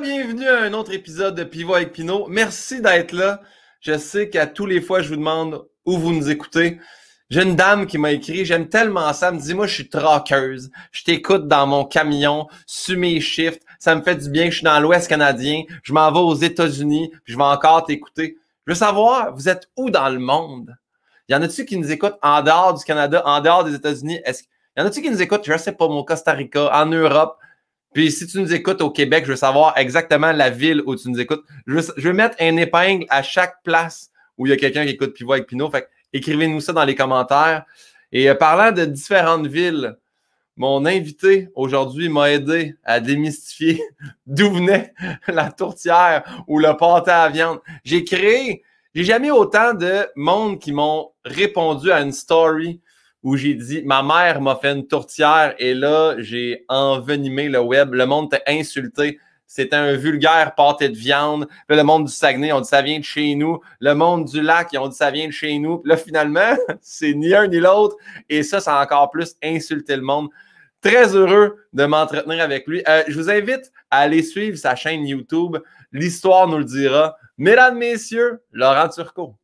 bienvenue à un autre épisode de Pivot avec Pinot. Merci d'être là. Je sais qu'à tous les fois, je vous demande où vous nous écoutez. J'ai une dame qui m'a écrit, j'aime tellement ça, elle me dit, moi, je suis traqueuse. Je t'écoute dans mon camion, sur mes shifts. Ça me fait du bien, je suis dans l'Ouest canadien. Je m'en vais aux États-Unis, puis je vais encore t'écouter. Je veux savoir, vous êtes où dans le monde? Il y en a-tu qui nous écoutent en dehors du Canada, en dehors des États-Unis? est y en a-tu qui nous écoutent, je sais pas, mon Costa Rica, en Europe? Puis si tu nous écoutes au Québec, je veux savoir exactement la ville où tu nous écoutes. Je vais mettre un épingle à chaque place où il y a quelqu'un qui écoute Pivot avec Pinot. Fait écrivez-nous ça dans les commentaires. Et euh, parlant de différentes villes, mon invité aujourd'hui m'a aidé à démystifier d'où venait la tourtière ou le pâté à viande. J'ai créé, j'ai jamais autant de monde qui m'ont répondu à une story où j'ai dit Ma mère m'a fait une tourtière et là, j'ai envenimé le web. Le monde t'a insulté. C'était un vulgaire pâté de viande. le monde du Saguenay, on dit ça vient de chez nous. Le monde du lac, ils ont dit ça vient de chez nous. là, finalement, c'est ni un ni l'autre. Et ça, ça a encore plus insulté le monde. Très heureux de m'entretenir avec lui. Euh, je vous invite à aller suivre sa chaîne YouTube. L'histoire nous le dira. Mesdames, Messieurs, Laurent Turcot.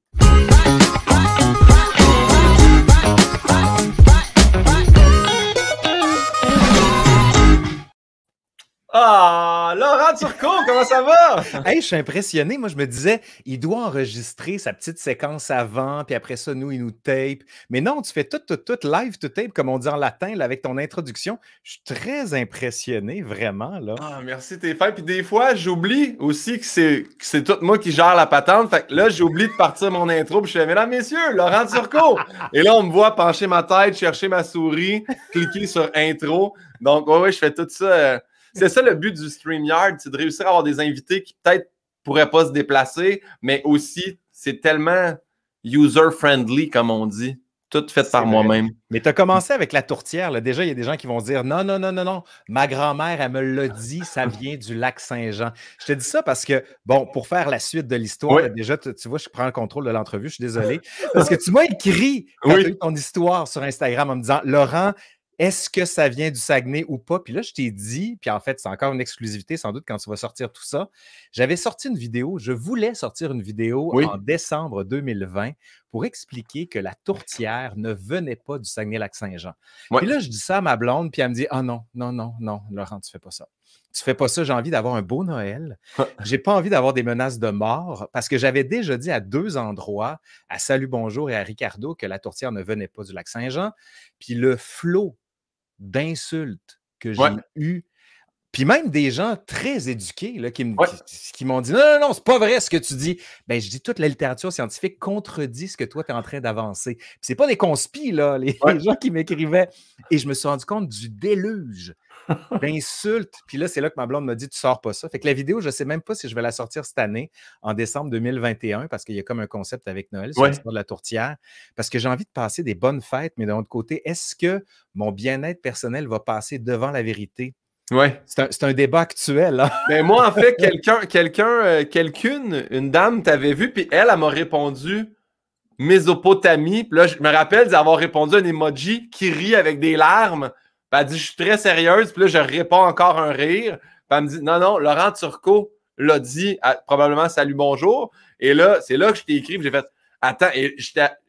Ah, Laurent Turcot, comment ça va? hey, je suis impressionné. Moi, je me disais, il doit enregistrer sa petite séquence avant, puis après ça, nous, il nous tape. Mais non, tu fais tout, tout, tout, live, tout tape, comme on dit en latin, avec ton introduction. Je suis très impressionné, vraiment, là. Ah, merci, t'es fait. Puis des fois, j'oublie aussi que c'est, c'est tout moi qui gère la patente. Fait que là, j'oublie de partir mon intro, puis je fais, mesdames, messieurs, Laurent Turcot! Et là, on me voit pencher ma tête, chercher ma souris, cliquer sur intro. Donc, oui, ouais, je fais tout ça. Euh, c'est ça le but du StreamYard, c'est de réussir à avoir des invités qui peut-être pourraient pas se déplacer, mais aussi, c'est tellement user-friendly, comme on dit. Tout fait par moi-même. Mais tu as commencé avec la tourtière. Là. Déjà, il y a des gens qui vont dire non, non, non, non, non. Ma grand-mère, elle me l'a dit, ça vient du lac Saint-Jean. Je te dis ça parce que, bon, pour faire la suite de l'histoire, déjà, tu, vois, je prends le contrôle de l'entrevue, je suis désolé. Parce que tu m'as écrit ton histoire sur Instagram en me disant Laurent, est-ce que ça vient du Saguenay ou pas? Puis là, je t'ai dit, puis en fait, c'est encore une exclusivité sans doute quand tu vas sortir tout ça. J'avais sorti une vidéo, je voulais sortir une vidéo en décembre 2020 pour expliquer que la tourtière ne venait pas du Saguenay-Lac-Saint-Jean. Puis là, je dis ça à ma blonde, puis elle me dit Ah non, non, non, non, Laurent, tu fais pas ça tu fais pas ça, j'ai envie d'avoir un beau Noël. Ah. J'ai pas envie d'avoir des menaces de mort parce que j'avais déjà dit à deux endroits, à Salut Bonjour et à Ricardo, que la tourtière ne venait pas du lac Saint-Jean. Puis le flot d'insultes que j'ai eu, puis même des gens très éduqués qui, m'ont dit non, non, non, c'est pas vrai ce que tu dis. Ben, je dis toute la littérature scientifique contredit ce que toi, tu es en train d'avancer. Puis c'est pas des conspires, les gens qui m'écrivaient. Et je me suis rendu compte du déluge Insulte, Puis là, c'est là que ma blonde m'a dit Tu sors pas ça. Fait que la vidéo, je sais même pas si je vais la sortir cette année, en décembre 2021, parce qu'il y a comme un concept avec Noël sur de la tourtière. Parce que j'ai envie de passer des bonnes fêtes, mais d'un autre côté, est-ce que mon bien-être personnel va passer devant la vérité? Oui. C'est un, débat actuel. Mais hein. ben, moi, en fait, quelqu'un, quelqu'un, euh, quelqu'une, une dame t'avait vu, puis elle, elle, elle m'a répondu Mésopotamie. Puis là, je me rappelle d'avoir répondu à un emoji qui rit avec des larmes elle dit Je suis très sérieuse, puis là, je réponds encore un rire. Puis elle me dit Non, non, Laurent Turcot l'a dit, probablement salut, bonjour. Et là, c'est là que je t'ai écrit, j'ai fait Attends, et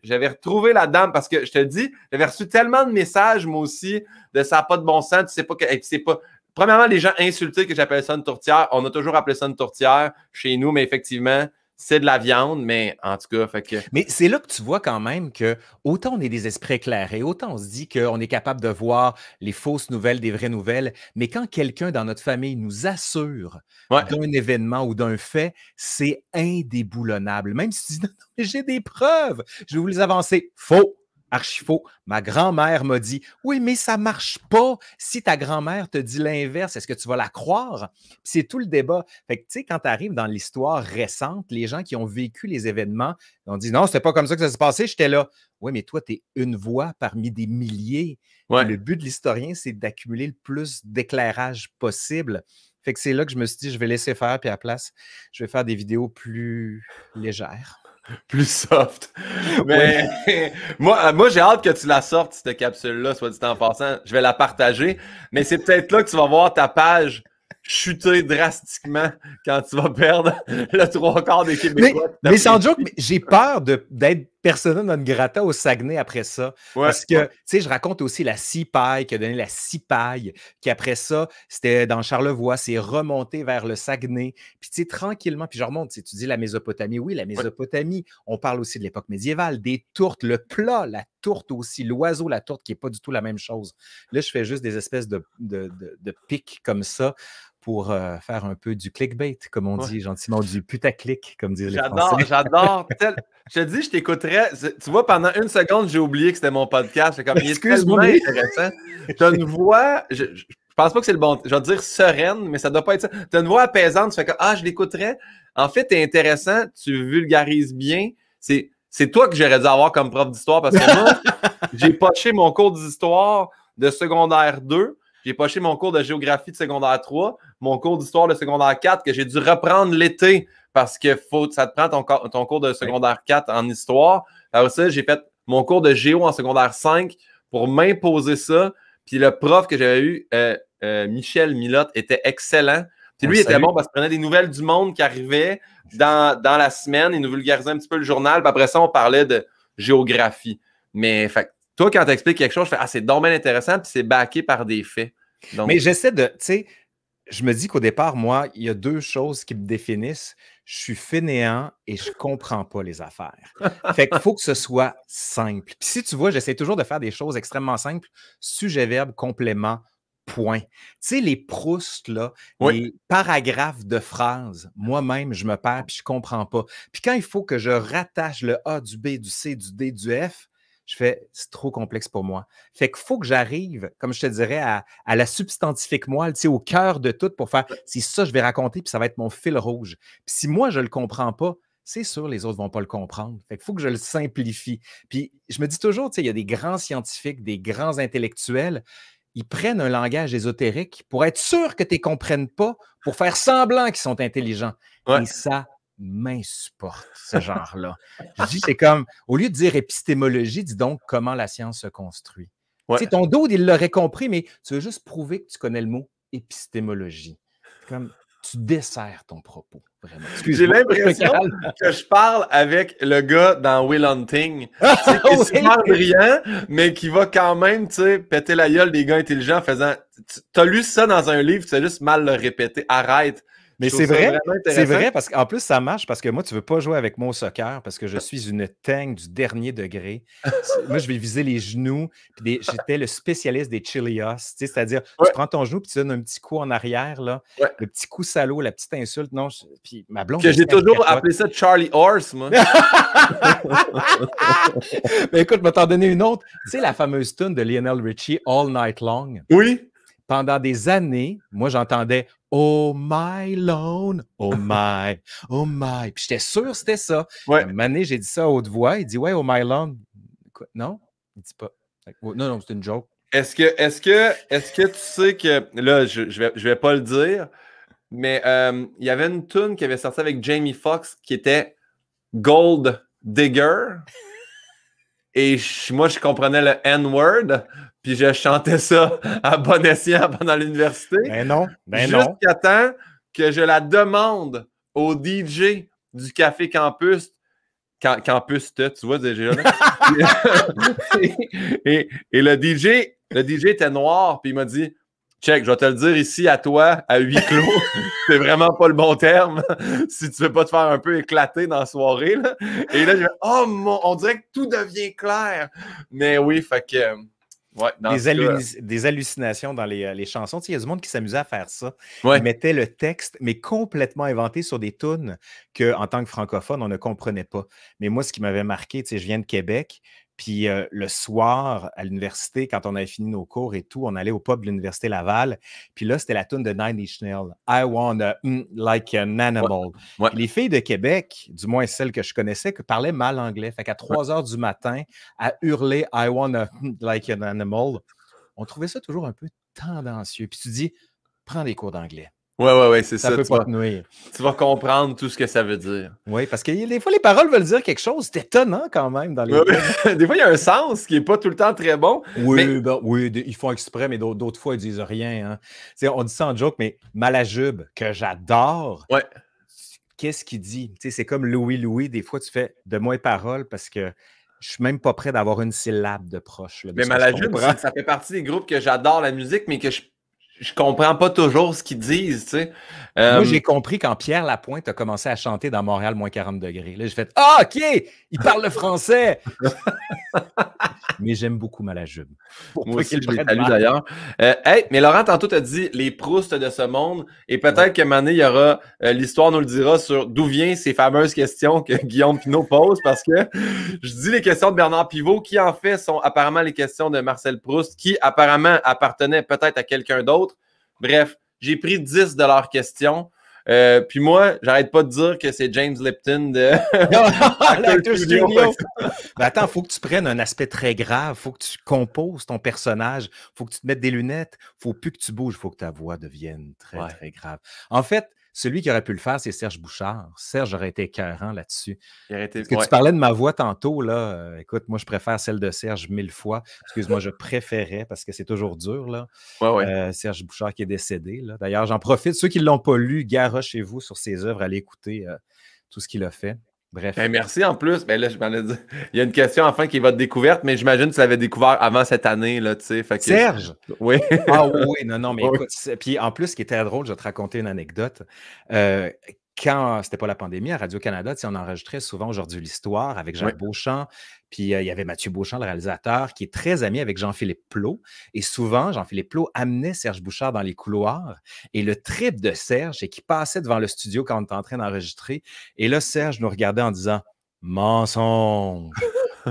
j'avais retrouvé la dame parce que je te dis, j'avais reçu tellement de messages, moi aussi, de ça pas de bon sens, tu sais pas que. Tu sais pas. Premièrement, les gens insultés que j'appelle ça une tourtière, on a toujours appelé ça une tourtière chez nous, mais effectivement, c'est de la viande, mais en tout cas, fait que... Mais c'est là que tu vois quand même que autant on est des esprits clairs et autant on se dit qu'on est capable de voir les fausses nouvelles des vraies nouvelles, mais quand quelqu'un dans notre famille nous assure d'un événement ou d'un fait, c'est indéboulonnable. Même si tu dis non, j'ai des preuves, je vais vous les avancer. Faux! archifaux. Ma grand-mère m'a dit Oui, mais ça marche pas. Si ta grand-mère te dit l'inverse, est-ce que tu vas la croire C'est tout le débat. Fait que, tu sais, quand tu arrives dans l'histoire récente, les gens qui ont vécu les événements ont dit Non, c'était pas comme ça que ça s'est passé, j'étais là. Oui, mais toi, tu es une voix parmi des milliers. Le but de l'historien, c'est d'accumuler le plus d'éclairage possible. Fait que c'est là que je me suis dit, je vais laisser faire, puis à la place, je vais faire des vidéos plus légères. plus soft. Mais moi, euh, moi j'ai hâte que tu la sortes, cette capsule-là, soit dit en passant. Je vais la partager. Mais c'est peut-être là que tu vas voir ta page chuter drastiquement quand tu vas perdre le trois quarts des Québécois. Mais, mais sans joke, j'ai peur d'être n'a une gratta au Saguenay après ça. Parce que, tu sais, je raconte aussi la Cipaille qui a donné la Cipaille, qui après ça, c'était dans Charlevoix, c'est remonté vers le Saguenay. Puis, tu sais, tranquillement, puis je remonte, tu dis la Mésopotamie. Oui, la Mésopotamie, on parle aussi de l'époque médiévale, des tourtes, le plat, la tourte aussi, l'oiseau, la tourte, qui n'est pas du tout la même chose. Là, je fais juste des espèces de, de, de, de pics comme ça pour faire un peu du clickbait, comme on dit gentiment, du putaclic, comme disent les Français. J'adore, j'adore. Je te dis, je t'écouterais. Tu vois, pendant une seconde, j'ai oublié que c'était mon podcast. Excuse-moi, tu intéressant. une voix, je, pense pas que c'est le bon. Je vais dire sereine, mais ça doit pas être ça. tu as une voix apaisante. Tu fais que ah, je l'écouterais. En fait, es intéressant. Tu vulgarises bien. C'est, c'est toi que j'aurais dû avoir comme prof d'histoire parce que moi, j'ai poché mon cours d'histoire de secondaire 2 j'ai poché mon cours de géographie de secondaire 3, mon cours d'histoire de secondaire 4 que j'ai dû reprendre l'été parce que ça te prend ton, cours de secondaire 4 en histoire. Alors ça, j'ai fait mon cours de géo en secondaire 5 pour m'imposer ça. Puis le prof que j'avais eu, euh, euh, Michel Milotte, était excellent. Puis lui, il était bon parce qu'il prenait des nouvelles du monde qui arrivaient dans, dans, la semaine. Il nous vulgarisait un petit peu le journal. Puis après ça, on parlait de géographie. Mais fait, toi, quand expliques quelque chose, je fais Ah, c'est dommage intéressant, puis c'est backé par des faits. Mais j'essaie de. Tu sais, je me dis qu'au départ, moi, il y a deux choses qui me définissent. Je suis fainéant et je comprends pas les affaires. Fait qu'il faut que ce soit simple. Puis si tu vois, j'essaie toujours de faire des choses extrêmement simples. Sujet, verbe, complément, point. Tu sais, les proustes, là, les paragraphes de phrases, moi-même, je me perds puis je comprends pas. Puis quand il faut que je rattache le A du B, du C, du D, du F, je fais, c'est trop complexe pour moi. Fait que faut que j'arrive, comme je te dirais, à, la substantifique moelle, tu sais, au cœur de tout pour faire, c'est ça je vais raconter, puis ça va être mon fil rouge. Puis si moi, je ne le comprends pas, c'est sûr, les autres ne vont pas le comprendre. Fait qu'il faut que je le simplifie. Puis je me dis toujours, tu sais, il y a des grands scientifiques, des grands intellectuels, ils prennent un langage ésotérique pour être sûr que tu ne comprennes pas, pour faire semblant qu'ils sont intelligents. Et ça M'insupporte ce genre-là. je dis, c'est comme, au lieu de dire épistémologie, dis donc comment la science se construit. Tu sais, ton dos, il l'aurait compris, mais tu veux juste prouver que tu connais le mot épistémologie. Comme, tu desserres ton propos, vraiment. J'ai l'impression que je parle avec le gars dans Will Hunting, ah, qui est super brillant, mais qui va quand même, tu sais, péter la gueule des gars intelligents en faisant « Tu as lu ça dans un livre, tu as juste mal le répéter, arrête! » Mais c'est vrai, c'est vrai parce qu'en plus ça marche parce que moi tu veux pas jouer avec mon soccer parce que je suis une teigne du dernier degré. moi je vais viser les genoux. J'étais le spécialiste des chilios, c'est-à-dire tu prends ton genou puis tu donnes un petit coup en arrière là, le petit coup salaud, la petite insulte. Non, puis ma blonde. j'ai toujours appelé ça Charlie Horse moi. Mais écoute, je vais t'en donner une autre. Tu sais la fameuse tune de Lionel Richie All Night Long. Oui pendant des années, moi j'entendais Oh my loan, oh my, oh my. Puis j'étais sûr que c'était ça. Ouais. Mané, j'ai dit ça à haute voix. Il dit Ouais, oh my lone. » Non, il dit pas. Oh, non, non, c'est une joke. Est-ce que, est-ce que, est-ce que tu sais que là, je, vais, pas le dire, mais euh, il y avait une tune qui avait sorti avec Jamie Foxx qui était Gold Digger. Et moi, je comprenais le N-word puis je chantais ça à bon escient pendant l'université. Ben non, ben non. Jusqu'à temps que je la demande au DJ du Café Campus. Campus, tu vois, déjà là. et, le DJ, le DJ était noir, puis il m'a dit Check, je vais te le dire ici à toi, à huis clos. c'est vraiment pas le bon terme si tu veux pas te faire un peu éclater dans la soirée. Et là, je Oh mon, on dirait que tout devient clair. Mais oui, fait que euh, des, hallucinations dans les, euh, chansons. Tu Il y a du monde qui s'amusait à faire ça. Il mettait le texte, mais complètement inventé sur des tunes que, en tant que francophone, on ne comprenait pas. Mais moi, ce qui m'avait marqué, tu je viens de Québec, puis le soir, à l'université, quand on avait fini nos cours et tout, on allait au pub de l'Université Laval. Puis là, c'était la tune de Nine Inch Nails. I want hmm, like an animal. Les filles de Québec, du moins celles que je connaissais, que parlaient mal anglais. Fait qu'à 3 heures du matin, à hurler I want hmm, like an animal, on trouvait ça toujours un peu tendancieux. Puis tu dis, prends des cours d'anglais. Ouais, ouais, ouais, c'est ça. tu, vas, comprendre tout ce que ça veut dire. Oui, parce que des fois, les paroles veulent dire quelque chose C'est étonnant, quand même dans les. des fois, il y a un sens qui n'est pas tout le temps très bon. Oui, ben, oui ils font exprès, mais d'autres fois, ils disent rien. Hein. on dit ça en joke, mais Malajube, que j'adore. Ouais. Qu'est-ce qu'il dit? C'est comme Louis Louis, des fois, tu fais de moins paroles parce que je suis même pas prêt d'avoir une syllabe de proche. mais Malajub, ça fait partie des groupes que j'adore la musique, mais que je je comprends pas toujours ce qu'ils disent, tu sais. Moi, euh, j'ai compris quand Pierre Lapointe a commencé à chanter dans Montréal moins 40 degrés. Là, j'ai fait Ah, OK, il parle le français. mais j'aime beaucoup Malajube. Moi aussi, je salue d'ailleurs. Euh, hey, mais Laurent, tantôt, t'as dit les proustes de ce monde. Et peut-être que Mané, il y aura, euh, l'histoire nous le dira sur d'où viennent ces fameuses questions que Guillaume Pinot pose. Parce que je dis les questions de Bernard Pivot, qui en fait sont apparemment les questions de Marcel Proust, qui apparemment appartenait peut-être à quelqu'un d'autre. Bref, j'ai pris 10 de leurs questions. Euh, puis moi, j'arrête pas de dire que c'est James Lipton de. non, studio. attends, faut que tu prennes un aspect très grave. Faut que tu composes ton personnage. Faut que tu te mettes des lunettes. Faut plus que tu bouges. Faut que ta voix devienne très, très grave. En fait, celui qui aurait pu le faire, c'est Serge Bouchard. Serge aurait été écœurant là-dessus. Parce que tu parlais de ma voix tantôt, là. Euh, écoute, moi, je préfère celle de Serge mille fois. Excuse-moi, je préférais parce que c'est toujours dur, là. Ouais, euh, Serge Bouchard qui est décédé, là. D'ailleurs, j'en profite. Ceux qui ne l'ont pas lu, garochez-vous sur ses œuvres, allez écouter euh, tout ce qu'il a fait. Bref. Ben, merci en plus. mais ben, là, je ai dit. Il y a une question enfin qui va être découverte, mais j'imagine que tu l'avais découvert avant cette année. Là, tu sais. Serge! Oui. ah oui, non, non, mais écoute. Puis en plus, ce qui était drôle, je vais te raconter une anecdote. Euh, quand c'était pas la pandémie, à Radio-Canada, on enregistrait souvent aujourd'hui l'histoire avec Jean Beauchamp, puis il y avait Mathieu Beauchamp, le réalisateur, qui est très ami avec Jean-Philippe Plot. Et souvent, Jean-Philippe Plot amenait Serge Bouchard dans les couloirs. Et le trip de Serge, et qu'il passait devant le studio quand on était en train d'enregistrer. Et là, Serge nous regardait en disant Mensonge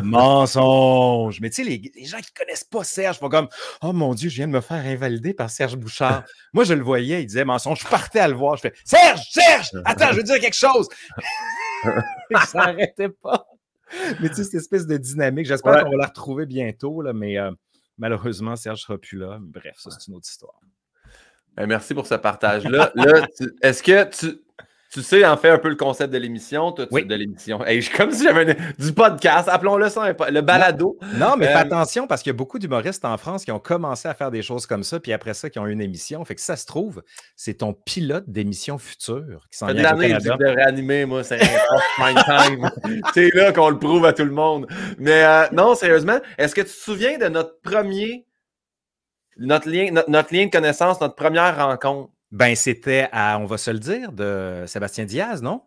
Mensonge. Mais tu sais, les, gens qui ne connaissent pas Serge font comme Oh mon Dieu, je viens de me faire invalider par Serge Bouchard. Moi, je le voyais, il disait mensonge. Je partais à le voir. Je fais Serge, Serge, attends, je veux dire quelque chose. il s'arrêtait pas. Mais tu sais, cette espèce de dynamique, j'espère qu'on va la retrouver bientôt, là, mais euh, malheureusement, Serge ne sera plus là. Bref, ça, c'est une autre histoire. Ben, merci pour ce partage-là. est-ce que tu. Tu sais, en fait, un peu le concept de l'émission, toi, tu, de l'émission. Hey, comme si j'avais du podcast, appelons-le ça, le balado. Non, mais fais euh, attention parce qu'il y a beaucoup d'humoristes en France qui ont commencé à faire des choses comme ça, puis après ça, qui ont eu une émission. Fait que ça se trouve, c'est ton pilote d'émission future qui s'en vient. L'année, je de réanimer, moi, c'est c'est là qu'on le prouve à tout le monde. Mais euh, non, sérieusement, est-ce que tu te souviens de notre premier, notre lien, notre lien de connaissance, notre première rencontre? Ben, c'était à, on va se le dire, de Sébastien Diaz, non?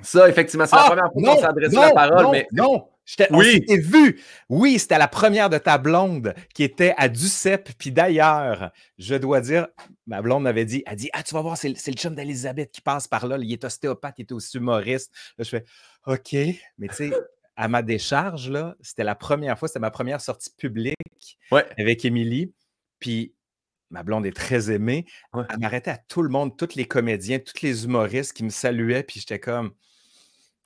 Ça, effectivement, c'est la ah! première fois qu'on s'est adressé la parole. Non, mais... non, oui. vu. Oui, c'était la première de ta blonde qui était à Duceppe. Puis d'ailleurs, je dois dire, ma blonde m'avait dit, elle dit, ah, tu vas voir, c'est le chum d'Elisabeth qui passe par là. Il est ostéopathe, il est aussi humoriste. Là, je fais, OK, mais tu sais, à ma décharge, là, c'était la première fois, c'était ma première sortie publique avec Émilie. Puis ma blonde est très aimée, elle m'arrêtait à tout le monde, tous les comédiens, tous les humoristes qui me saluaient, puis j'étais comme,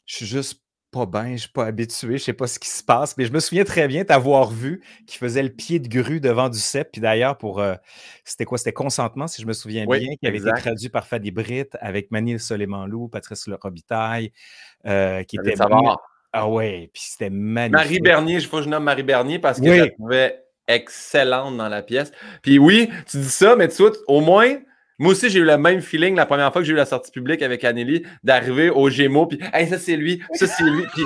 je suis juste pas bien, je suis pas habitué, je sais pas ce qui se passe, mais je me souviens très bien t'avoir vu qui faisait le pied de grue devant du CEP, puis d'ailleurs pour, euh, c'était quoi, c'était Consentement, si je me souviens bien, qui avait été traduit par Fadi Britt, avec Manil Soleimanlou, Patrice Le Robitaille, euh, qui était... Ah ouais, puis c'était magnifique. Marie Bernier, je faut que je nomme Marie Bernier parce que je excellente dans la pièce. Puis oui, tu dis ça, mais tu au moins, moi aussi, j'ai eu le même feeling la première fois que j'ai eu la sortie publique avec Anneli, d'arriver au Gémeaux, puis hey, ça c'est lui, ça c'est lui. Puis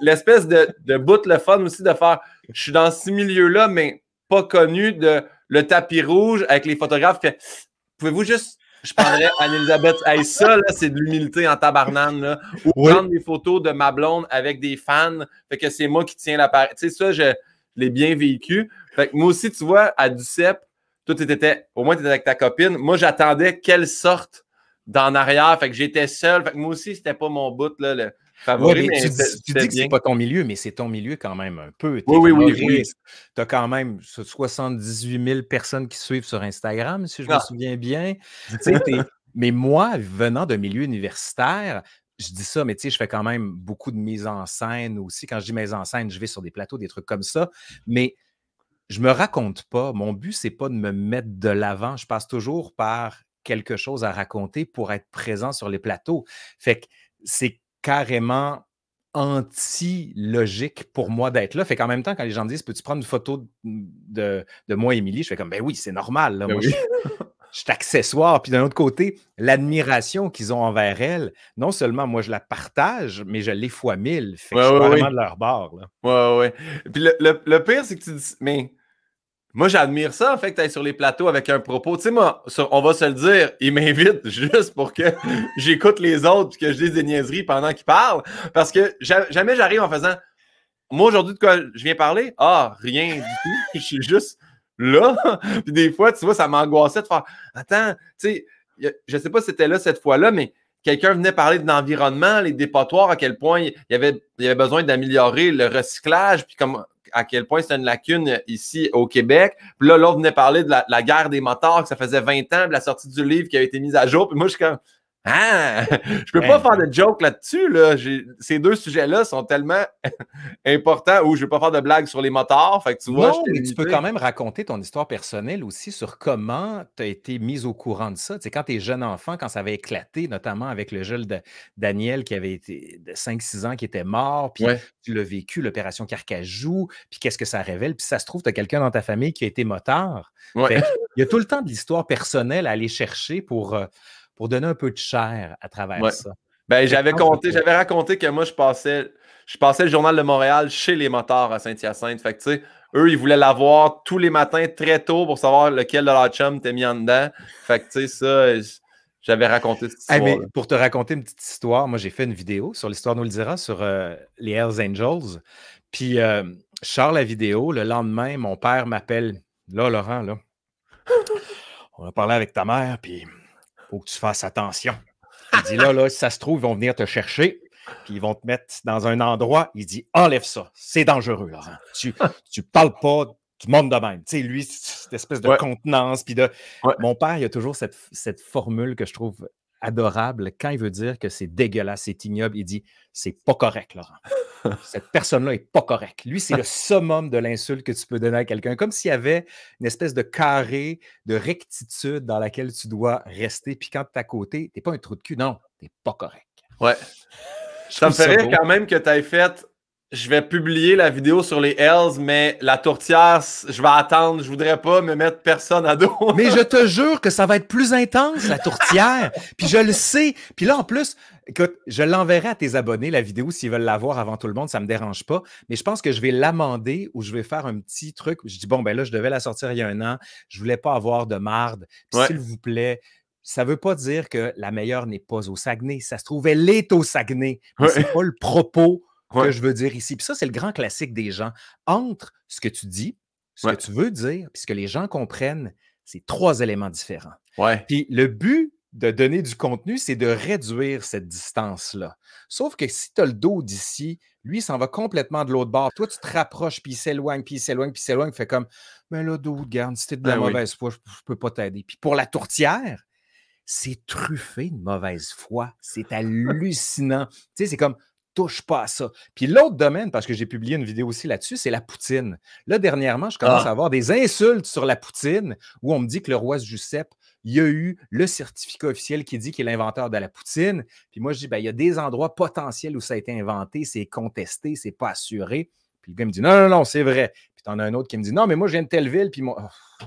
l'espèce de, de bout le fun aussi de faire je suis dans ce milieu-là, mais pas connu de le tapis rouge avec les photographes. que, Pouvez-vous juste. Je parlerais à elisabeth Hey, ça, là, c'est de l'humilité en tabarnane. Là. Ou prendre des photos de ma blonde avec des fans. Fait que c'est moi qui tiens l'appareil. Tu sais, ça, je, les bien vécus. Fait moi aussi, tu vois, à Ducep, toi, tu étais, au moins, tu étais avec ta copine. Moi, j'attendais quelle sorte d'en arrière. Fait que j'étais seul. Fait que moi aussi, c'était pas mon but le favori. tu, dis que c'est pas ton milieu, mais c'est ton milieu quand même un peu. Oui, oui, oui, Tu as quand même 78 000 personnes qui suivent sur Instagram, si je me ah. souviens bien. mais moi, venant d'un milieu universitaire, je dis ça, mais tu sais, je fais quand même beaucoup de mise en scène aussi. Quand je dis mise en scène, je vais sur des plateaux, des trucs comme ça. Mais je me raconte pas. Mon but, c'est pas de me mettre de l'avant. Je passe toujours par quelque chose à raconter pour être présent sur les plateaux. Fait que c'est carrément anti-logique pour moi d'être là. Fait qu'en même temps, quand les gens disent Peux-tu prendre une photo de, moi, Émilie Je fais comme Ben oui, c'est normal. Ben c'est accessoire. Puis d'un autre côté, l'admiration qu'ils ont envers elle, non seulement moi je la partage, mais je l'ai fois mille. Fait que vraiment de leur bord. Là. Ouais, ouais. Puis le, pire, c'est que tu dis, mais moi j'admire ça, en fait, que tu sur les plateaux avec un propos. Tu sais, moi, on va se le dire, ils m'invitent juste pour que j'écoute les autres et que je dise des niaiseries pendant qu'ils parlent. Parce que jamais j'arrive en faisant. Moi, aujourd'hui, de quoi je viens parler? Ah, rien du tout. je suis juste là. puis des fois, tu vois, ça m'angoissait de faire Attends, tu sais, je sais pas si c'était là cette fois-là, mais quelqu'un venait parler de l'environnement, les dépotoirs, à quel point il y avait, besoin d'améliorer le recyclage, puis comme, à quel point c'est une lacune ici au Québec. Puis là, l'autre venait parler de la, guerre des motards, que ça faisait 20 ans, de la sortie du livre qui avait été mise à jour. Puis moi, je suis comme, ah, Je peux pas faire de joke là-dessus. Là. Ces deux sujets-là sont tellement importants où je vais pas faire de blague sur les motards. tu non, mais tu peux quand même raconter ton histoire personnelle aussi sur comment tu as été mise au courant de ça. quand tu es jeune enfant, quand ça avait éclaté, notamment avec le gel de Daniel qui avait été de 5-6 ans qui était mort, puis tu l'as vécu, l'opération Carcajou, puis qu'est-ce que ça révèle. Puis ça se trouve, tu as quelqu'un dans ta famille qui a été motard. Il y a tout le temps de l'histoire personnelle à aller chercher pour. Euh, pour donner un peu de chair à travers ça. Ben, j'avais raconté que moi, je passais, le Journal de Montréal chez les motards à Saint-Hyacinthe. eux, ils voulaient l'avoir tous les matins très tôt pour savoir lequel de leurs chums t'es mis en dedans. Fait tu sais, ça, j'avais raconté cette histoire. mais pour te raconter une petite histoire, moi, j'ai fait une vidéo sur l'histoire nous le dira sur euh, les Hells Angels. Puis, euh, je sors la vidéo. Le lendemain, mon père m'appelle. Là, Laurent, là, on a parlé avec ta mère, puis faut que tu fasses attention. Il dit là, là, si ça se trouve, ils vont venir te chercher, puis ils vont te mettre dans un endroit. Il dit enlève ça, c'est dangereux, ah. hein. Tu, tu parles pas tu montes de même. Tu sais, lui, cette espèce de contenance. Puis de... Mon père, il a toujours cette, cette formule que je trouve adorable quand il veut dire que c'est dégueulasse, c'est ignoble. Il dit c'est pas correct, Laurent. Cette personne-là est pas correcte. Lui, c'est le summum de l'insulte que tu peux donner à quelqu'un, comme s'il y avait une espèce de carré de rectitude dans laquelle tu dois rester. Puis quand tu à côté, t'es pas un trou de cul, non, t'es pas correct. Ouais. ça me fait rire quand même que tu aies fait je vais publier la vidéo sur les Hells, mais la tourtière, je vais attendre. Je voudrais pas me mettre personne à dos. mais je te jure que ça va être plus intense, la tourtière. Puis je le sais. Puis là, en plus, écoute, je l'enverrai à tes abonnés, la vidéo, s'ils veulent la voir avant tout le monde. Ça me dérange pas. Mais je pense que je vais l'amender ou je vais faire un petit truc. Je dis, bon, ben là, je devais la sortir il y a un an. Je voulais pas avoir de marde. s'il vous plaît, ça ne veut pas dire que la meilleure n'est pas au Saguenay. Ça se trouve, elle est au Saguenay. Mais c'est pas le propos que je veux dire ici. Puis ça, c'est le grand classique des gens. Entre ce que tu dis, ce que tu veux dire, puis ce que les gens comprennent, c'est trois éléments différents. Puis le but de donner du contenu, c'est de réduire cette distance-là. Sauf que si tu as le dos d'ici, lui, s'en va complètement de l'autre bord. Toi, tu te rapproches, puis il s'éloigne, puis il s'éloigne, puis il s'éloigne, fait comme Mais là, dos de garde, si es de la ben mauvaise foi, je, je peux pas t'aider. Puis pour la tourtière, c'est truffé de mauvaise foi. C'est hallucinant. tu sais, c'est comme touche pas à ça. Puis l'autre domaine, parce que j'ai publié une vidéo aussi là-dessus, c'est la poutine. Là, dernièrement, je commence ah. à avoir des insultes sur la poutine où on me dit que le roi Giuseppe, il y a eu le certificat officiel qui dit qu'il est l'inventeur de la poutine. Puis moi, je dis, ben, il y a des endroits potentiels où ça a été inventé, c'est contesté, c'est pas assuré. Puis le gars me dit, non, non, non, c'est vrai. Puis t'en as un autre qui me dit, non, mais moi, je viens de telle ville, puis moi... Oh.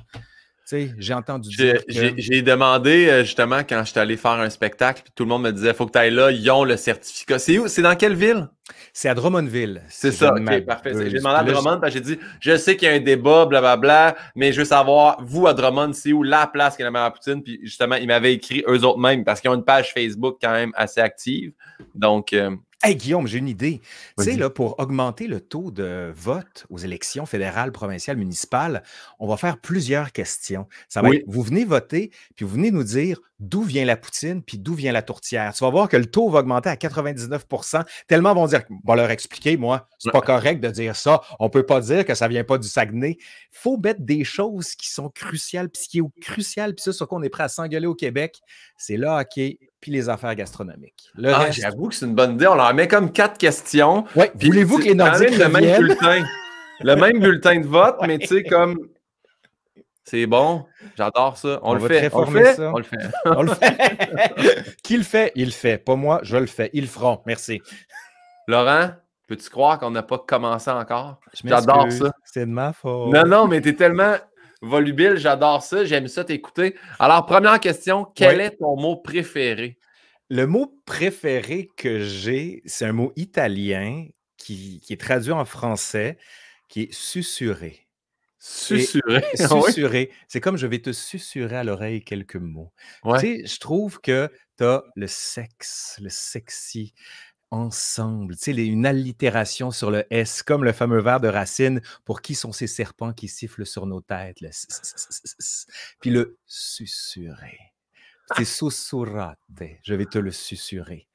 J'ai entendu J'ai demandé euh, justement quand je suis allé faire un spectacle, tout le monde me disait faut que tu ailles là, ils ont le certificat. C'est où C'est dans quelle ville c'est à Drummondville. C'est ça, ok, parfait. J'ai demandé à Drummond, parce que j'ai dit, je sais qu'il y a un débat, blablabla, mais je veux savoir, vous, à Drummond, c'est où la place qui est la à poutine? Puis justement, ils m'avaient écrit eux autres mêmes, parce qu'ils ont une page Facebook quand même assez active. Donc. Euh, hey Guillaume, j'ai une idée. Tu sais, là, pour augmenter le taux de vote aux élections fédérales, provinciales, municipales, on va faire plusieurs questions. Ça va être, vous venez voter, puis vous venez nous dire d'où vient la poutine, puis d'où vient la tourtière. Tu vas voir que le taux va augmenter à 99 tellement vont dire va leur expliquer, moi, c'est pas correct de dire ça. On peut pas dire que ça vient pas du Saguenay. Faut mettre des choses qui sont cruciales, puis ce qui est crucial, puis ça, sur quoi on est prêt à s'engueuler au Québec, c'est le hockey puis les affaires gastronomiques. Le ah, j'avoue que c'est une bonne idée. On leur met comme quatre questions. Oui, voulez-vous que les Nordiques le même bulletin, le même bulletin de vote, mais tu sais, comme c'est bon, j'adore ça. On, le fait. On fait. on le fait. On le fait. Qui le fait Il le fait. Pas moi, je le fais. Ils le feront. Merci. Laurent, peux-tu croire qu'on n'a pas commencé encore? J'adore ça. C'est de ma faute. Non, non, mais es tellement volubile, j'adore ça, j'aime ça t'écouter. Alors, première question, quel est ton mot préféré? Le mot préféré que j'ai, c'est un mot italien qui, est traduit en français, qui est susurré. Susurré. C'est comme je vais te susurrer à l'oreille quelques mots. Tu sais, je trouve que tu as le sexe, le sexy, ensemble. Tu sais, une allitération sur le S, comme le fameux vers de Racine, pour qui sont ces serpents qui sifflent sur nos têtes, puis le susurré ». C'est ah! susurrate. Je vais te le susurrer.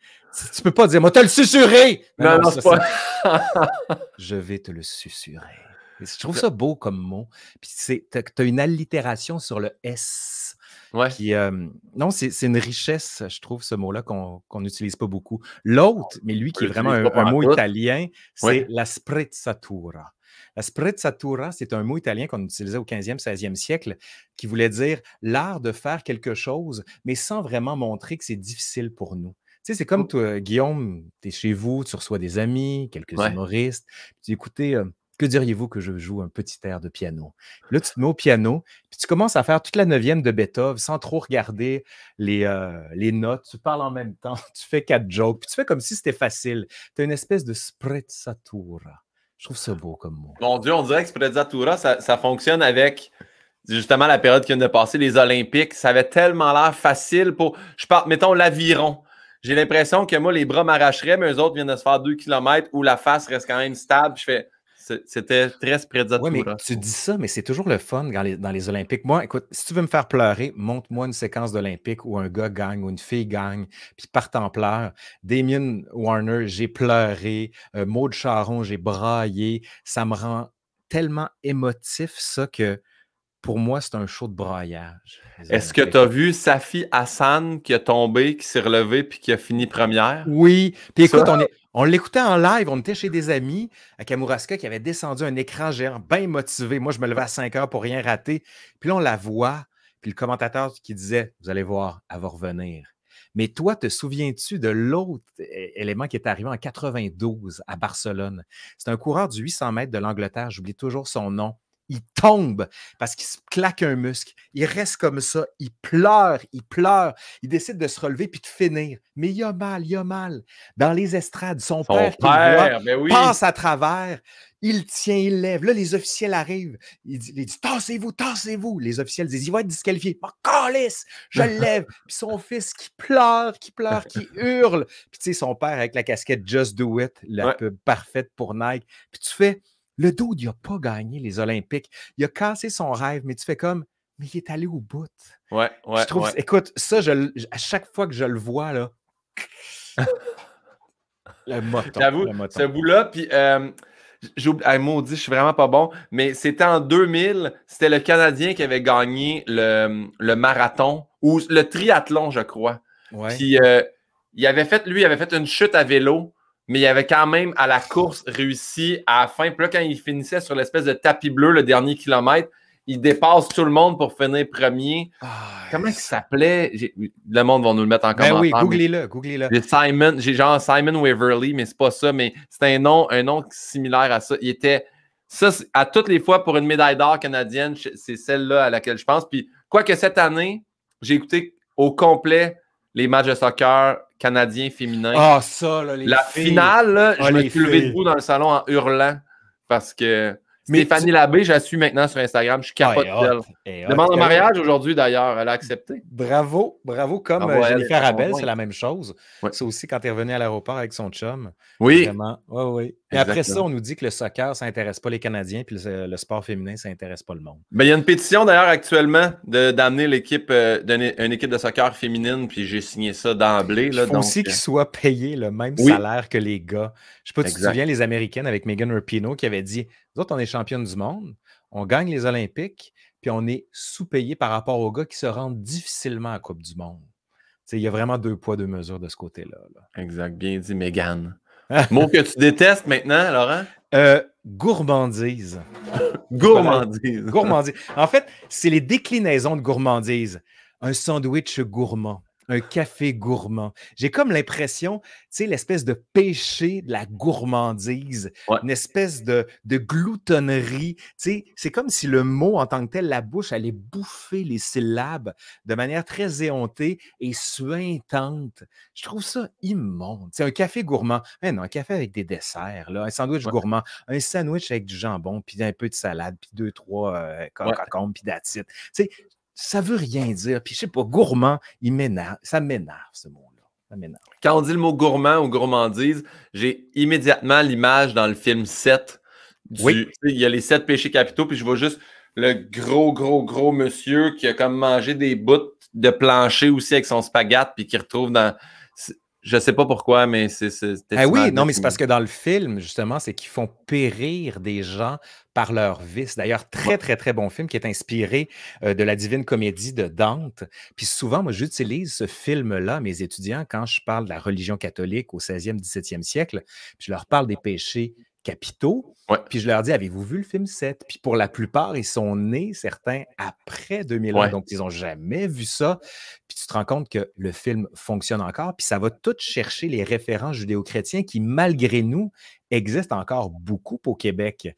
Tu peux pas dire, moi, te le susurrer! Non, non, c'est pas. je vais te le susurrer. Je trouve ça beau comme mot. Puis tu as une allitération sur le S non, c'est une richesse, je trouve, ce mot-là qu'on n'utilise pas beaucoup. L'autre, mais lui qui est vraiment un, mot italien, c'est la sprezzatura. La sprezzatura, c'est un mot italien qu'on utilisait au 15e, 16e siècle qui voulait dire l'art de faire quelque chose, mais sans vraiment montrer que c'est difficile pour nous. Tu sais, c'est comme toi, Guillaume, tu es chez vous, tu reçois des amis, quelques humoristes, tu écoutez, que diriez-vous que je joue un petit air de piano? Là, tu te mets au piano, puis tu commences à faire toute la neuvième de Beethoven sans trop regarder les, euh, les notes. Tu parles en même temps, tu fais quatre jokes, puis tu fais comme si c'était facile. Tu as une espèce de sprezzatura. Je trouve ça beau comme mot. Mon Dieu, on dirait que sprezzatura, ça, ça fonctionne avec justement la période qui vient de passer, les Olympiques. Ça avait tellement l'air facile pour. Je parle, mettons, l'aviron. J'ai l'impression que moi, les bras m'arracheraient, mais eux autres viennent de se faire deux kilomètres où la face reste quand même stable. je fais c'était très spreadatura. Ouais, mais tu dis ça, mais c'est toujours le fun dans les, Olympiques. Moi, écoute, si tu veux me faire pleurer, montre-moi une séquence d'Olympique où un gars gagne ou une fille gagne, puis part en pleurs. Damien Warner, j'ai pleuré. Euh, Maud Charon, j'ai braillé. Ça me rend tellement émotif, ça, que pour moi, c'est un show de braillage. Est-ce que tu as vu Safi Hassan qui a tombé, qui s'est relevé puis qui a fini première? Oui. Puis écoute, on est, on l'écoutait en live, on était chez des amis à Kamouraska qui avait descendu un écran géant, bien motivé. Moi, je me levais à 5 heures pour rien rater. Puis là, on la voit, puis le commentateur qui disait Vous allez voir, elle va revenir. Mais toi, te souviens-tu de l'autre élément qui est arrivé en 92 à Barcelone? C'est un coureur du 800 mètres de l'Angleterre, j'oublie toujours son nom il tombe parce qu'il se claque un muscle. Il reste comme ça, il pleure, il pleure. Il décide de se relever puis de finir. Mais il a mal, il a mal. Dans les estrades, son, père, ben passe à travers. Il tient, il lève. Là, les officiels arrivent. Il dit, Tassez-vous, tassez-vous. Les officiels disent Il va être disqualifié. je lève. Puis son fils qui pleure, qui pleure, qui hurle. Puis tu sais, son père avec la casquette Just Do It, la pub parfaite pour Nike. Puis tu fais le dos, il n'a pas gagné les Olympiques. Il a cassé son rêve, mais tu fais comme, mais il est allé au bout. Ouais, ouais. Je trouve, Écoute, ça, à chaque fois que je le vois, là. le moton. J'avoue, ce bout-là, puis. Euh, maudit, je suis vraiment pas bon, mais c'était en 2000, c'était le Canadien qui avait gagné le, marathon ou le triathlon, je crois. Puis euh, il avait fait, lui, il avait fait une chute à vélo, mais il avait quand même à la course réussi à la fin. Puis là, quand il finissait sur l'espèce de tapis bleu le dernier kilomètre, il dépasse tout le monde pour finir premier. Ah, Comment il s'appelait? Le monde va nous le mettre en ben commentaire. oui, googlez-le, googlez-le. Simon, j'ai genre Simon Waverly, mais c'est pas ça, mais c'est un nom, un nom similaire à ça. Il était, ça, à toutes les fois pour une médaille d'or canadienne, c'est celle-là à laquelle je pense. Puis, quoi que cette année, j'ai écouté au complet les matchs de soccer canadien féminin. Ah, ça, là, les La finale, ah, je me suis debout dans le salon en hurlant parce que mais Stéphanie je la suis maintenant sur Instagram, je ah, suis capote Demande en mariage aujourd'hui d'ailleurs, elle a accepté. Bravo, bravo, comme euh, Jennifer Abel, c'est la même chose. C'est aussi quand elle est revenue à l'aéroport avec son chum. Oui. oui, oui. Et après ça, on nous dit que le soccer, ça n'intéresse pas les Canadiens, puis le, sport féminin, ça n'intéresse pas le monde. Mais ben, il y a une pétition d'ailleurs actuellement d'amener l'équipe euh, une équipe de soccer féminine, puis j'ai signé ça d'emblée. Il faut aussi euh, qu'ils soient payés le même salaire que les gars. Je ne sais pas si tu te souviens, les Américaines avec Megan Rapinoe qui avait dit Nous autres, on est championne du monde, on gagne les Olympiques, puis on est sous-payé par rapport aux gars qui se rendent difficilement à la Coupe du Monde. Il y a vraiment deux poids, deux mesures de ce côté-là. Là. Exact, bien dit, Megan. Mot que tu détestes maintenant, Laurent? Euh, gourmandise. gourmandise. gourmandise. En fait, c'est les déclinaisons de gourmandise. Un sandwich gourmand, un café gourmand. J'ai comme l'impression, tu sais, l'espèce de péché de la gourmandise, une espèce de, de gloutonnerie. Tu sais, c'est comme si le mot en tant que tel, la bouche allait bouffer les syllabes de manière très éhontée et suintante. Je trouve ça immonde. C'est un café gourmand. Mais non, un café avec des desserts, là, un sandwich gourmand, un sandwich avec du jambon, puis un peu de salade, puis deux, trois euh, puis d'attitude. Tu sais, ça veut rien dire. Puis je sais pas, gourmand, il m'énerve. Ça m'énerve, ce mot-là. Ça m'énerve. Quand on dit le mot gourmand ou gourmandise, j'ai immédiatement l'image dans le film 7. oui. Il y a les sept péchés capitaux, puis je vois juste le gros, gros, gros monsieur qui a comme mangé des bouts de plancher aussi avec son spaghette, puis qui retrouve dans je sais pas pourquoi, mais c'est. Ah oui, non, mais c'est parce que dans le film, justement, c'est qu'ils font périr des gens par leur vice. D'ailleurs, très, très, très bon film qui est inspiré euh, de la divine comédie de Dante. Puis souvent, moi, j'utilise ce film-là, mes étudiants, quand je parle de la religion catholique au 16e, 17e siècle, puis je leur parle des péchés capitaux. Puis je leur dis, avez-vous vu le film 7? Puis pour la plupart, ils sont nés, certains, après 2001. Donc, ils n'ont jamais vu ça. Puis tu te rends compte que le film fonctionne encore. Puis ça va tout chercher les références judéo-chrétiens qui, malgré nous, existent encore beaucoup au Québec.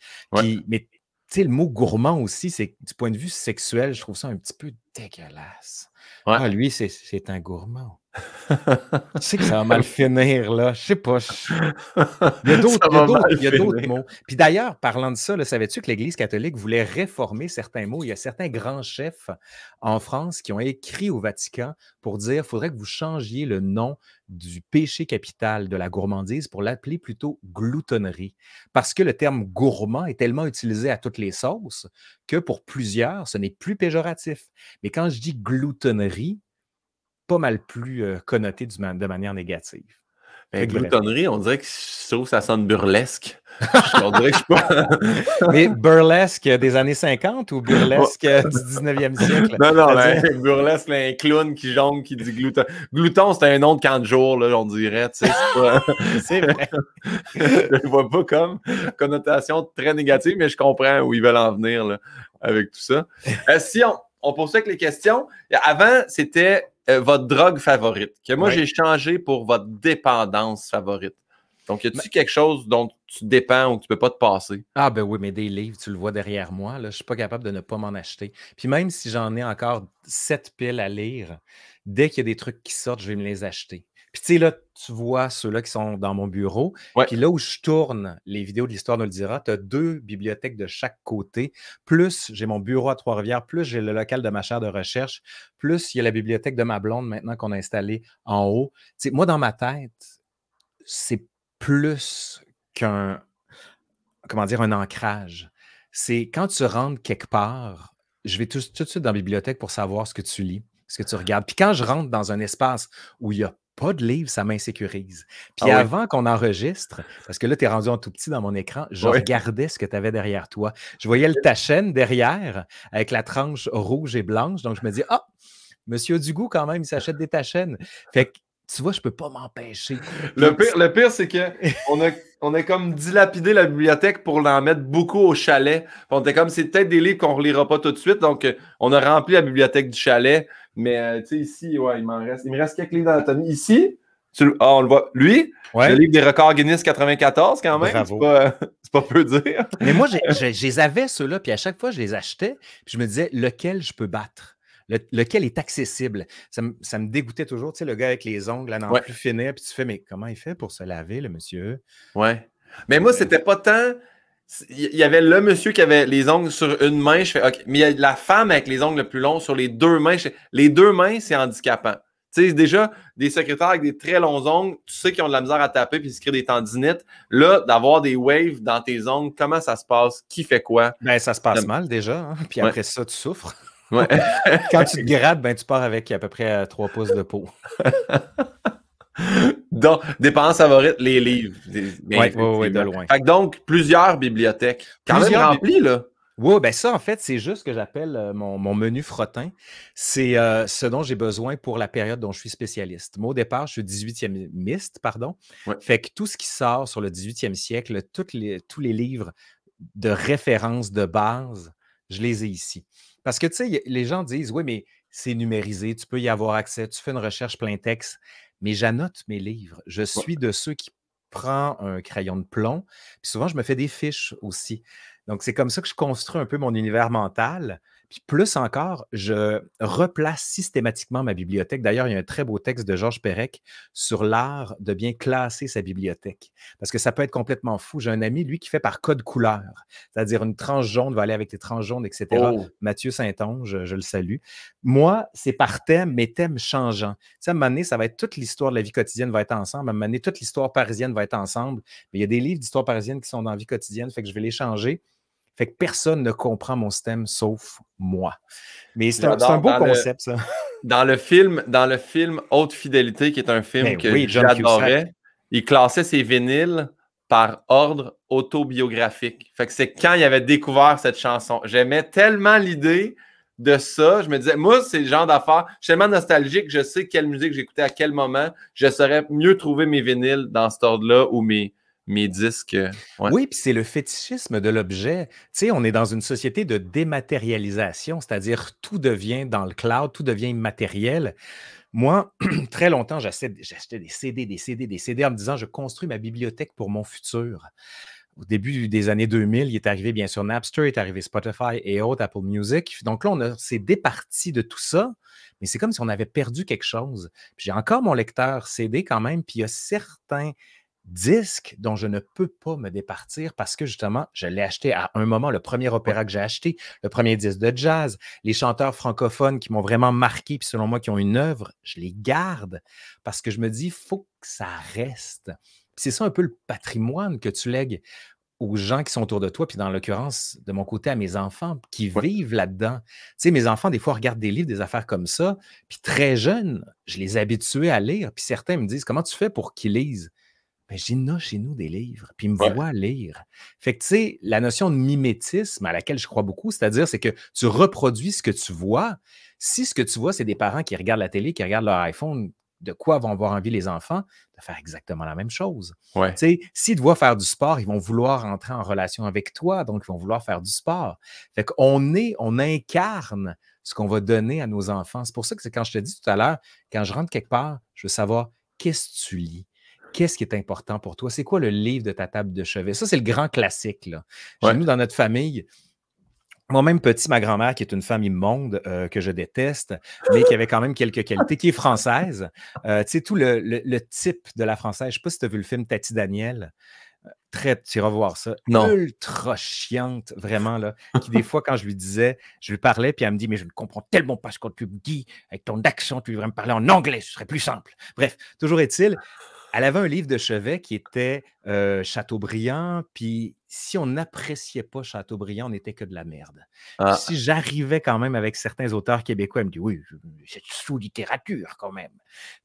mais tu sais, le mot gourmand aussi, c'est du point de vue sexuel, je trouve ça un petit peu dégueulasse. Ah, lui, c'est un gourmand. Tu sais que ça va mal finir, là. Je sais pas. Il y a d'autres mots. Puis d'ailleurs, parlant de ça, savais-tu que l'Église catholique voulait réformer certains mots? Il y a certains grands chefs en France qui ont écrit au Vatican pour dire il faudrait que vous changiez le nom du péché capital de la gourmandise pour l'appeler plutôt gloutonnerie. Parce que le terme gourmand est tellement utilisé à toutes les sauces que pour plusieurs, ce n'est plus péjoratif. Mais quand je dis gloutonnerie, pas mal plus euh, connoté de manière négative gloutonnerie, on dirait que je ça sonne burlesque. on dirait que je pas. Mais burlesque des années 50 ou burlesque du 19e siècle? Non, non, burlesque, un clown qui jongle, qui dit glouton. Glouton, c'est un nom de camp de jour, là, on dirait. c'est vrai. je ne vois pas comme connotation très négative, mais je comprends où ils veulent en venir là, avec tout ça. Euh, si on on poursuit avec les questions. Avant, c'était euh, votre drogue favorite, que moi, j'ai changé pour votre dépendance favorite. Donc, y a-tu quelque chose dont tu dépends ou que tu peux pas te passer? Ah, ben oui, mais des livres, tu le vois derrière moi. Là, je suis pas capable de ne pas m'en acheter. Puis même si j'en ai encore sept piles à lire, dès qu'il y a des trucs qui sortent, je vais me les acheter. Puis tu sais, là, tu vois ceux-là qui sont dans mon bureau. Puis là où je tourne les vidéos de l'Histoire nous le dira, tu as deux bibliothèques de chaque côté. Plus j'ai mon bureau à Trois-Rivières, plus j'ai le local de ma chaire de recherche, plus il y a la bibliothèque de ma blonde maintenant qu'on a installée en haut. Tu sais, moi, dans ma tête, c'est plus qu'un, comment dire, un ancrage. C'est quand tu rentres quelque part, je vais tout, de suite dans la bibliothèque pour savoir ce que tu lis ce que tu regardes. Puis quand je rentre dans un espace où il y a pas de livre, ça m'insécurise. Puis ah avant qu'on enregistre, parce que là, tu es rendu en tout petit dans mon écran, je regardais ce que tu avais derrière toi. Je voyais le tachène derrière avec la tranche rouge et blanche. Donc, je me dis, ah, Monsieur Dugout, quand même, il s'achète des tachènes. Fait que, tu vois, je peux pas m'empêcher. Le pire, le pire c'est qu'on a on a comme dilapidé la bibliothèque pour l'en mettre beaucoup au chalet. On était comme, c'est peut-être des livres qu'on ne relira pas tout de suite. Donc, euh, on a rempli la bibliothèque du chalet. Mais, euh, tu sais, ici, il m'en reste. me reste quelques livres d'anatomie. Ici, ah, on le voit. Lui, le livre des records Guinness 94, quand même. C'est pas, pas, peu dire. Mais moi, je les avais, ceux-là. Puis à chaque fois, je les achetais. Puis je me disais, lequel je peux battre? lequel est accessible. Ça, me, dégoûtait toujours, tu sais, le gars avec les ongles là non plus finir, puis tu fais, mais comment il fait pour se laver, le monsieur? Ouais. Mais moi, euh, c'était pas tant. Il y avait le monsieur qui avait les ongles sur une main, je fais, OK. Mais il y a la femme avec les ongles le plus longs sur les deux mains, les deux mains, c'est handicapant. Tu sais, déjà, des secrétaires avec des très longs ongles, tu sais qu'ils ont de la misère à taper puis ils se créent des tendinites. Là, d'avoir des waves dans tes ongles, comment ça se passe? Qui fait quoi? Ben, ça se passe mal déjà. Hein, puis après ça, tu souffres. Quand tu te grattes, ben, tu pars avec à peu près 3 euh, pouces de peau. donc, dépendance favorite, les livres. Oui, ouais, de loin. donc, plusieurs bibliothèques. Quand même remplies, là. Oui, ben ça, en fait, c'est juste ce que j'appelle euh, mon, menu frottin. C'est euh, ce dont j'ai besoin pour la période dont je suis spécialiste. Moi, au départ, je suis 18e miste, pardon. Fait que tout ce qui sort sur le 18e siècle, toutes les, tous les livres de référence de base, je les ai ici. Parce que, tu sais, les gens disent, oui, mais c'est numérisé, tu peux y avoir accès, tu fais une recherche plein texte, mais j'annote mes livres. Je suis de ceux qui prend un crayon de plomb. Puis souvent, je me fais des fiches aussi. Donc, c'est comme ça que je construis un peu mon univers mental. Puis plus encore, je replace systématiquement ma bibliothèque. D'ailleurs, il y a un très beau texte de Georges Perec sur l'art de bien classer sa bibliothèque. Parce que ça peut être complètement fou. J'ai un ami, lui, qui fait par code couleur. C'est-à-dire une tranche jaune va aller avec les tranches jaunes, etc. Oh! Mathieu Saint-Onge, je, le salue. Moi, c'est par thème, mais thème changeant. Tu sais, à ça va être toute l'histoire de la vie quotidienne va être ensemble. À un moment toute l'histoire parisienne va être ensemble. Mais il y a des livres d'histoire parisienne qui sont dans la vie quotidienne, fait que je vais les changer. Fait que personne ne comprend mon système sauf moi. Mais c'est un, beau concept, ça. Dans le film, dans le film Haute Fidélité, qui est un film ben que j'adorais, il classait ses vinyles par ordre autobiographique. Fait que c'est quand il avait découvert cette chanson. J'aimais tellement l'idée de ça. Je me disais, moi, c'est le genre d'affaire. Je suis tellement nostalgique, je sais quelle musique j'écoutais à quel moment. Je saurais mieux trouver mes vinyles dans cet ordre-là ou mes, mes disques. Euh, oui, puis c'est le fétichisme de l'objet. Tu sais, on est dans une société de dématérialisation, c'est-à-dire tout devient dans le cloud, tout devient immatériel. Moi, très longtemps, j'achetais des CD, des CD, des CD en me disant je construis ma bibliothèque pour mon futur. Au début des années 2000, il est arrivé bien sûr Napster, il est arrivé Spotify et autres, Apple Music. Donc là, on s'est départi de tout ça, mais c'est comme si on avait perdu quelque chose. J'ai encore mon lecteur CD quand même, puis il y a certains disque dont je ne peux pas me départir parce que justement, je l'ai acheté à un moment, le premier opéra que j'ai acheté, le premier disque de jazz, les chanteurs francophones qui m'ont vraiment marqué, puis selon moi, qui ont une œuvre, je les garde parce que je me dis, faut que ça reste. C'est ça un peu le patrimoine que tu lègues aux gens qui sont autour de toi, puis dans l'occurrence, de mon côté, à mes enfants qui vivent là-dedans. Tu sais, mes enfants, des fois, regardent des livres, des affaires comme ça, puis très jeunes, je les habituais à lire, puis certains me disent, comment tu fais pour qu'ils lisent? Ben, une j'ai chez nous des livres, puis il me voient lire. Fait que, tu sais, la notion de mimétisme à laquelle je crois beaucoup, c'est-à-dire, c'est que tu reproduis ce que tu vois. Si ce que tu vois, c'est des parents qui regardent la télé, qui regardent leur iPhone, de quoi vont avoir envie les enfants de faire exactement la même chose. Ouais. S'ils voient faire du sport, ils vont vouloir entrer en relation avec toi, donc ils vont vouloir faire du sport. Fait qu'on est, on incarne ce qu'on va donner à nos enfants. C'est pour ça que c'est quand je te dis tout à l'heure, quand je rentre quelque part, je veux savoir qu'est-ce que tu lis qu'est-ce qui est important pour toi? C'est quoi le livre de ta table de chevet? Ça, c'est le grand classique. Là. nous, dans notre famille, moi-même petit, ma grand-mère, qui est une femme immonde euh, que je déteste, mais qui avait quand même quelques qualités, qui est française. Euh, tu sais, tout le, type de la française. Je ne sais pas si tu as vu le film Tati Daniel. Euh, très, tu iras voir ça. Ultra chiante, vraiment, là. Qui, des fois, quand je lui disais, je lui parlais, puis elle me dit, mais je ne comprends tellement pas ce tu me dis Avec ton accent, tu devrais me parler en anglais, ce serait plus simple. Bref, toujours est-il elle avait un livre de chevet qui était Chateaubriand, puis si on n'appréciait pas Chateaubriand, on n'était que de la merde. Ah. Si j'arrivais quand même avec certains auteurs québécois, elle me dit oui, c'est sous-littérature quand même.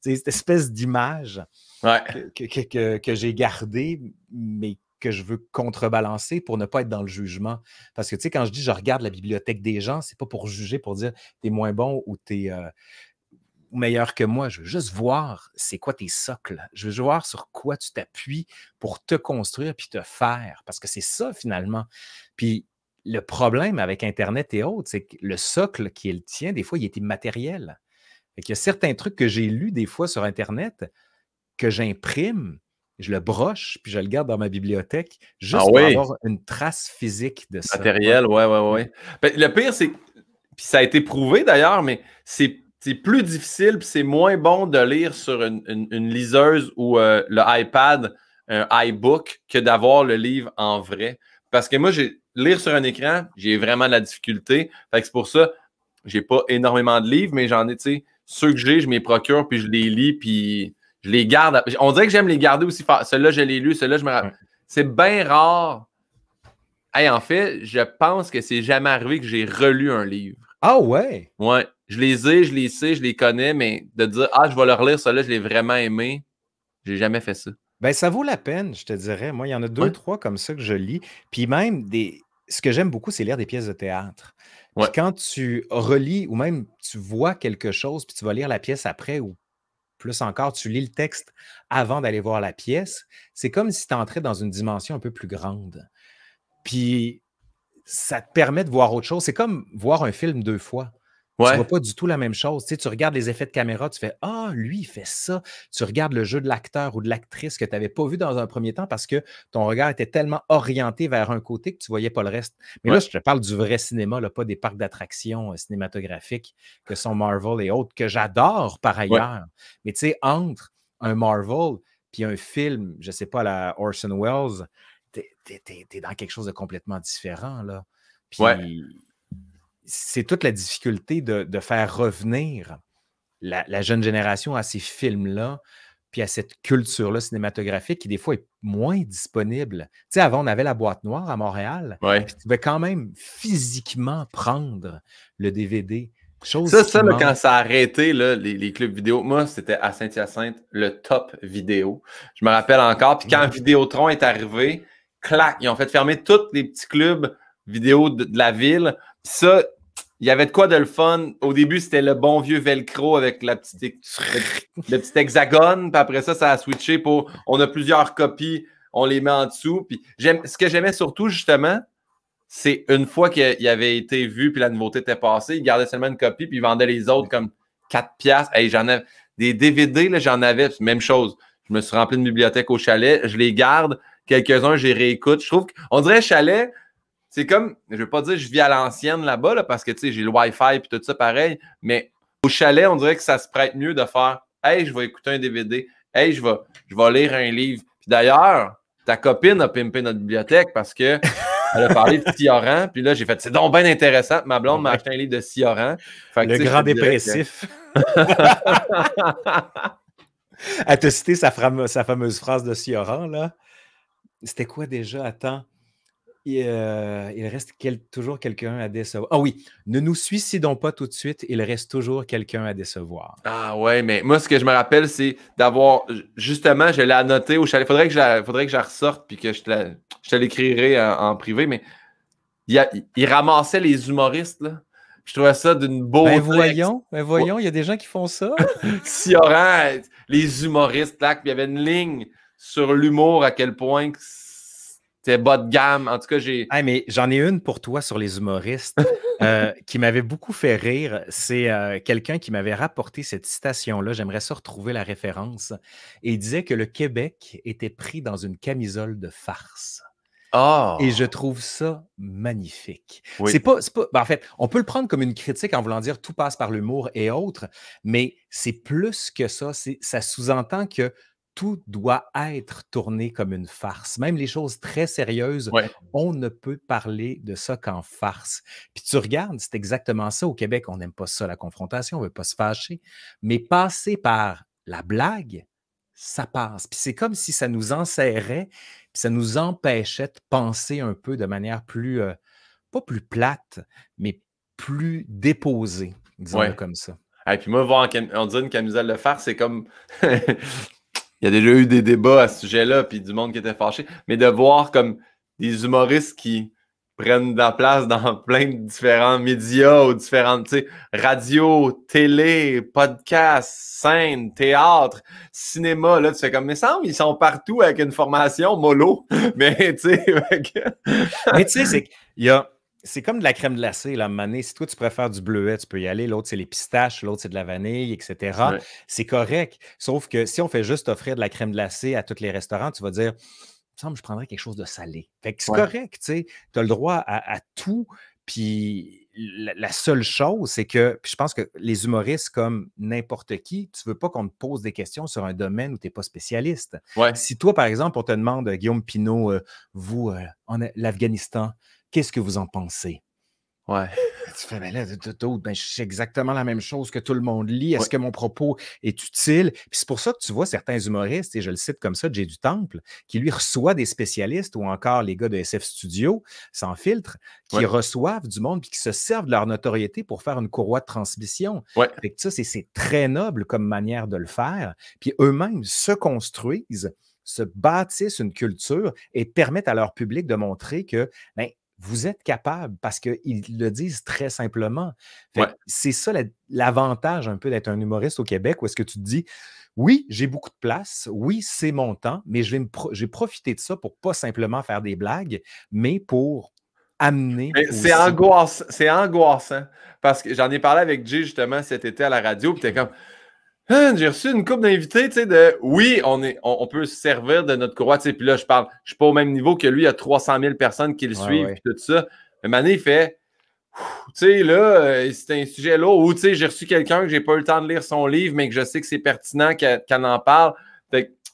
C'est cette espèce d'image que, j'ai gardée, mais que je veux contrebalancer pour ne pas être dans le jugement. Parce que, tu sais, quand je dis je regarde la bibliothèque des gens, c'est pas pour juger, pour dire t'es moins bon ou t'es meilleur que moi. Je veux juste voir c'est quoi tes socles. Je veux voir sur quoi tu t'appuies pour te construire puis te faire. Parce que c'est ça, finalement. Puis le problème avec Internet et autres, c'est que le socle qui est le tien, des fois, il est immatériel. Fait il y a certains trucs que j'ai lus des fois sur Internet que j'imprime, je le broche, puis je le garde dans ma bibliothèque, juste ah pour avoir une trace physique de ça. Matériel, ouais, ouais, ouais. Ben, le pire, c'est. Puis ça a été prouvé d'ailleurs, mais c'est c'est plus difficile, puis c'est moins bon de lire sur une, liseuse ou euh, le iPad, un euh, iBook, que d'avoir le livre en vrai. Parce que moi, j'ai lire sur un écran, j'ai vraiment de la difficulté. Fait c'est pour ça, que j'ai pas énormément de livres, mais j'en ai, tu sais, ceux que j'ai, je m'y procure, puis je les lis, puis je les garde. On dirait que j'aime les garder aussi. Celui-là, je l'ai lu, celui-là, je me rappelle. C'est bien rare. Hey, en fait, je pense que c'est jamais arrivé que j'ai relu un livre. Ah ouais? Ouais. Je les ai, je les sais, je les connais, mais de dire Ah, je vais leur lire ça là, je l'ai vraiment aimé, j'ai jamais fait ça. Ben, ça vaut la peine, je te dirais. Moi, il y en a deux, trois comme ça que je lis. Puis même des. Ce que j'aime beaucoup, c'est lire des pièces de théâtre. Puis quand tu relis ou même tu vois quelque chose, puis tu vas lire la pièce après ou plus encore, tu lis le texte avant d'aller voir la pièce, c'est comme si tu entrais dans une dimension un peu plus grande. Puis ça te permet de voir autre chose. C'est comme voir un film deux fois. Tu ne vois pas du tout la même chose. Tu, tu regardes les effets de caméra, tu fais Ah, lui, il fait ça. Tu regardes le jeu de l'acteur ou de l'actrice que tu n'avais pas vu dans un premier temps parce que ton regard était tellement orienté vers un côté que tu voyais pas le reste. Mais là, je te parle du vrai cinéma, là, pas des parcs d'attractions euh, cinématographiques que sont Marvel et autres, que j'adore par ailleurs. Mais tu sais, entre un Marvel puis un film, je ne sais pas, la Orson Welles, t'es dans quelque chose de complètement différent. Là. Puis c'est toute la difficulté de, faire revenir la, jeune génération à ces films-là, puis à cette culture-là cinématographique qui, des fois, est moins disponible. Tu sais, avant, on avait la boîte noire à Montréal, tu pouvais quand même physiquement prendre le DVD. Chose ça, ça, quand ça a arrêté, les, les, clubs vidéo, moi, c'était à Saint-Hyacinthe, le top vidéo. Je me rappelle encore. Puis quand Vidéotron est arrivé, clac, ils ont fait fermer tous les petits clubs vidéo de, la ville. Puis ça, il y avait de quoi de le fun. Au début, c'était le bon vieux velcro avec la petite, le petit hexagone. Puis après ça, ça a switché pour on a plusieurs copies, on les met en dessous. Puis ce que j'aimais surtout, justement, c'est une fois qu'il avait été vu, puis la nouveauté était passée, il gardait seulement une copie, puis il vendait les autres comme 4 piastres. Hey, j'en avais des DVD, j'en avais, même chose. Je me suis rempli de bibliothèque au chalet, je les garde. Quelques-uns, j'ai réécoute. Je trouve qu'on dirait chalet, c'est comme, je veux pas dire je vis à l'ancienne là-bas, parce que tu sais, j'ai le Wi-Fi et tout ça pareil, mais au chalet, on dirait que ça se prête mieux de faire Hey, je vais écouter un DVD, hey, je vais, je vais lire un livre. Puis d'ailleurs, ta copine a pimpé notre bibliothèque parce que elle a parlé de Sioran, puis là, j'ai fait C'est donc bien intéressant. Ma blonde m'a acheté un livre de Sioran. Le grand dépressif. elle t'a cité sa, fameuse phrase de Sioran, là. C'était quoi déjà? Attends. Il, euh, il reste toujours quelqu'un à décevoir. Ah oui, ne nous suicidons pas tout de suite, il reste toujours quelqu'un à décevoir. Ah ouais, mais moi, ce que je me rappelle, c'est d'avoir. Justement, je l'ai annoté au chalet. Faudrait que je faudrait que je la ressorte puis que je te, l'écrirai en, privé, mais il, ramassait les humoristes, là. Je trouvais ça d'une beauté. Mais ben voyons, ben voyons, il y a des gens qui font ça. si aurait les humoristes, là, il y avait une ligne sur l'humour, à quel point c'est bas de gamme. En tout cas, j'ai. Ah, mais j'en ai une pour toi sur les humoristes euh, qui m'avait beaucoup fait rire. C'est euh, quelqu'un qui m'avait rapporté cette citation-là. J'aimerais ça retrouver la référence. Et il disait que le Québec était pris dans une camisole de farce. Oh. Et je ah! trouve ça magnifique. C'est pas, pas ben, en fait, on peut le prendre comme une critique en voulant dire tout passe par l'humour et autres, mais c'est plus que ça. Ça sous-entend que tout doit être tourné comme une farce. Même les choses très sérieuses, on ne peut parler de ça qu'en farce. Puis tu regardes, c'est exactement ça. Au Québec, on n'aime pas ça, la confrontation, on ne veut pas se fâcher. Mais passer par la blague, ça passe. Puis c'est comme si ça nous enserrait, puis ça nous empêchait de penser un peu de manière plus, euh, pas plus plate, mais plus déposée, disons comme ça. Et puis moi, voir en, on une camisole de farce, c'est comme il y a déjà eu des débats à ce sujet-là, puis du monde qui était fâché. Mais de voir comme des humoristes qui prennent de la place dans plein de différents médias ou différentes, tu sais, radio, télé, podcast, scène, théâtre, cinéma, là, tu fais comme, mais semble, ils sont partout avec une formation mollo, mais tu sais, mais tu sais, c'est qu'il y a, c'est comme de la crème glacée, la manée. Si toi, tu préfères du bleuet, tu peux y aller. L'autre, c'est les pistaches, l'autre, c'est de la vanille, etc. C'est correct. Sauf que si on fait juste offrir de la crème glacée à tous les restaurants, tu vas dire, il me semble que je prendrais quelque chose de salé. c'est correct, tu as le droit à, tout. Puis la, seule chose, c'est que je pense que les humoristes, comme n'importe qui, tu veux pas qu'on te pose des questions sur un domaine où tu n'es pas spécialiste. Si toi, par exemple, on te demande, Guillaume Pinault, euh, vous, en, euh, l'Afghanistan, Qu'est-ce que vous en pensez? Ouais. Tu fais, ben là, d'autres, je exactement la même chose que tout le monde lit. Est-ce que mon propos est utile? Puis c'est pour ça que tu vois certains humoristes, et je le cite comme ça, j'ai du Temple, qui lui reçoit des spécialistes ou encore les gars de SF Studio, sans filtre, qui reçoivent du monde puis qui se servent de leur notoriété pour faire une courroie de transmission. Ouais. Fait que ça, c'est, c'est très noble comme manière de le faire. Puis eux-mêmes se construisent se bâtissent une culture et permettent à leur public de montrer que ben, vous êtes capable parce qu'ils le disent très simplement. C'est ça l'avantage un peu d'être un humoriste au Québec où est-ce que tu te dis oui, j'ai beaucoup de place, oui, c'est mon temps, mais je vais, profiter de ça pour pas simplement faire des blagues, mais pour amener. C'est angoissant, c'est angoissant parce que j'en ai parlé avec Jay justement cet été à la radio, puis t'es comme Hein, j'ai reçu une coupe d'invités, tu sais, de oui, on, est, on, peut se servir de notre courroie. tu sais, puis là, je parle, je suis pas au même niveau que lui, il y a 300 000 personnes qui le suivent, tout ça. Mais Mané, il fait, tu sais, là, euh, c'est un sujet là où, tu sais, j'ai reçu quelqu'un que j'ai pas eu le temps de lire son livre, mais que je sais que c'est pertinent qu'elle en parle.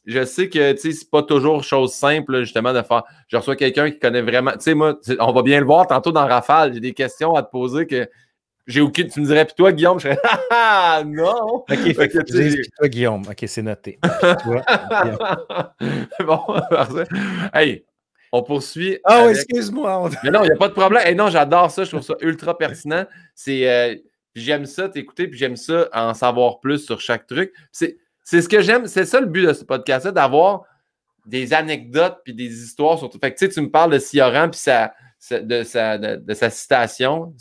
je sais que, tu sais, c'est pas toujours chose simple, justement, de faire. Je reçois quelqu'un qui connaît vraiment. Tu sais, moi, on va bien le voir tantôt dans Rafale, j'ai des questions à te poser que j'ai aucune. Tu me dirais, puis toi, Guillaume, je serais, ah, ah, ah non! Ok, toi, Guillaume. Ok, c'est noté. Toi, bon, Hey, on poursuit. oh, excuse-moi. Mais non, il n'y a pas de problème. Et non, j'adore ça. Je trouve ça ultra pertinent. C'est, euh, j'aime ça t'écouter, puis j'aime ça en savoir plus sur chaque truc. C'est, c'est ce que j'aime. C'est ça le but de ce podcast-là, d'avoir des anecdotes puis des histoires. Sur... Fait que tu sais, tu me parles de Sioran, puis ça de sa, de, sa citation.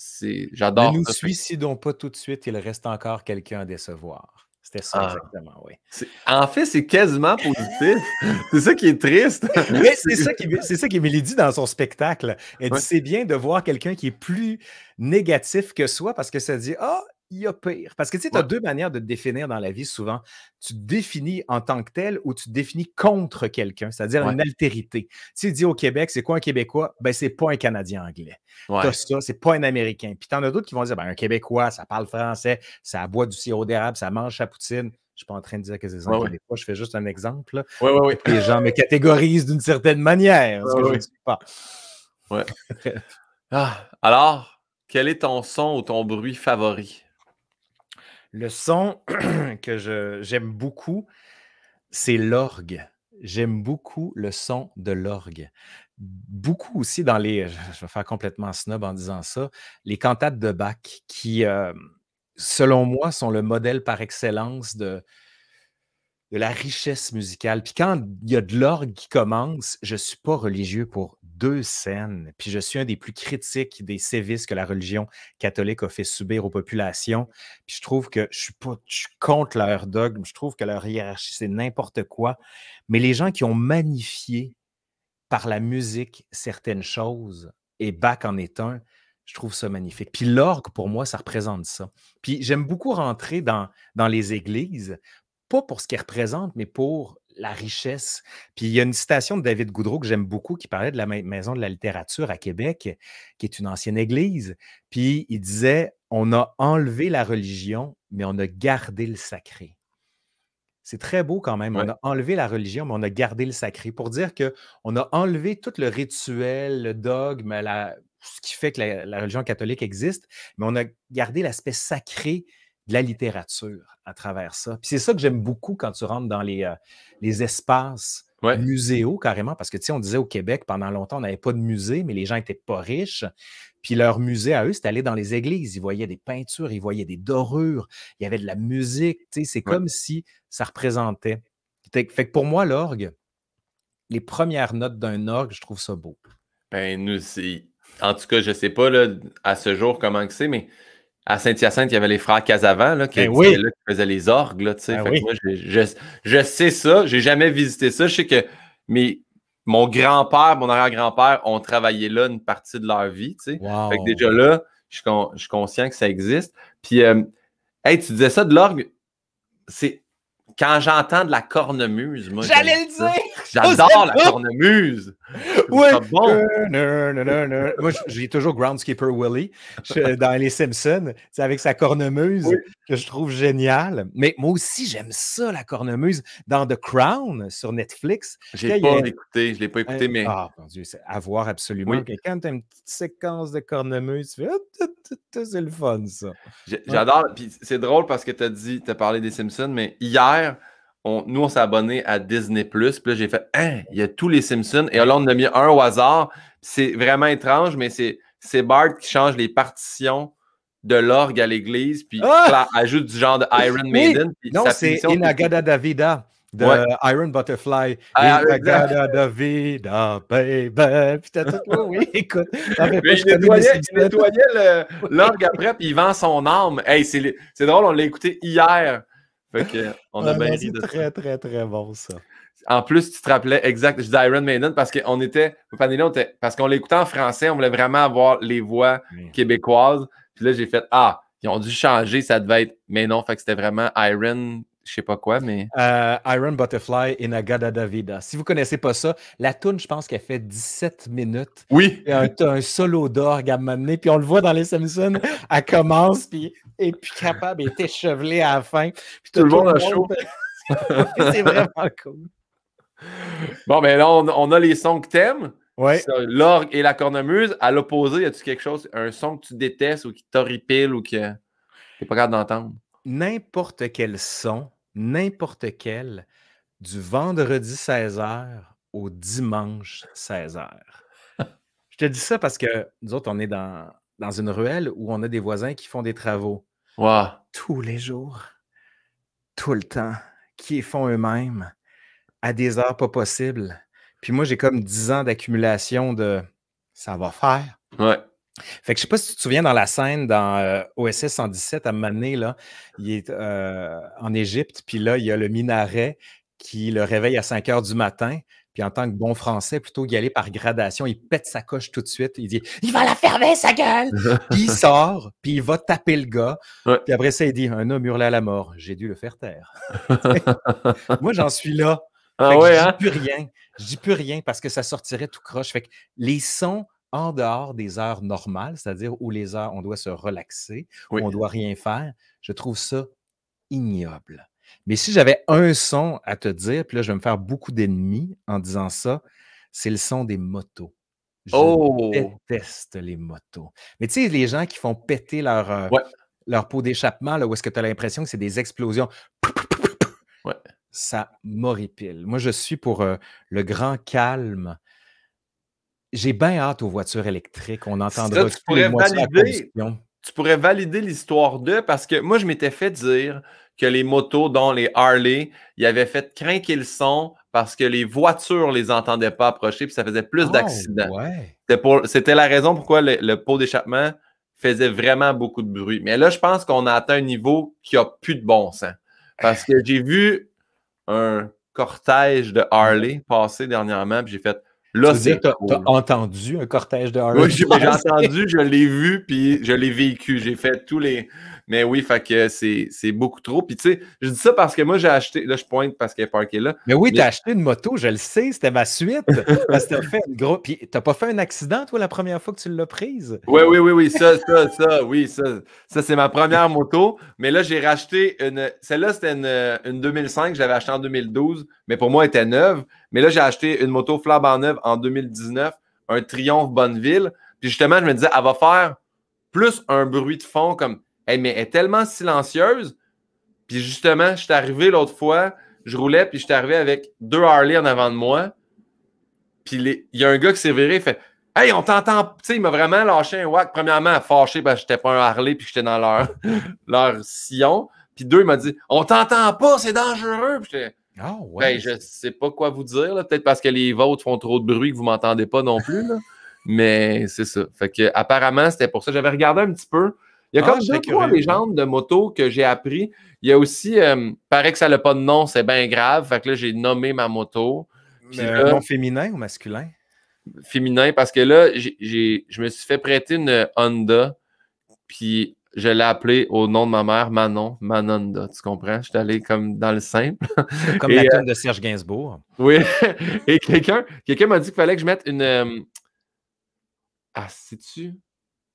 J'adore. Ne nous suicidons pas tout de suite, il reste encore quelqu'un à décevoir. C'était ça, ah. exactement, oui. En fait, c'est quasiment positif. c'est ça qui est triste. Mais c'est ça qui c'est ça qu'Émilie dit dans son spectacle. Elle dit c'est bien de voir quelqu'un qui est plus négatif que soi parce que ça dit Ah, il y a pire. Parce que tu sais, tu as deux manières de te définir dans la vie souvent. Tu te définis en tant que tel ou tu te définis contre quelqu'un, c'est-à-dire en une altérité. Tu dis au Québec, c'est quoi un Québécois? Ben, c'est pas un Canadien anglais. Tu T'as ça, c'est pas un Américain. Puis tu en as d'autres qui vont dire, ben, un Québécois, ça parle français, ça boit du sirop d'érable, ça mange sa poutine. Je ne suis pas en train de dire que c'est ça, ouais, je fais juste un exemple. Oui, Les gens me catégorisent d'une certaine manière, ce alors, quel est ton son ou ton bruit favori? Le son que j'aime beaucoup, c'est l'orgue. J'aime beaucoup le son de l'orgue. Beaucoup aussi dans les, je vais faire complètement snob en disant ça, les cantates de Bach qui, euh, selon moi, sont le modèle par excellence de, de la richesse musicale. Puis quand il y a de l'orgue qui commence, je ne suis pas religieux pour deux scènes, puis je suis un des plus critiques des sévices que la religion catholique a fait subir aux populations. Puis je trouve que je suis pas contre leur dogme, je trouve que leur hiérarchie, c'est n'importe quoi. Mais les gens qui ont magnifié par la musique certaines choses, et Bach en est un, je trouve ça magnifique. Puis l'orgue, pour moi, ça représente ça. Puis j'aime beaucoup rentrer dans, dans les églises, pas pour ce qu'elles représentent, mais pour la richesse. Puis il y a une citation de David Goudreau que j'aime beaucoup qui parlait de la Maison de la littérature à Québec, qui est une ancienne église. Puis il disait On a enlevé la religion, mais on a gardé le sacré. C'est très beau quand même. On a enlevé la religion, mais on a gardé le sacré pour dire qu'on a enlevé tout le rituel, le dogme, ce qui fait que la religion catholique existe, mais on a gardé l'aspect sacré de la littérature à travers ça. Puis c'est ça que j'aime beaucoup quand tu rentres dans les, euh, les espaces muséaux, carrément, parce que tu sais, on disait au Québec, pendant longtemps, on n'avait pas de musée, mais les gens n'étaient pas riches. Puis leur musée à eux, c'était aller dans les églises. Ils voyaient des peintures, ils voyaient des dorures, il y avait de la musique. Tu sais, c'est comme si ça représentait. Fait que pour moi, l'orgue, les premières notes d'un orgue, je trouve ça beau. Ben, nous, c'est. En tout cas, je ne sais pas à ce jour comment que c'est, mais à Saint-Hyacinthe, il y avait les frères Casavant ben qui, faisaient les orgues. je, sais ça, Je n'ai jamais visité ça. Je sais que mon grand-père, mon arrière-grand-père ont travaillé là une partie de leur vie. déjà là, je suis, conscient que ça existe. Puis, euh, tu disais ça de l'orgue, c'est quand j'entends de la cornemuse, moi. J'allais le dire! J'adore la cornemuse! Oui! moi, j'ai toujours Groundskeeper Willie euh, dans Les Simpsons, c'est avec sa cornemuse que je trouve géniale. Mais moi aussi, j'aime ça, la cornemuse, dans The Crown sur Netflix. J'ai pas écouté, je l'ai pas écouté, euh, mais. Ah, mon Dieu, c'est à voir absolument. Quand tu as une petite séquence de cornemuse, tu fais. Ah, c'est le fun, ça. J'adore. Puis c'est drôle parce que tu as dit, tu as parlé des Simpsons, mais hier, nous, on s'est abonné à Disney+. Puis là, j'ai fait, hein, il y a tous les Simpsons. Et là, on a mis un au hasard. C'est vraiment étrange, mais c'est Bart qui change les partitions de l'orgue à l'église, puis il ah! ajoute du genre de Iron Maiden. non, c'est Inagada Davida de Iron Butterfly. Ah, Inagada Davida, baby. Puis t'as tout, oui, écoute. Mais il nettoyait, l'orgue après, puis il vend son arme. Hey, c'est drôle, on l'a écouté hier fait que, on a bien ri de très, très, très bon, ça. En plus, tu te rappelais exact, je dis Iron Maiden parce qu'on était, on était, parce qu'on l'écoutait en français, on voulait vraiment avoir les voix québécoises. Puis là, j'ai fait, ah, ils ont dû changer, ça devait être, mais non, fait que c'était vraiment Iron je sais pas quoi, mais. Euh, Iron Butterfly et Nagada Davida. Si vous connaissez pas ça, la tune, je pense qu'elle fait 17 minutes. Oui. Et un, solo d'orgue à m'amener. puis on le voit dans les Simpsons, elle commence, puis et puis capable et échevelé à la fin. Puis tout, le monde a chaud. c'est vraiment cool. Bon, mais ben là, on, a les sons que t'aimes. Ouais. L'orgue et la cornemuse. À l'opposé, y a-tu quelque chose, un son que tu détestes ou qui t'horripile ou que t'es pas capable d'entendre? N'importe quel son, n'importe quel, du vendredi 16h au dimanche 16h. Je te dis ça parce que nous autres, on est dans, dans une ruelle où on a des voisins qui font des travaux. Tous les jours, tout le temps, qui font eux-mêmes à des heures pas possibles. Puis moi, j'ai comme 10 ans d'accumulation de ça va faire. Ouais. Fait que je sais pas si tu te souviens dans la scène dans euh, OSS 117 à Mané, là, il est euh, en Égypte, puis là, il y a le minaret qui le réveille à 5 heures du matin en tant que bon français, plutôt qu'y aller par gradation, il pète sa coche tout de suite. Il dit Il va la fermer, sa gueule Puis il sort, puis il va taper le gars. Puis après ça, il dit Un homme hurlait à la mort. J'ai dû le faire taire. Moi, j'en suis là. Je dis plus rien. Je dis plus rien parce que ça sortirait tout croche. Fait que les sons en dehors des heures normales, c'est-à-dire où les heures on doit se relaxer, où on doit rien faire, je trouve ça ignoble. Mais si j'avais un son à te dire, puis là, je vais me faire beaucoup d'ennemis en disant ça, c'est le son des motos. Je oh! déteste les motos. Mais tu sais, les gens qui font péter leur, euh, leur peau d'échappement, là, où est-ce que tu as l'impression que c'est des explosions. Ça m'horripile. Moi, je suis pour euh, le grand calme. J'ai bien hâte aux voitures électriques. On entendra des tu, pourrais valider, tu pourrais valider l'histoire d'eux parce que moi, je m'étais fait dire que les motos, dont les Harley, y avaient fait craquer le son parce que les voitures les entendaient pas approcher, puis ça faisait plus ah, d'accidents. C'était la raison pourquoi le, pot d'échappement faisait vraiment beaucoup de bruit. Mais là, je pense qu'on a atteint un niveau qui a plus de bon sens. Parce que j'ai vu un cortège de Harley passer dernièrement, puis j'ai fait Là, c'est. entendu un cortège de Harley? Oui, j'ai entendu, je l'ai vu, puis je l'ai vécu. J'ai fait tous les, mais oui, fait que c'est beaucoup trop. Puis tu sais, je dis ça parce que moi, j'ai acheté. Là, je pointe parce qu'elle est parkée là. Mais oui, tu t'as acheté une moto, je le sais, c'était ma suite. parce que t'as fait une grosse. Puis t'as pas fait un accident, toi, la première fois que tu l'as prise? Oui, oui, oui, oui. Ça, ça, ça, oui, ça. Ça, c'est ma première moto. Mais là, j'ai racheté une. Celle-là, c'était une, une 2005, j'avais acheté en 2012, mais pour moi, elle était neuve. Mais là, j'ai acheté une moto en neuve en 2019, un Triumph Bonneville. Puis justement, je me disais, elle va faire plus un bruit de fond comme mais elle est tellement silencieuse. Puis justement, je suis arrivé l'autre fois, je roulais, puis je suis arrivé avec deux Harley en avant de moi. Puis il y a un gars qui s'est viré, il fait Hey, on t'entend. Tu sais, il m'a vraiment lâché un whack. Premièrement, fâché parce que j'étais pas un Harley puis j'étais dans leur, leur sillon. Puis deux, il m'a dit On t'entend pas, c'est dangereux. Puis j'étais ah, ouais. Ben, je sais pas quoi vous dire, peut-être parce que les vôtres font trop de bruit que vous m'entendez pas non plus. Mais c'est ça. Fait que apparemment, c'était pour ça. J'avais regardé un petit peu. Il y a ah, comme deux, trois légendes de moto que j'ai appris. Il y a aussi, euh, paraît que ça n'a pas de nom, c'est bien grave. Fait que là, j'ai nommé ma moto. C'est un nom féminin ou masculin? Féminin, parce que là, je me suis fait prêter une Honda, puis je l'ai appelée au nom de ma mère, Manon, Manonda, tu comprends? Je suis allé comme dans le simple. Comme la euh, de Serge Gainsbourg. Oui, et quelqu'un, quelqu'un m'a dit qu'il fallait que je mette une... Euh, ah, sais-tu?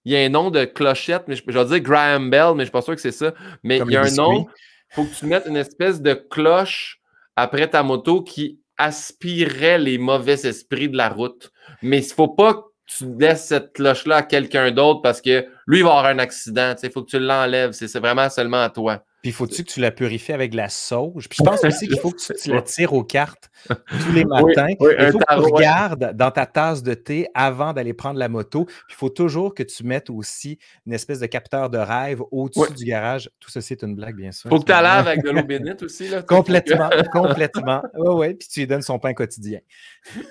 il y a un nom de clochette, mais je, vais dire Graham Bell, mais je ne suis pas sûr que c'est ça. Mais il y a un nom, il faut que tu mettes une espèce de cloche après ta moto qui aspirait les mauvais esprits de la route. Mais il ne faut pas que tu laisses cette cloche-là à quelqu'un d'autre parce que lui, il va avoir un accident. Il faut que tu l'enlèves. C'est vraiment seulement à toi. Puis faut-tu que tu la purifies avec la sauge? Puis je pense aussi qu'il faut que tu la tires aux cartes tous les matins. il faut que tu regardes dans ta tasse de thé avant d'aller prendre la moto. Puis il faut toujours que tu mettes aussi une espèce de capteur de rêve au-dessus du garage. Tout ceci est une blague, bien sûr. Faut que tu la laves avec de l'eau bénite aussi. Là, complètement, complètement. Oui, oui. Puis tu lui donnes son pain quotidien.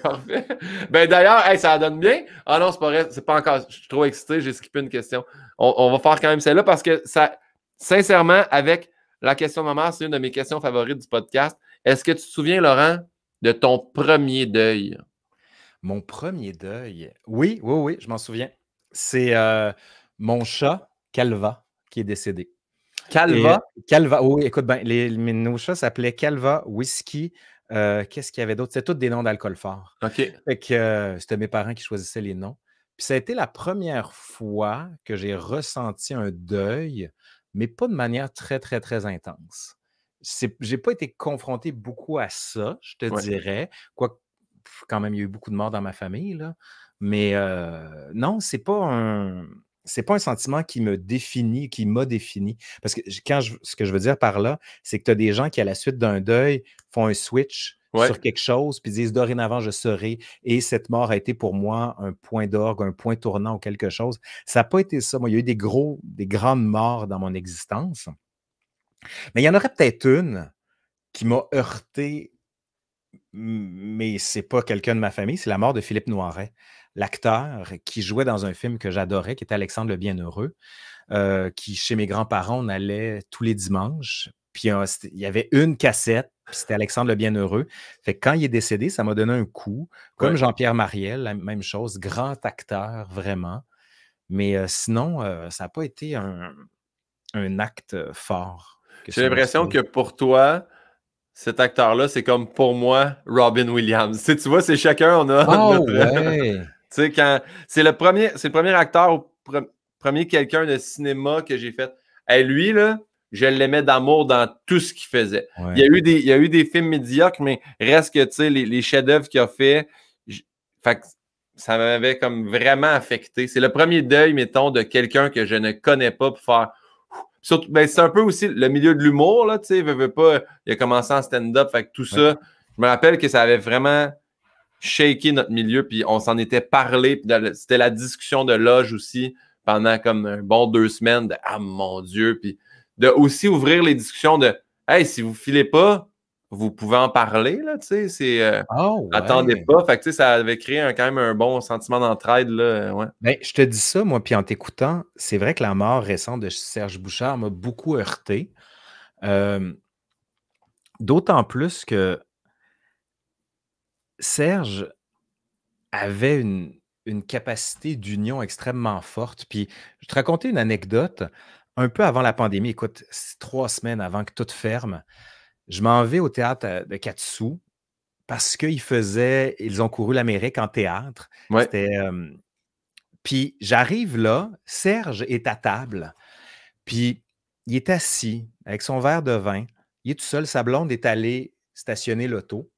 Parfait. Ben d'ailleurs, ça donne bien. Ah non, c'est pas C'est pas encore. Je suis trop excité. J'ai skippé une question. on va faire quand même celle-là parce que ça sincèrement, avec la question maman, c'est une de mes questions favorites du podcast. Est-ce que tu te souviens, Laurent, de ton premier deuil? Mon premier deuil? Oui, oui, oui, je m'en souviens. C'est euh, mon chat, Calva, qui est décédé. Calva? Euh, Calva, oui, écoute, ben, les, nos chats s'appelaient Calva, Whisky, euh, qu'est-ce qu'il y avait d'autre? C'était tous des noms d'alcool fort. OK. c'était mes parents qui choisissaient les noms. Puis ça a été la première fois que j'ai ressenti un deuil mais pas de manière très, très, très intense. J'ai pas été confronté beaucoup à ça, je te dirais. Quoi, quand même, il y a eu beaucoup de morts dans ma famille, là. Mais non, c'est pas un c'est pas un sentiment qui me définit, qui m'a défini. Parce que quand ce que je veux dire par là, c'est que tu as des gens qui, à la suite d'un deuil, font un switch sur quelque chose, puis disent dorénavant, je serai, et cette mort a été pour moi un point d'orgue, un point tournant ou quelque chose. Ça n'a pas été ça. Moi, il y a eu des gros, des grandes morts dans mon existence. Mais il y en aurait peut-être une qui m'a heurté, mais c'est pas quelqu'un de ma famille, c'est la mort de Philippe Noiret, l'acteur qui jouait dans un film que j'adorais, qui était Alexandre le Bienheureux. Euh, qui, chez mes grands-parents, on allait tous les dimanches. Puis euh, il y avait une cassette, c'était Alexandre le Bienheureux. Fait que quand il est décédé, ça m'a donné un coup. Comme Jean-Pierre Mariel, la même chose, grand acteur vraiment. Mais euh, sinon, euh, ça n'a pas été un, acte fort. J'ai l'impression que pour toi, cet acteur-là, c'est comme pour moi, Robin Williams. Tu, tu vois, c'est chacun, on a ah C'est le premier, c'est le premier acteur ou premier quelqu'un de cinéma que j'ai fait. et lui, là, je l'aimais d'amour dans tout ce qu'il faisait. Il, y a eu des, il y a eu des films médiocres, mais reste que, tu sais, les, chefs-d'œuvre qu'il a fait, ça m'avait comme vraiment affecté. C'est le premier deuil, mettons, de quelqu'un que je ne connais pas pour faire. Surtout, ben, c'est un peu aussi le milieu de l'humour, là, tu sais, pas, il a commencé en stand-up, fait que tout ça, je me rappelle que ça avait vraiment shaké notre milieu, puis on s'en était parlé, c'était la discussion de loge aussi pendant comme un bon deux semaines Ah mon Dieu, puis de aussi ouvrir les discussions de Hey, si vous filez pas, vous pouvez en parler, là, tu sais, c'est... Euh, oh, attendez pas, fait que, ça avait créé quand même un bon sentiment d'entraide, là, euh, ouais. Ben, je te dis ça, moi, puis en t'écoutant, c'est vrai que la mort récente de Serge Bouchard m'a beaucoup heurté, euh, d'autant plus que Serge avait une, une capacité d'union extrêmement forte, puis je te racontais une anecdote, un peu avant la pandémie, écoute, trois semaines avant que tout ferme, je m'en vais au théâtre euh, de Katsu parce qu'ils faisaient, ils ont couru l'Amérique en théâtre. puis j'arrive là, Serge est à table, puis il est assis avec son verre de vin, il est tout seul, sa blonde est allée stationner l'auto.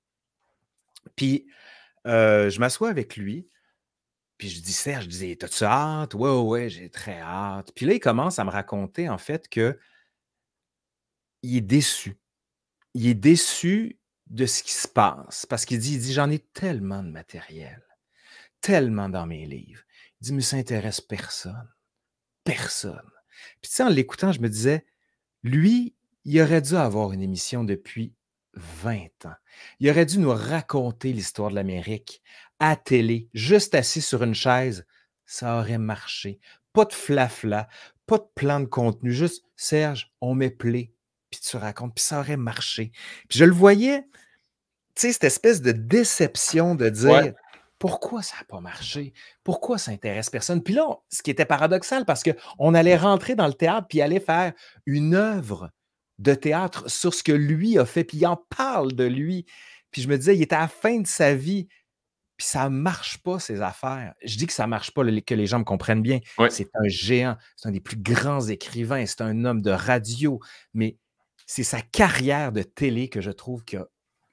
Puis euh, je m'assois avec lui, puis je dis, Serge, je disais, t'as-tu hâte? Ouais, ouais, j'ai très hâte. Puis là, il commence à me raconter, en fait, que il est déçu. Il est déçu de ce qui se passe parce qu'il dit, il dit, j'en ai tellement de matériel, tellement dans mes livres. Il dit, mais ça intéresse personne. Personne. Puis tu en l'écoutant, je me disais, lui, il aurait dû avoir une émission depuis 20 ans. Il aurait dû nous raconter l'histoire de l'Amérique à télé, juste assis sur une chaise, ça aurait marché. Pas de flafla, pas de plan de contenu, juste Serge, on met plaît, puis tu racontes, puis ça aurait marché. Puis je le voyais, tu sais, cette espèce de déception de dire pourquoi ça n'a pas marché, pourquoi ça intéresse personne. Puis là, ce qui était paradoxal, parce qu'on allait rentrer dans le théâtre, puis aller faire une œuvre de théâtre sur ce que lui a fait, puis il en parle de lui. Puis je me disais, il était à la fin de sa vie. Puis ça marche pas, ces affaires. Je dis que ça marche pas, que les gens me comprennent bien. C'est un géant, c'est un des plus grands écrivains, c'est un homme de radio, mais c'est sa carrière de télé que je trouve qu'il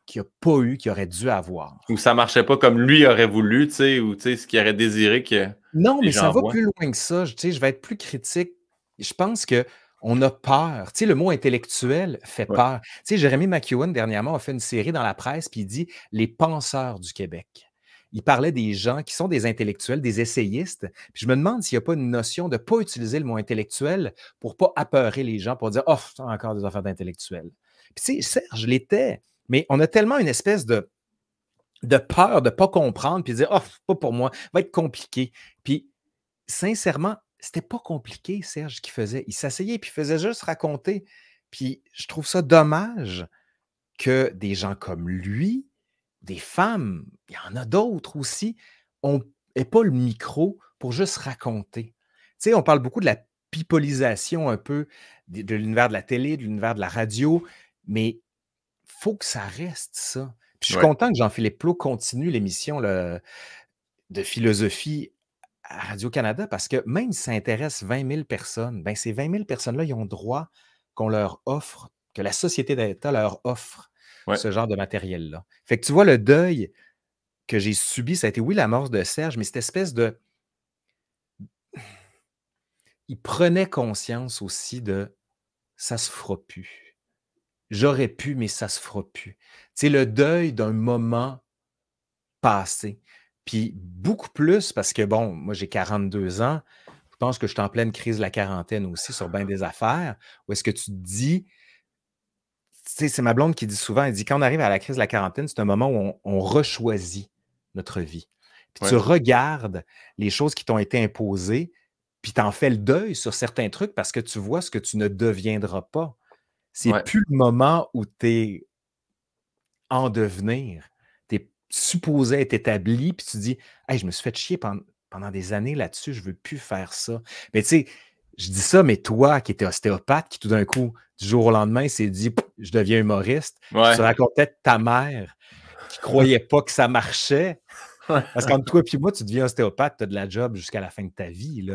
qui a pas eu, qu'il aurait dû avoir. Ou ça marchait pas comme lui aurait voulu, tu sais, ou tu sais, ce qu'il aurait désiré que. Non, mais ça va plus loin que ça. Je, je vais être plus critique. Je pense que on a peur. Tu sais, le mot intellectuel fait peur. Tu sais, Jérémy McEwen, dernièrement, a fait une série dans la presse, puis il dit Les penseurs du Québec il parlait des gens qui sont des intellectuels, des essayistes. Puis je me demande s'il n'y a pas une notion de ne pas utiliser le mot intellectuel pour ne pas apeurer les gens, pour dire Oh, encore des affaires d'intellectuels. Puis tu sais, Serge l'était, mais on a tellement une espèce de, de peur de ne pas comprendre, puis de dire Oh, pas pour moi, va être compliqué. Puis sincèrement, c'était pas compliqué, Serge, qu'il faisait. Il s'asseyait, puis il faisait juste raconter. Puis je trouve ça dommage que des gens comme lui, des femmes, il y en a d'autres aussi, on n'est pas le micro pour juste raconter. Tu sais, on parle beaucoup de la pipolisation un peu de, l'univers de la télé, de l'univers de la radio, mais faut que ça reste ça. Puis je suis content que Jean-Philippe Plot continue l'émission de philosophie à Radio-Canada parce que même si ça intéresse 20 000 personnes, ben ces 20 000 personnes-là, ils ont droit qu'on leur offre, que la société d'État leur offre ce genre de matériel-là. Fait que tu vois, le deuil que j'ai subi, ça a été, oui, la mort de Serge, mais cette espèce de. Il prenait conscience aussi de ça se fera plus. J'aurais pu, mais ça se fera plus. C'est le deuil d'un moment passé. Puis beaucoup plus, parce que bon, moi j'ai 42 ans, je pense que je suis en pleine crise de la quarantaine aussi sur bien des affaires, où est-ce que tu te dis, c'est ma blonde qui dit souvent, elle dit, quand on arrive à la crise de la quarantaine, c'est un moment où on, on rechoisit notre vie. Puis tu regardes les choses qui t'ont été imposées, puis t'en fais le deuil sur certains trucs parce que tu vois ce que tu ne deviendras pas. C'est plus le moment où tu es en devenir. Tu es supposé être établi, puis tu dis, je me suis fait chier pendant, des années là-dessus, je veux plus faire ça. Mais tu sais, je dis ça, mais toi qui étais ostéopathe, qui tout d'un coup, du jour au lendemain, s'est dit je deviens humoriste, ouais. tu racontais ta mère qui croyait pas que ça marchait. Parce qu'entre toi et moi, tu deviens ostéopathe, tu as de la job jusqu'à la fin de ta vie.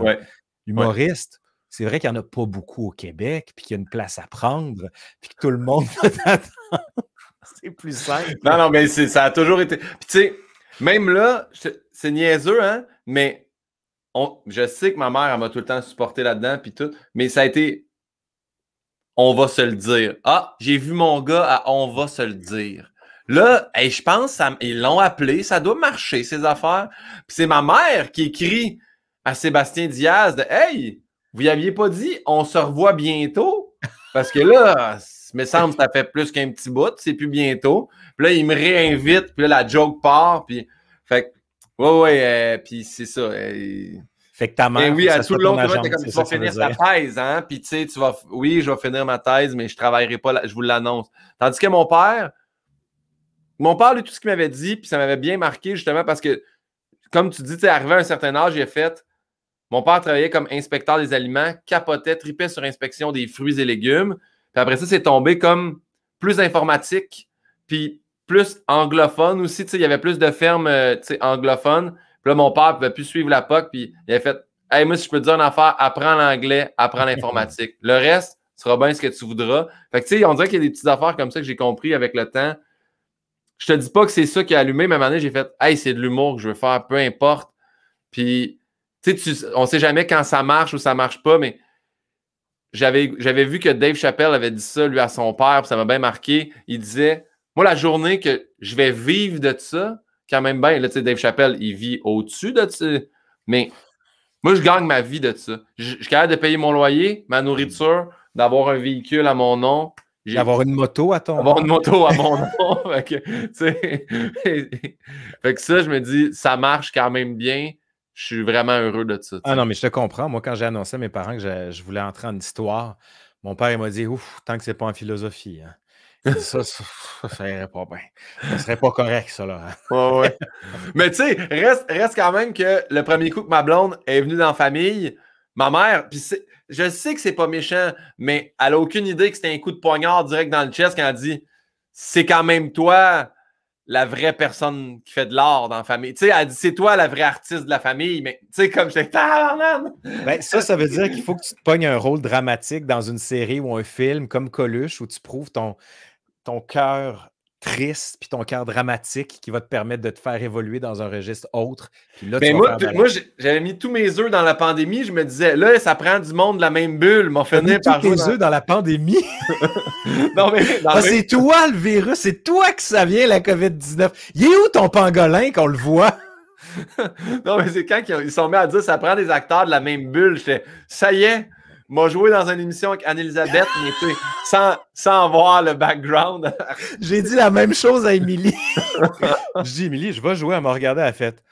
Humoriste, c'est vrai qu'il n'y en a pas beaucoup au Québec, puis qu'il y a une place à prendre, puis que tout le monde C'est plus simple. Non, non, mais ça a toujours été. tu sais, même là, c'est niaiseux, hein, mais je sais que ma mère, elle m'a tout le temps supporté là-dedans, puis tout, mais ça a été, on va se le dire. Ah, j'ai vu mon gars à on va se le dire. Là, je pense, ça, ils l'ont appelé, ça doit marcher, ces affaires. Puis c'est ma mère qui écrit à Sébastien Diaz de Hey, vous aviez pas dit on se revoit bientôt? Parce que là, il me semble que ça fait plus qu'un petit bout, c'est plus bientôt. Puis là, il me réinvite, puis là, la joke part, puis. Fait Ouais, ouais, euh, puis c'est ça. Euh, fait que ta mère. Et oui, à tout le long, tu vas finir ta thèse, hein? Puis tu sais, tu vas. Oui, je vais finir ma thèse, mais je travaillerai pas, je vous l'annonce. Tandis que mon père, mon père, lui, tout ce qu'il m'avait dit, puis ça m'avait bien marqué, justement, parce que, comme tu dis, tu es arrivé à un certain âge, j'ai fait. Mon père travaillait comme inspecteur des aliments, capotait, tripait sur inspection des fruits et légumes. Puis après ça, c'est tombé comme plus informatique. Puis plus anglophone aussi. Il y avait plus de fermes euh, anglophones. Puis là, mon père pouvait plus suivre la POC. Puis il a fait Hey, moi, si je peux te dire une affaire, apprends l'anglais, apprends l'informatique. Le reste, sera bien ce que tu voudras. Fait que, tu sais, on dirait qu'il y a des petites affaires comme ça que j'ai compris avec le temps. Je te dis pas que c'est ça qui a allumé, mais à un moment j'ai fait Hey, c'est de l'humour que je veux faire, peu importe. Puis, tu sais, on sait jamais quand ça marche ou ça marche pas, mais j'avais vu que Dave Chappelle avait dit ça, lui, à son père, ça m'a bien marqué. Il disait moi, la journée que je vais vivre de ça, quand même bien, là, tu sais, Dave Chappelle, il vit au-dessus de ça. Mais moi, je gagne ma vie de ça. Je, suis capable de payer mon loyer, ma nourriture, d'avoir un véhicule à mon nom. D'avoir une moto à ton nom. Avoir une moto à mon nom. fait, que, ça, je me dis, ça marche quand même bien je suis vraiment heureux de ça. Ah non, mais je te comprends. Moi, quand j'ai annoncé à mes parents que je, voulais entrer en histoire, mon père, il m'a dit Ouf, tant que c'est pas en philosophie. Hein ça, ça, irait pas bien. Ça serait pas correct, ça, là. Hein. ouais, ouais. Mais tu sais, reste, quand même que le premier coup que ma blonde est venue dans la famille, ma mère, puis je sais que c'est pas méchant, mais elle a aucune idée que c'était un coup de poignard direct dans le chest quand elle dit c'est quand même toi la vraie personne qui fait de l'art dans la famille. Tu sais, elle dit c'est toi la vraie artiste de la famille, mais tu sais, comme j'étais ben, ça, ça veut dire qu'il faut que tu te pognes un rôle dramatique dans une série ou un film comme Coluche où tu prouves ton, ton cœur triste, puis ton cœur dramatique qui va te permettre de te faire évoluer dans un registre autre. Ben, moi, j'avais mis tous mes œufs dans la pandémie. Je me disais, là, ça prend du monde de la même bulle. mis par tous œufs dans... la pandémie. Ah, c'est toi le virus, c'est toi que ça vient, la COVID-19. Il est où ton pangolin qu'on le voit? non, mais c'est quand ils sont mis à dire ça prend des acteurs de la même bulle. fais, ça y est, m'a joué dans une émission avec Anne-Elisabeth, mais sans, sans voir le background. J'ai dit la même chose à Émilie. je dis, Émilie, je vais jouer, à me regarder à la fête.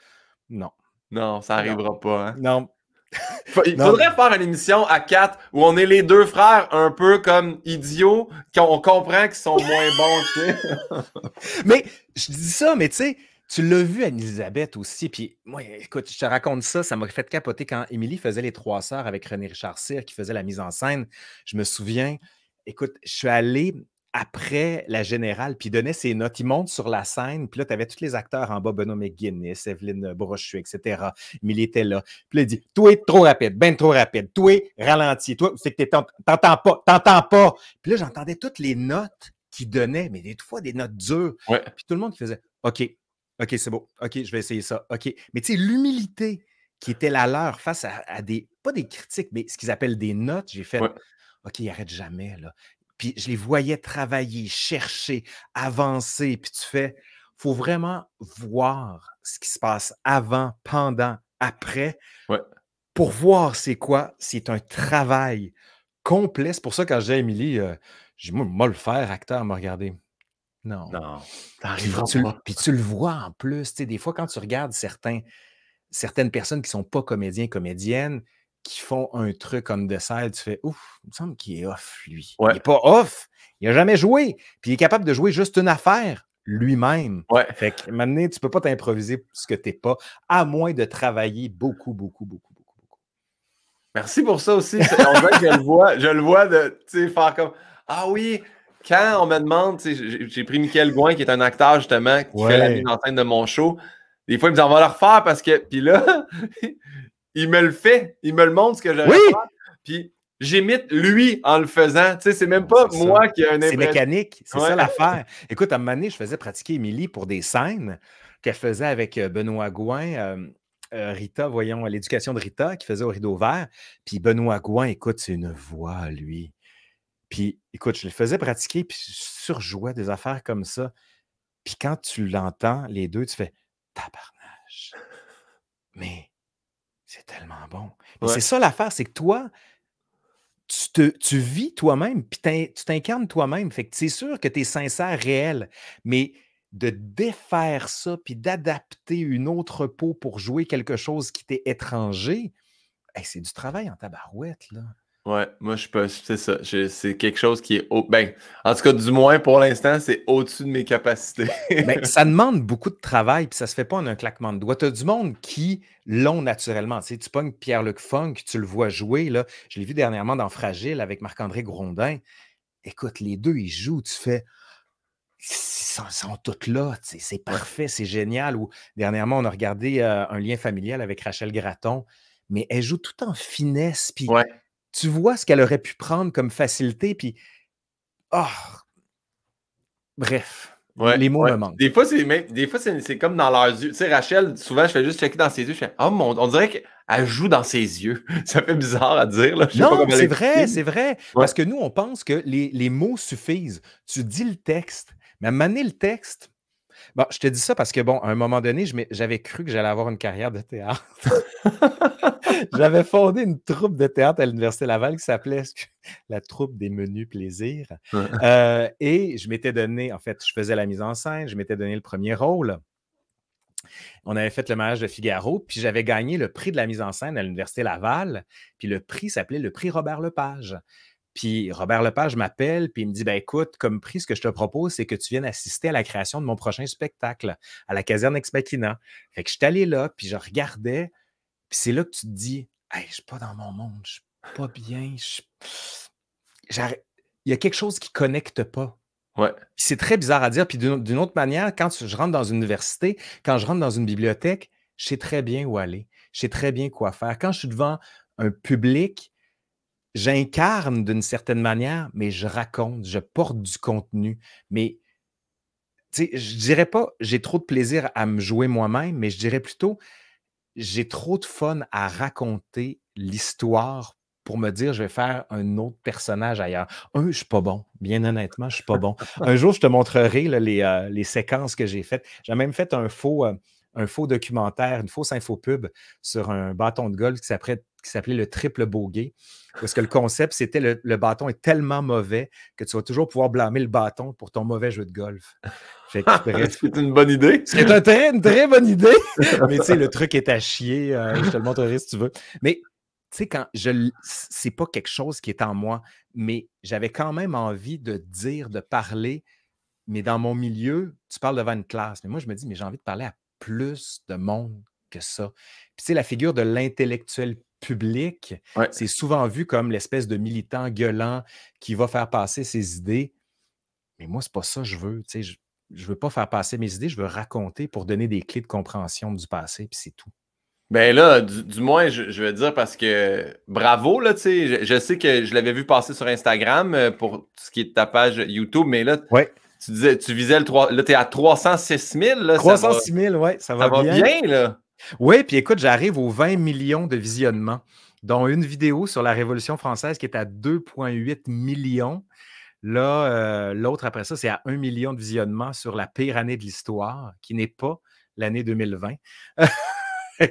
non. Non, ça n'arrivera pas. Hein. Non. Il faudrait faire une émission à quatre où on est les deux frères un peu comme idiots, on comprend qu'ils sont moins bons. mais je dis ça, mais tu sais, tu l'as vu, Anne-Elisabeth aussi. Puis, moi, écoute, je te raconte ça. Ça m'a fait capoter quand Émilie faisait Les Trois Sœurs avec René Richard Cyr qui faisait la mise en scène. Je me souviens, écoute, je suis allé après la générale, puis il donnait ses notes. Il monte sur la scène, puis là, tu avais tous les acteurs en bas, Benoît McGuinness, Evelyne Brochu, etc. Mais était là. Puis là, il dit Toi, trop rapide, ben trop rapide, toi, ralenti, toi, c'est que t'entends pas, t'entends pas. Puis là, j'entendais toutes les notes qu'il donnait, mais des fois, des notes dures. Puis tout le monde faisait OK, OK, c'est beau. OK, je vais essayer ça. OK. Mais tu sais, l'humilité qui était la leur face à, des, pas des critiques, mais ce qu'ils appellent des notes, j'ai fait, OK, ils n'arrêtent jamais, là. Puis je les voyais travailler, chercher, avancer. Puis tu fais, faut vraiment voir ce qui se passe avant, pendant, après, pour voir c'est quoi. C'est un travail complet. C'est pour ça, quand euh, j'ai Émilie, j'ai moi, le faire, acteur, me regarder. Non. Non. Puis, tu, le vois en plus. Tu des fois, quand tu regardes certains, certaines personnes qui ne sont pas comédiens, comédiennes, qui font un truc comme de ça, tu fais Ouf, il me semble qu'il est off, lui. Il n'est pas off. Il n'a jamais joué. Puis il est capable de jouer juste une affaire lui-même. Ouais. Fait que maintenant, tu ne peux pas t'improviser ce que tu n'es pas, à moins de travailler beaucoup, beaucoup, beaucoup, beaucoup, beaucoup. Merci pour ça aussi. On dirait que je le vois, je le vois de faire comme Ah oui, quand on me demande, j'ai pris Mickaël Gouin, qui est un acteur justement, qui fait la mise en scène de mon show. Des fois, il me dit on va le refaire parce que. Puis là, il me le fait. Il me le montre ce que j'avais oui! Puis j'imite lui en le faisant. Tu sais, c'est même pas moi qui ai un C'est mécanique. C'est ça l'affaire. Écoute, à un moment donné, je faisais pratiquer Émilie pour des scènes qu'elle faisait avec euh, Benoît Gouin. Euh, euh, Rita, voyons, l'éducation de Rita qui faisait au rideau vert. Puis Benoît Gouin, écoute, c'est une voix, lui. Puis écoute, je le faisais pratiquer, puis je surjouais des affaires comme ça. Puis quand tu l'entends, les deux, tu fais tabarnage. Mais c'est tellement bon. C'est ça l'affaire, c'est que toi, tu, te, tu vis toi-même, puis tu t'incarnes toi-même. Fait que c'est sûr que tu es sincère, réel. Mais de défaire ça, puis d'adapter une autre peau pour jouer quelque chose qui t'est étranger, c'est du travail en tabarouette, là. Ouais, moi je peux, c'est ça. c'est quelque chose qui est au. Ben, en tout cas, du moins pour l'instant, c'est au-dessus de mes capacités. Mais ben, ça demande beaucoup de travail, puis ça se fait pas en un claquement de doigts. Tu as du monde qui l'ont naturellement. Tu, sais, tu pognes Pierre-Luc Funk, tu le vois jouer. Là. Je l'ai vu dernièrement dans Fragile avec Marc-André Grondin. Écoute, les deux, ils jouent, tu fais. Ils sont, tous là, c'est parfait, c'est génial. Ou dernièrement, on a regardé euh, un lien familial avec Rachel Gratton, mais elle joue tout en finesse, puis tu vois ce qu'elle aurait pu prendre comme facilité, puis. Oh! Bref. les mots me manquent. Des fois, c'est même, des comme dans leurs yeux. Tu sais, Rachel, souvent, je fais juste checker dans ses yeux. Je fais, oh mon, on dirait qu'elle joue dans ses yeux. Ça fait bizarre à dire. Là. non, c'est vrai, c'est vrai. Parce que nous, on pense que les, les, mots suffisent. Tu dis le texte, mais à le texte, Bon, je te dis ça parce que, bon, à un moment donné, j'avais cru que j'allais avoir une carrière de théâtre. j'avais fondé une troupe de théâtre à l'Université Laval qui s'appelait la troupe des menus plaisirs. Euh, et je m'étais donné, en fait, je faisais la mise en scène, je m'étais donné le premier rôle. On avait fait le mariage de Figaro, puis j'avais gagné le prix de la mise en scène à l'Université Laval, puis le prix s'appelait le prix Robert Lepage. Puis Robert Lepage m'appelle, puis il me dit ben écoute, comme prix, ce que je te propose, c'est que tu viennes assister à la création de mon prochain spectacle à la caserne Machina. » Fait que je suis allé là, puis je regardais, puis c'est là que tu te dis hey, je suis pas dans mon monde, je suis pas bien, Il y a quelque chose qui connecte pas. Ouais. C'est très bizarre à dire. Puis d'une autre manière, quand je rentre dans une université, quand je rentre dans une bibliothèque, je sais très bien où aller, je sais très bien quoi faire. Quand je suis devant un public, j'incarne d'une certaine manière, mais je raconte, je porte du contenu. Mais je dirais pas j'ai trop de plaisir à me jouer moi-même, mais je dirais plutôt j'ai trop de fun à raconter l'histoire pour me dire je vais faire un autre personnage ailleurs. Un, je suis pas bon. Bien honnêtement, je suis pas bon. un jour, je te montrerai euh, les, séquences que j'ai faites. J'ai même fait un faux. Euh, un faux documentaire, une fausse infopub sur un bâton de golf qui s'apprête qui s'appelait le triple bogey, parce que le concept, c'était le, bâton est tellement mauvais que tu vas toujours pouvoir blâmer le bâton pour ton mauvais jeu de golf. c'est une bonne idée. C'est une très bonne idée. Mais tu sais, le truc est à chier. Euh, je te le montrerai si tu veux. Mais tu sais, quand je. C'est pas quelque chose qui est en moi, mais j'avais quand même envie de dire, de parler. Mais dans mon milieu, tu parles devant une classe. Mais moi, je me dis, mais j'ai envie de parler à plus de monde que ça. Puis, tu sais, la figure de l'intellectuel public, c'est souvent vu comme l'espèce de militant gueulant qui va faire passer ses idées. Mais moi, c'est pas ça que je veux. je, veux pas faire passer mes idées, je veux raconter pour donner des clés de compréhension du passé, puis c'est tout. Ben là, du, moins, je, je, veux dire parce que bravo, là, tu sais, je, sais que je l'avais vu passer sur Instagram euh, pour ce qui est de ta page YouTube, mais là, tu disais, tu visais le 3, là, t'es à 306 000, là. 306 000, ça va, ouais, ça va, ça va bien, là. Oui, puis écoute, j'arrive aux 20 millions de visionnements, dont une vidéo sur la Révolution française qui est à 2,8 millions. Là, euh, l'autre après ça, c'est à 1 million de visionnements sur la pire année de l'histoire, qui n'est pas l'année 2020.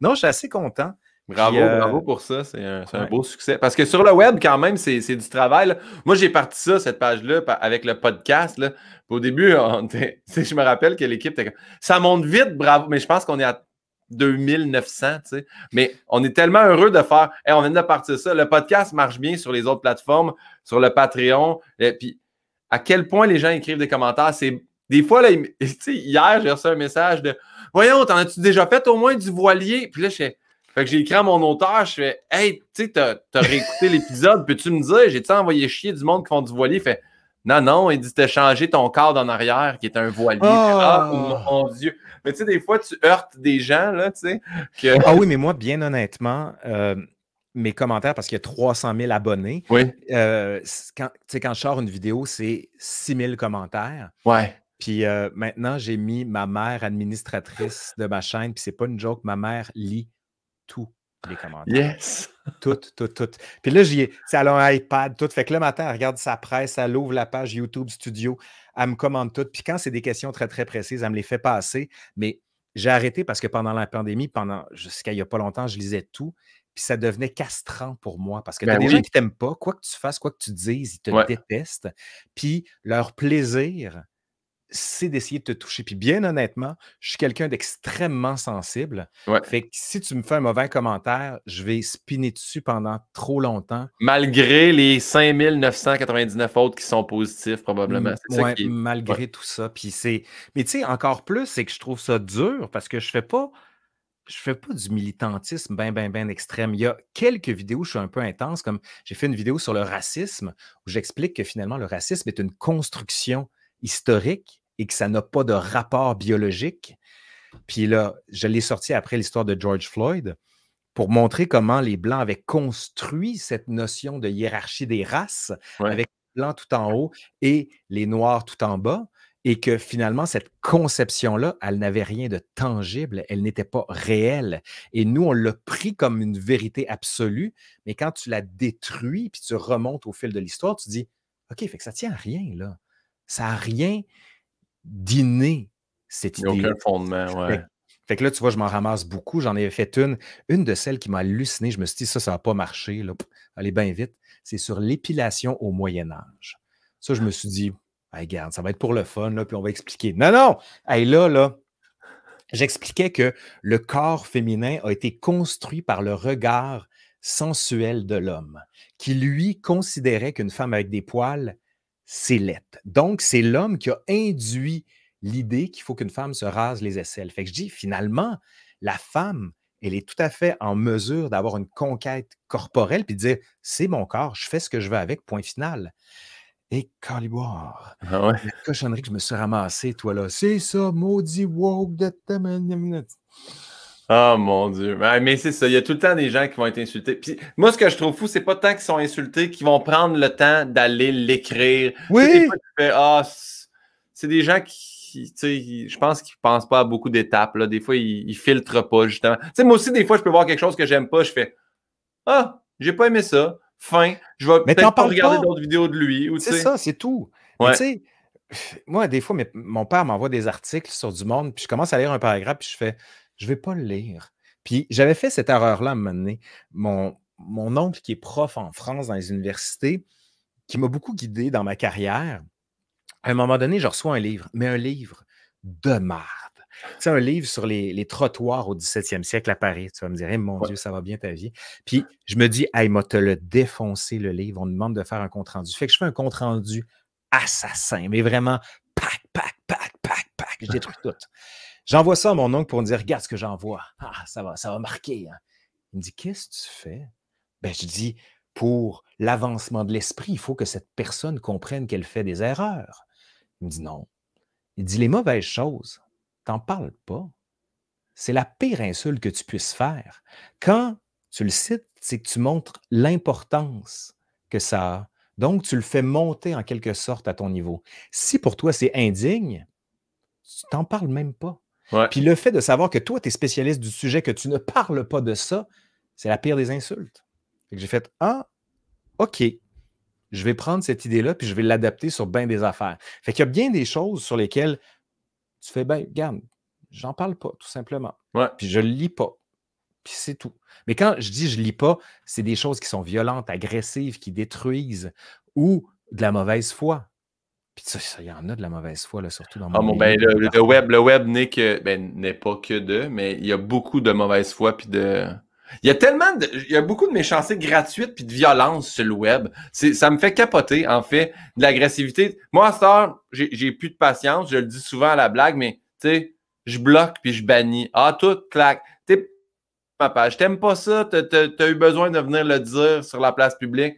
non, je suis assez content. Bravo, euh, bravo pour ça. C'est un, beau succès. Parce que sur le web, quand même, c'est du travail. Moi, j'ai parti ça, cette page-là, avec le podcast. Là. Au début, je me rappelle que l'équipe était Ça monte vite, bravo. Mais je pense qu'on est à 2900, tu sais. Mais on est tellement heureux de faire. Et eh, on vient de partir ça. Le podcast marche bien sur les autres plateformes, sur le Patreon. Et eh, puis, à quel point les gens écrivent des commentaires, c'est. Des fois, là, hier, j'ai reçu un message de Voyons, t'en as-tu déjà fait au moins du voilier? Puis là, je fait que j'ai écrit à mon auteur, je fais Hey, tu sais, t'as, réécouté l'épisode, peux-tu me dire, j'ai-tu envoyé chier du monde qui font du voilier? Fait Non, non, il dit t'as changé ton cadre en arrière qui est un voilier. Ah, ah mon Dieu. Mais tu sais, des fois, tu heurtes des gens, là, tu sais. Ah oui, mais moi, bien honnêtement, euh, mes commentaires, parce qu'il y a 300 000 abonnés. Oui. Euh, tu quand, quand je sors une vidéo, c'est 6 000 commentaires. Ouais. Puis euh, maintenant, j'ai mis ma mère administratrice de ma chaîne, puis c'est pas une joke, ma mère lit tout les commandes. Yes! Tout, tout, tout. Puis là, j'y C'est à un iPad, tout. Fait que le matin, elle regarde sa presse, elle ouvre la page YouTube Studio, elle me commande tout. Puis quand c'est des questions très, très précises, elle me les fait passer. Mais j'ai arrêté parce que pendant la pandémie, pendant jusqu'à il n'y a pas longtemps, je lisais tout. Puis ça devenait castrant pour moi parce que ben as des gens qui t'aiment pas, quoi que tu fasses, quoi que tu dises, ils te détestent. Puis leur plaisir c'est d'essayer de te toucher. Puis bien honnêtement, je suis quelqu'un d'extrêmement sensible. Fait que si tu me fais un mauvais commentaire, je vais spinner dessus pendant trop longtemps. Malgré les 5999 autres qui sont positifs, probablement. Oui, malgré tout ça. Puis c'est... Mais tu sais, encore plus, c'est que je trouve ça dur parce que je fais pas je fais pas du militantisme ben, ben, ben extrême. Il y a quelques vidéos où je suis un peu intense, comme j'ai fait une vidéo sur le racisme, où j'explique que finalement, le racisme est une construction historique et que ça n'a pas de rapport biologique. Puis là, je l'ai sorti après l'histoire de George Floyd pour montrer comment les Blancs avaient construit cette notion de hiérarchie des races avec les Blancs tout en haut et les Noirs tout en bas et que finalement, cette conception-là, elle n'avait rien de tangible, elle n'était pas réelle. Et nous, on l'a pris comme une vérité absolue, mais quand tu la détruis, puis tu remontes au fil de l'histoire, tu dis, OK, fait que ça tient à rien, là. Ça n'a rien, dîner cette idée. Il n'y a aucun fondement, ouais. Fait, que là, tu vois, je m'en ramasse beaucoup. J'en ai fait une, une de celles qui m'a halluciné. Je me suis dit, ça, ça n'a pas marché. Là. Allez bien vite. C'est sur l'épilation au Moyen-Âge. Ça, je me suis dit, regarde, ça va être pour le fun, là, puis on va expliquer. Non, non! là, là, j'expliquais que le corps féminin a été construit par le regard sensuel de l'homme, qui lui considérait qu'une femme avec des poils, c'est l'être. Donc, c'est l'homme qui a induit l'idée qu'il faut qu'une femme se rase les aisselles. Fait que je dis, finalement, la femme, elle est tout à fait en mesure d'avoir une conquête corporelle puis de dire, c'est mon corps, je fais ce que je veux avec, point final. Et Caliboire, ah ouais. la cochonnerie que je me suis ramassée, toi là, c'est ça, maudit woke de ta... Ah mon Dieu. Ben, mais c'est ça, il y a tout le temps des gens qui vont être insultés. Puis moi, ce que je trouve fou, c'est pas tant qu'ils sont insultés qu'ils vont prendre le temps d'aller l'écrire. Oui. Ah, c'est des gens qui, tu sais, je pense qu'ils pensent pas à beaucoup d'étapes. Des fois, ils, ne filtrent pas, justement. Tu sais, moi aussi, des fois, je peux voir quelque chose que j'aime pas, je fais Ah, j'ai pas aimé ça. Fin. Je vais peut-être pas regarder d'autres vidéos de lui. C'est ça, c'est tout. Tu sais, moi, des fois, mon père m'envoie des articles sur du monde, puis je commence à lire un paragraphe, puis je fais je ne vais pas le lire. Puis j'avais fait cette erreur-là à un moment donné. Mon, mon oncle, qui est prof en France dans les universités, qui m'a beaucoup guidé dans ma carrière, à un moment donné, je reçois un livre, mais un livre de marde. C'est un livre sur les, trottoirs au 17e siècle à Paris. Tu vas me dire, «Eh, mon Dieu, ça va bien ta vie. Puis je me dis, hey, m'a te le défoncé le livre. On me demande de faire un compte rendu. Fait que je fais un compte rendu assassin, mais vraiment, pac, pac, pac, pac, pac, je détruis tout. J'envoie ça à mon oncle pour me dire Regarde ce que j'envoie. Ah, ça va, ça va marquer. Hein. Il me dit Qu'est-ce que tu fais ben, Je dis Pour l'avancement de l'esprit, il faut que cette personne comprenne qu'elle fait des erreurs. Il me dit Non. Il dit Les mauvaises choses, t'en parles pas. C'est la pire insulte que tu puisses faire. Quand tu le cites, c'est que tu montres l'importance que ça a. Donc, tu le fais monter en quelque sorte à ton niveau. Si pour toi c'est indigne, tu t'en parles même pas. Puis le fait de savoir que toi, tu es spécialiste du sujet, que tu ne parles pas de ça, c'est la pire des insultes. j'ai fait Ah, OK. Je vais prendre cette idée-là, puis je vais l'adapter sur bien des affaires. Fait qu'il y a bien des choses sur lesquelles tu fais Bien, regarde, j'en parle pas, tout simplement. Puis je lis pas. Puis c'est tout. Mais quand je dis je lis pas, c'est des choses qui sont violentes, agressives, qui détruisent ou de la mauvaise foi. Puis ça, il y en a de la mauvaise foi, là, surtout dans ah, mon ah, bon, ben, le, web. Le web n'est que ben, n'est pas que de, mais il y a beaucoup de mauvaise foi puis de. Il y a tellement de. Il y a beaucoup de méchanceté gratuite puis de violence sur le web. Ça me fait capoter, en fait, de l'agressivité. Moi, à ce j'ai plus de patience. Je le dis souvent à la blague, mais tu sais, je bloque puis je bannis. Ah, tout, claque. T'es ma page. T'aimes pas ça. T'as as eu besoin de venir le dire sur la place publique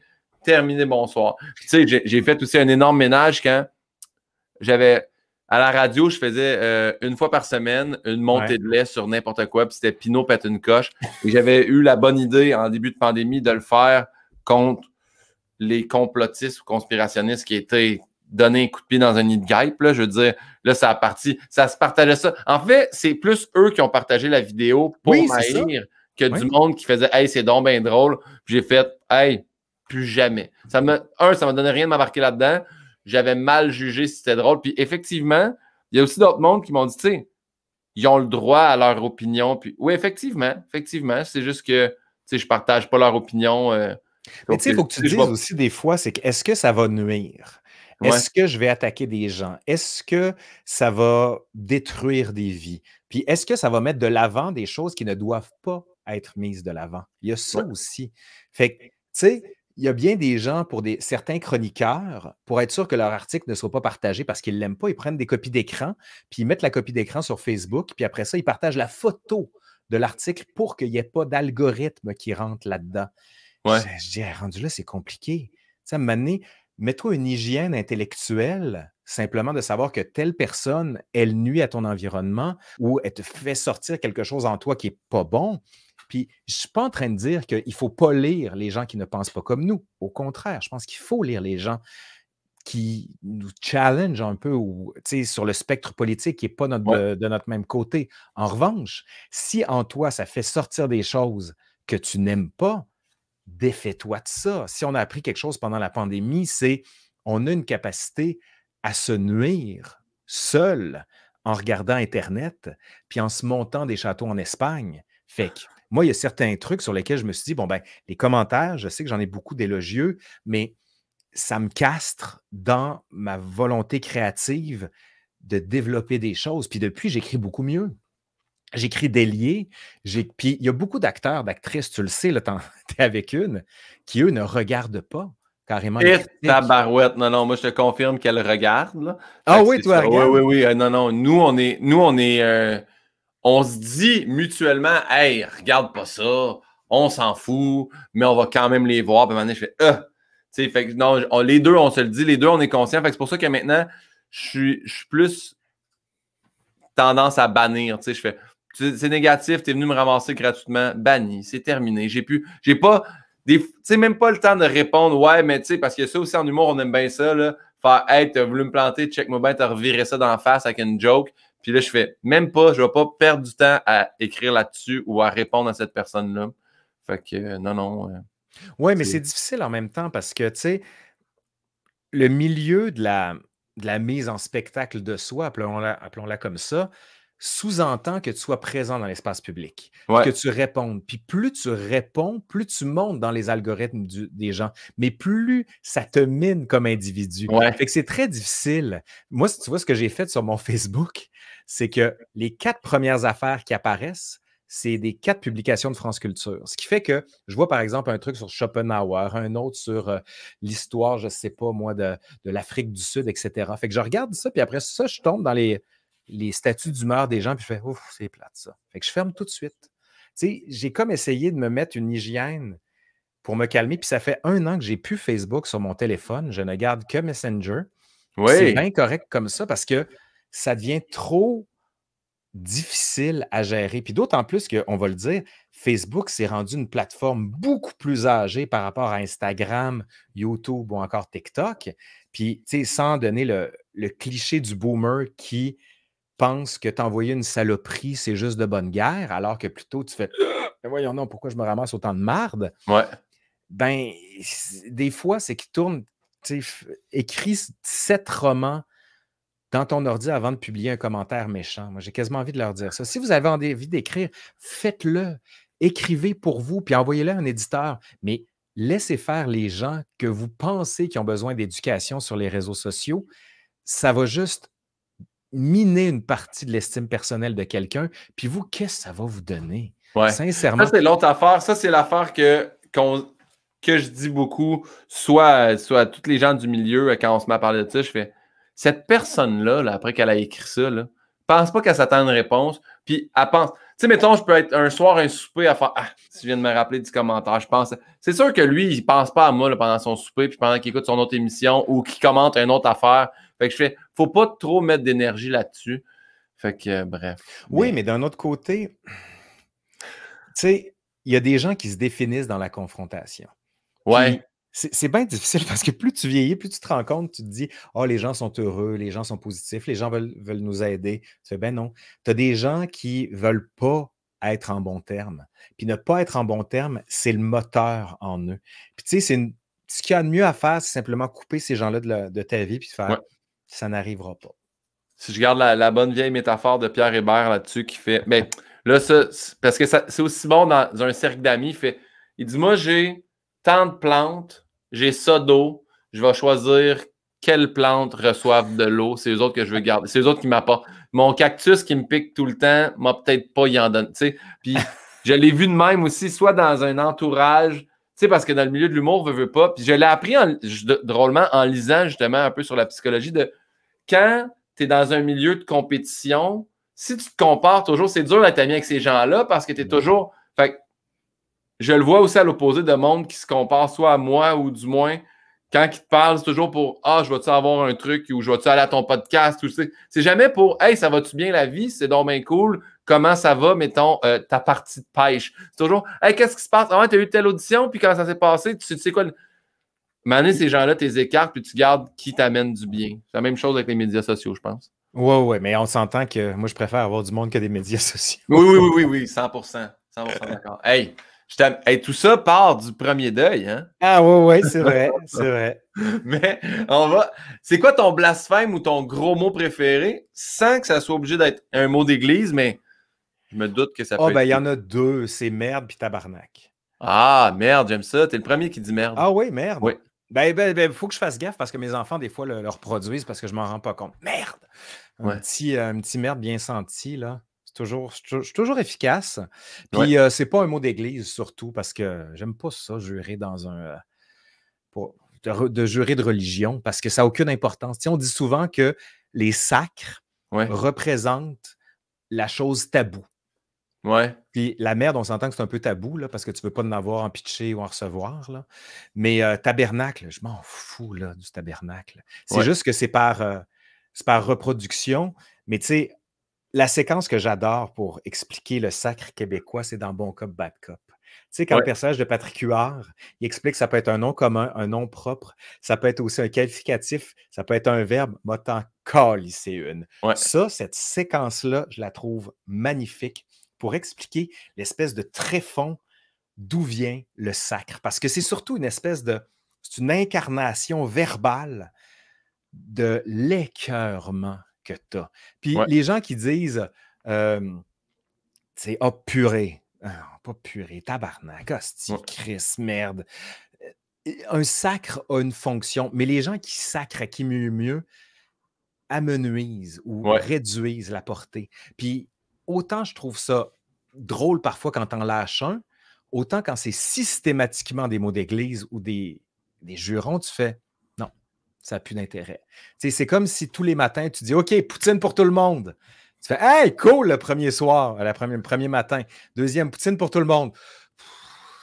terminé bonsoir. Tu sais, j'ai fait aussi un énorme ménage quand j'avais. À la radio, je faisais euh, une fois par semaine une montée de lait sur n'importe quoi, puis c'était Pinot pète une coche. Et j'avais eu la bonne idée en début de pandémie de le faire contre les complotistes ou conspirationnistes qui étaient donnés un coup de pied dans un nid de guêpe, là, je veux dire, là, ça a parti, ça se partageait ça. En fait, c'est plus eux qui ont partagé la vidéo pour que du monde qui faisait Hey, c'est donc bien drôle. J'ai fait Hey, plus jamais. Ça me, un, ça ne me donnait rien de m'embarquer là-dedans. J'avais mal jugé si c'était drôle. Puis effectivement, il y a aussi d'autres mondes qui m'ont dit, tu sais, ils ont le droit à leur opinion. Puis, oui, effectivement, effectivement. C'est juste que, tu sais, je partage pas leur opinion. Euh, mais tu sais, il faut que tu dises aussi des fois, c'est que est-ce que ça va nuire? Est-ce que je vais attaquer des gens? Est-ce que ça va détruire des vies? Puis est-ce que ça va mettre de l'avant des choses qui ne doivent pas être mises de l'avant? Il y a ça aussi. Fait que, tu sais, il y a bien des gens pour des, certains chroniqueurs, pour être sûr que leur article ne soit pas partagé parce qu'ils ne l'aiment pas, ils prennent des copies d'écran, puis ils mettent la copie d'écran sur Facebook, puis après ça, ils partagent la photo de l'article pour qu'il n'y ait pas d'algorithme qui rentre là-dedans. Je, dis, rendu là, c'est compliqué. Ça moment donné, mets-toi une hygiène intellectuelle, simplement de savoir que telle personne, elle nuit à ton environnement ou elle te fait sortir quelque chose en toi qui n'est pas bon. Puis je ne suis pas en train de dire qu'il ne faut pas lire les gens qui ne pensent pas comme nous. Au contraire, je pense qu'il faut lire les gens qui nous challenge un peu ou, sur le spectre politique qui n'est pas de, notre même côté. En revanche, si en toi, ça fait sortir des choses que tu n'aimes pas, défais-toi de ça. Si on a appris quelque chose pendant la pandémie, c'est on a une capacité à se nuire seul en regardant Internet, puis en se montant des châteaux en Espagne. Fait que moi, il y a certains trucs sur lesquels je me suis dit, bon, ben, les commentaires, je sais que j'en ai beaucoup d'élogieux, mais ça me castre dans ma volonté créative de développer des choses. Puis depuis, j'écris beaucoup mieux. J'écris des Puis il y a beaucoup d'acteurs, d'actrices, tu le sais, là, t'es avec une, qui, eux, ne regardent pas carrément. Et ta Non, non, moi, je te confirme qu'elle regarde. Ah oui, toi, regarde. Oui, oui, oui. Euh, non, non, nous, on est... Nous, on est euh, on se dit mutuellement, hey, regarde pas ça, on s'en fout, mais on va quand même les voir. Puis maintenant, je fais, euh, non, les deux, on se le dit, les deux, on est conscients. que c'est pour ça que maintenant, je suis, plus tendance à bannir. Tu sais, je fais, c'est négatif, tu es venu me ramasser gratuitement, banni, c'est terminé. J'ai pu, j'ai pas, tu sais, même pas le temps de répondre, ouais, mais tu sais, parce que ça aussi en humour, on aime bien ça, là. Faire, hey, t'as voulu me planter, check-moi bien, t'as reviré ça dans la face avec une joke. Puis là, je fais même pas, je vais pas perdre du temps à écrire là-dessus ou à répondre à cette personne-là. Fait que euh, non, non. Euh, ouais, oui, mais c'est difficile en même temps parce que, tu sais, le milieu de la, mise en spectacle de soi, appelons-la comme ça, sous-entend que tu sois présent dans l'espace public, que tu répondes. Puis plus tu réponds, plus tu montes dans les algorithmes des gens, mais plus ça te mine comme individu. Fait que c'est très difficile. Moi, tu vois, ce que j'ai fait sur mon Facebook, c'est que les quatre premières affaires qui apparaissent, c'est des quatre publications de France Culture. Ce qui fait que je vois par exemple un truc sur Schopenhauer, un autre sur euh, l'histoire, je ne sais pas moi, de, de l'Afrique du Sud, etc. Fait que je regarde ça, puis après ça, je tombe dans les les statuts d'humeur des gens, puis je fais Ouf, c'est plate ça. Fait que je ferme tout de suite. Tu sais, j'ai comme essayé de me mettre une hygiène pour me calmer, puis ça fait un an que j'ai plus Facebook sur mon téléphone. Je ne garde que Messenger. c'est C'est correct comme ça parce que ça devient trop difficile à gérer. Puis d'autant plus qu'on va le dire, Facebook s'est rendu une plateforme beaucoup plus âgée par rapport à Instagram, YouTube ou encore TikTok. Puis, tu sais, sans donner le, le, cliché du boomer qui pense que t'envoyer une saloperie, c'est juste de bonne guerre, alors que plutôt tu fais voyons non, pourquoi je me ramasse autant de marde? Ben, des fois, c'est qui tourne, écris sept romans dans ton ordi avant de publier un commentaire méchant. Moi, j'ai quasiment envie de leur dire ça. Si vous avez envie d'écrire, faites-le. Écrivez pour vous, puis envoyez-le à un éditeur. Mais laissez faire les gens que vous pensez qui ont besoin d'éducation sur les réseaux sociaux. Ça va juste miner une partie de l'estime personnelle de quelqu'un, puis vous, qu'est-ce que ça va vous donner? Sincèrement. Ça, c'est l'autre affaire. Ça, c'est l'affaire que, que je dis beaucoup, soit, soit à tous les gens du milieu, euh, quand on se met à parler de ça, je fais cette personne-là, après qu'elle a écrit ça, là, pense pas qu'elle s'attend à une réponse, puis elle pense. Tu sais, mettons, je peux être un soir, un souper à faire. Ah, si viens de me rappeler du commentaire, je pense. C'est sûr que lui, il pense pas à moi pendant son souper, puis pendant qu'il écoute son autre émission ou qu'il commente une autre affaire. Fait que je fais, faut pas trop mettre d'énergie là-dessus. Fait que, euh, bref. Oui, mais, d'un autre côté, tu sais, il y a des gens qui se définissent dans la confrontation. Ouais c'est bien difficile parce que plus tu vieillis, plus tu te rends compte, tu te dis oh, les gens sont heureux, les gens sont positifs, les gens veulent, nous aider. Tu fais Ben non. Tu as des gens qui ne veulent pas être en bon terme. Puis ne pas être en bon terme, c'est le moteur en eux. Puis tu sais, c'est ce qu'il y a de mieux à faire, c'est simplement couper ces gens-là de, ta vie puis faire Ça n'arrivera pas. Si je garde la, bonne vieille métaphore de Pierre Hébert là-dessus qui fait Mais ben, là, parce que c'est aussi bon dans, un cercle d'amis, fait Il dit Moi, j'ai tant de plantes j'ai ça d'eau, je vais choisir quelles plantes reçoivent de l'eau. C'est les autres que je veux garder. C'est les autres qui m'apportent. Mon cactus qui me pique tout le temps, m'a peut-être pas y en donne. Puis je l'ai vu de même aussi, soit dans un entourage, parce que dans le milieu de l'humour, veut, veut pas. Puis je l'ai appris drôlement en lisant justement un peu sur la psychologie de quand tu es dans un milieu de compétition, si tu te compares toujours, c'est dur d'être ami avec ces gens-là parce que tu es mm. toujours je le vois aussi à l'opposé de monde qui se compare soit à moi ou du moins quand ils te parlent, c'est toujours pour Ah, je vais-tu avoir un truc ou je vais-tu aller à ton podcast ou c'est jamais pour Hey, ça va-tu bien la vie? C'est donc bien cool. Comment ça va, mettons, euh, ta partie de pêche? C'est toujours Hey, qu'est-ce qui se passe? Ah, tu as eu telle audition, puis quand ça s'est passé, tu sais, quoi? Mané, ces gens-là, t'es écartes, puis tu gardes qui t'amène du bien. C'est la même chose avec les médias sociaux, je pense. Ouais, ouais, mais on s'entend que moi, je préfère avoir du monde que des médias sociaux. Oui, oui, oui, oui, oui 100 100 d'accord. Hey! et tout ça part du premier deuil, hein? Ah oui, oui, c'est vrai, c'est vrai. Mais on va. C'est quoi ton blasphème ou ton gros mot préféré sans que ça soit obligé d'être un mot d'église, mais je me doute que ça ah, peut. Ah, ben il y en a deux, c'est merde puis tabarnak. Ah, merde, j'aime ça. T'es le premier qui dit merde. Ah oui, merde. Oui. Ben, ben, ben, faut que je fasse gaffe parce que mes enfants, des fois, le, reproduisent parce que je m'en rends pas compte. Merde! un petit merde bien senti, là toujours, je suis toujours efficace. Puis euh, c'est pas un mot d'église, surtout, parce que j'aime pas ça, jurer dans un. Euh, pour, de, jurer de religion, parce que ça n'a aucune importance. on dit souvent que les sacres représentent la chose taboue. Ouais. Puis la merde, on s'entend que c'est un peu tabou, là, parce que tu ne veux pas en avoir en pitché ou en recevoir. Mais euh, tabernacle, je m'en fous du tabernacle. C'est juste que c'est par, par reproduction. Mais tu sais, la séquence que j'adore pour expliquer le sacre québécois, c'est dans Bon Cop, Bad Cop. Tu sais, quand le personnage de Patrick Huard, explique que ça peut être un nom commun, un nom propre, ça peut être aussi un qualificatif, ça peut être un verbe, moi t'en une. Ça, cette séquence-là, je la trouve magnifique pour expliquer l'espèce de tréfonds d'où vient le sacre. Parce que c'est surtout une espèce de. C'est une incarnation verbale de l'écœurement que tu Puis les gens qui disent, euh, c'est oh, purée. Ah, pas purée, tabarnak, hostie, ah, Chris, merde. Euh, un sacre a une fonction, mais les gens qui sacrent à qui mieux mieux amenuisent ou réduisent la portée. Puis autant je trouve ça drôle parfois quand t'en lâches un, autant quand c'est systématiquement des mots d'église ou des, des jurons, tu fais ça n'a plus d'intérêt. C'est comme si tous les matins, tu dis OK, poutine pour tout le monde. Tu fais Hey, cool le premier soir, le premier matin. Deuxième, poutine pour tout le monde.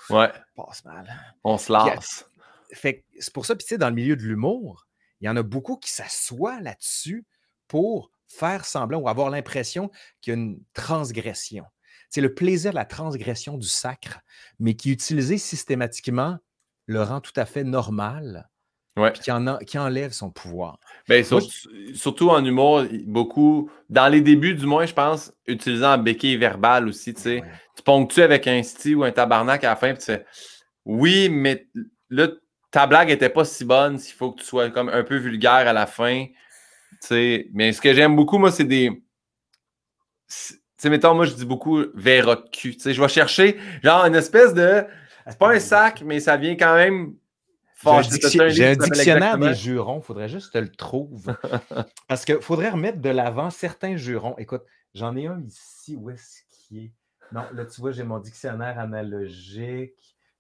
ouais. passe mal. Hein. On se lasse. Euh, fait c'est pour ça, puis tu sais, dans le milieu de l'humour, il y en a beaucoup qui s'assoient là-dessus pour faire semblant ou avoir l'impression qu'il y a une transgression. C'est le plaisir de la transgression du sacre, mais qui, utilisé systématiquement, le rend tout à fait normal qui, enlève son pouvoir. Ben, surtout en humour, beaucoup, dans les débuts du moins, je pense, utilisant un béquille verbal aussi, tu sais. Tu ponctues avec un style ou un tabarnak à la fin, puis tu fais Oui, mais là, ta blague n'était pas si bonne, s'il faut que tu sois comme un peu vulgaire à la fin. sais, mais ce que j'aime beaucoup, moi, c'est des. Tu sais, mettons, moi, je dis beaucoup verra Tu cul. je vais chercher, genre, une espèce de. C'est pas un sac, mais ça vient quand même j'ai un, dictionnaire des jurons, il faudrait juste te le trouver. Parce qu'il faudrait remettre de l'avant certains jurons. Écoute, j'en ai un ici, où est-ce qu'il est? Non, là, tu vois, j'ai mon dictionnaire analogique.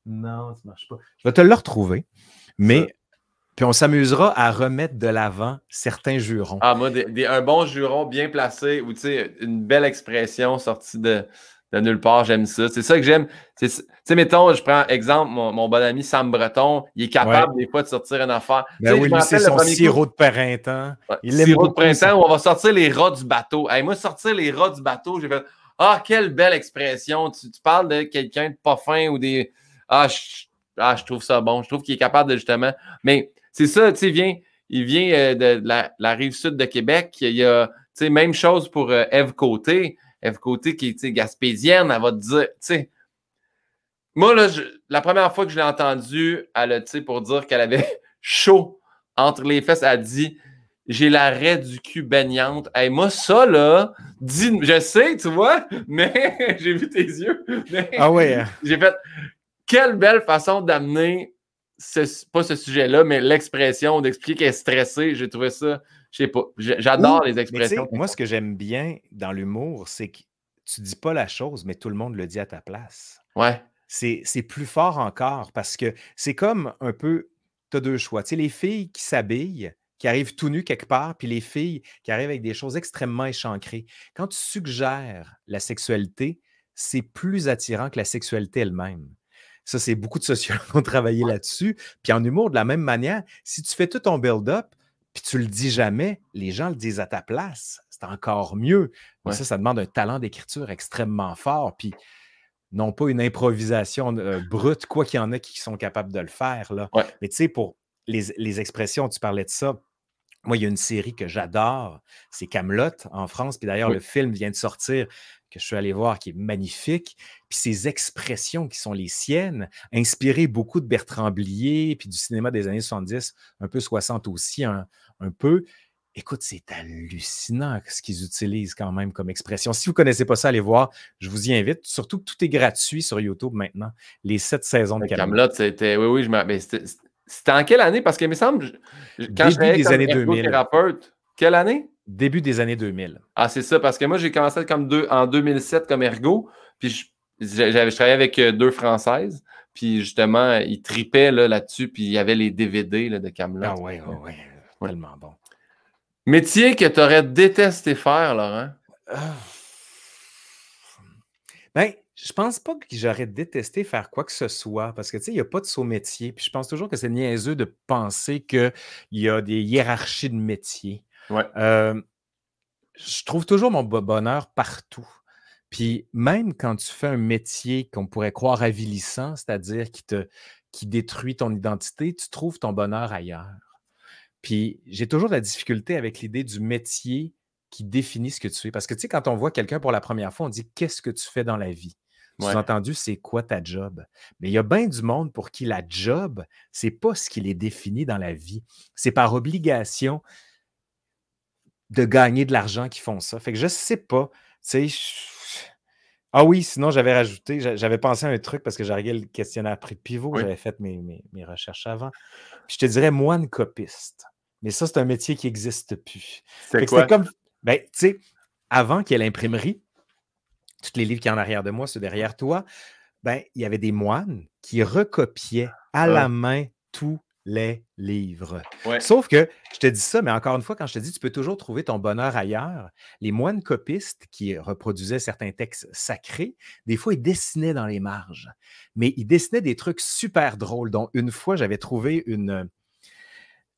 Non, ça ne marche pas. Je vais te le retrouver, mais... Puis on s'amusera à remettre de l'avant certains jurons. Ah, moi, un bon juron bien placé ou, tu sais, une belle expression sortie de, de nulle part, j'aime ça. C'est ça que j'aime. Tu sais, mettons, je prends exemple, mon, bon ami Sam Breton, il est capable des fois de sortir une affaire. Ben oui, c'est son sirop de printemps. sirop de printemps on va sortir les rats du bateau. moi, sortir les rats du bateau, j'ai fait Ah, quelle belle expression. Tu, parles de quelqu'un de pas fin ou des Ah, je, ah, je trouve ça bon. Je trouve qu'il est capable de justement. Mais c'est ça, tu sais, vient, il vient euh, de, la, la rive sud de Québec. Il y a, tu sais, même chose pour Eve euh, Côté. Eve Côté qui est gaspésienne, elle va te dire, tu sais, moi, la première fois que je l'ai entendue, elle a, pour dire qu'elle avait chaud entre les fesses, elle a dit J'ai l'arrêt du cul baignante. Et moi, ça, là, je sais, tu vois, mais j'ai vu tes yeux. ah ouais. Hein. J'ai fait Quelle belle façon d'amener, pas ce sujet-là, mais l'expression, d'expliquer qu'elle est stressée. J'ai trouvé ça je sais pas. J'adore les expressions. Moi, ce que j'aime bien dans l'humour, c'est que tu dis pas la chose, mais tout le monde le dit à ta place. Ouais. C'est plus fort encore parce que c'est comme un peu, tu as deux choix. Tu sais, les filles qui s'habillent, qui arrivent tout nu quelque part, puis les filles qui arrivent avec des choses extrêmement échancrées. Quand tu suggères la sexualité, c'est plus attirant que la sexualité elle-même. Ça, c'est beaucoup de sociologues qui ont travaillé là-dessus. Puis en humour, de la même manière, si tu fais tout ton build-up, puis tu le dis jamais, les gens le disent à ta place. C'est encore mieux. ça, ça demande un talent d'écriture extrêmement fort. Puis non pas une improvisation euh, brute, quoi qu'il y en ait qui sont capables de le faire. Là. Mais tu sais, pour les, expressions, tu parlais de ça. Moi, il y a une série que j'adore, c'est Camelot en France. Puis d'ailleurs, le film vient de sortir, que je suis allé voir, qui est magnifique. Puis ces expressions qui sont les siennes, inspirées beaucoup de Bertrand Blier, puis du cinéma des années 70, un peu 60 aussi, un un peu. Écoute, c'est hallucinant ce qu'ils utilisent quand même comme expression. Si vous ne connaissez pas ça, allez voir. Je vous y invite. Surtout que tout est gratuit sur YouTube maintenant. Les sept saisons de Camelot. c'était. Oui, oui, je C'était en quelle année? Parce que, me semble, quand les des années 2000. quelle année? Début des années 2000. Ah, c'est ça, parce que moi, j'ai commencé comme deux, en 2007 comme ergo, puis j'avais travaillé travaillais avec euh, deux Françaises, puis justement, ils tripaient là-dessus, puis il y avait les DVD de Camelot. Ah ouais, ouais, ouais. Tellement bon. Métier que tu aurais détesté faire, Laurent? Euh, ben, je pense pas que j'aurais détesté faire quoi que ce soit parce que tu sais, il n'y a pas de saut métier. Puis je pense toujours que c'est niaiseux de penser qu'il y a des hiérarchies de métiers. Ouais. Euh, je trouve toujours mon bonheur partout. Puis même quand tu fais un métier qu'on pourrait croire avilissant, c'est-à-dire qui qui détruit ton identité, tu trouves ton bonheur ailleurs. Puis j'ai toujours de la difficulté avec l'idée du métier qui définit ce que tu es. Parce que tu sais, quand on voit quelqu'un pour la première fois, on dit qu'est-ce que tu fais dans la vie? Tu Sous-entendu, c'est quoi ta job? Mais il y a bien du monde pour qui la job, c'est pas ce qui les définit dans la vie. C'est par obligation de gagner de l'argent qui font ça. Fait que je sais pas. Tu sais, Ah oui, sinon j'avais rajouté, j'avais pensé à un truc parce que j'ai le questionnaire prix pivot, j'avais fait mes, recherches avant. je te dirais moine copiste. Mais ça, c'est un métier qui n'existe plus. C'est comme. Ben, tu sais, avant qu'il y ait l'imprimerie, tous les livres qui sont en arrière de moi, ceux derrière toi, ben, il y avait des moines qui recopiaient à ah la main tous les livres. Sauf que, je te dis ça, mais encore une fois, quand je te dis tu peux toujours trouver ton bonheur ailleurs, les moines copistes qui reproduisaient certains textes sacrés, des fois, ils dessinaient dans les marges. Mais ils dessinaient des trucs super drôles, dont une fois, j'avais trouvé une,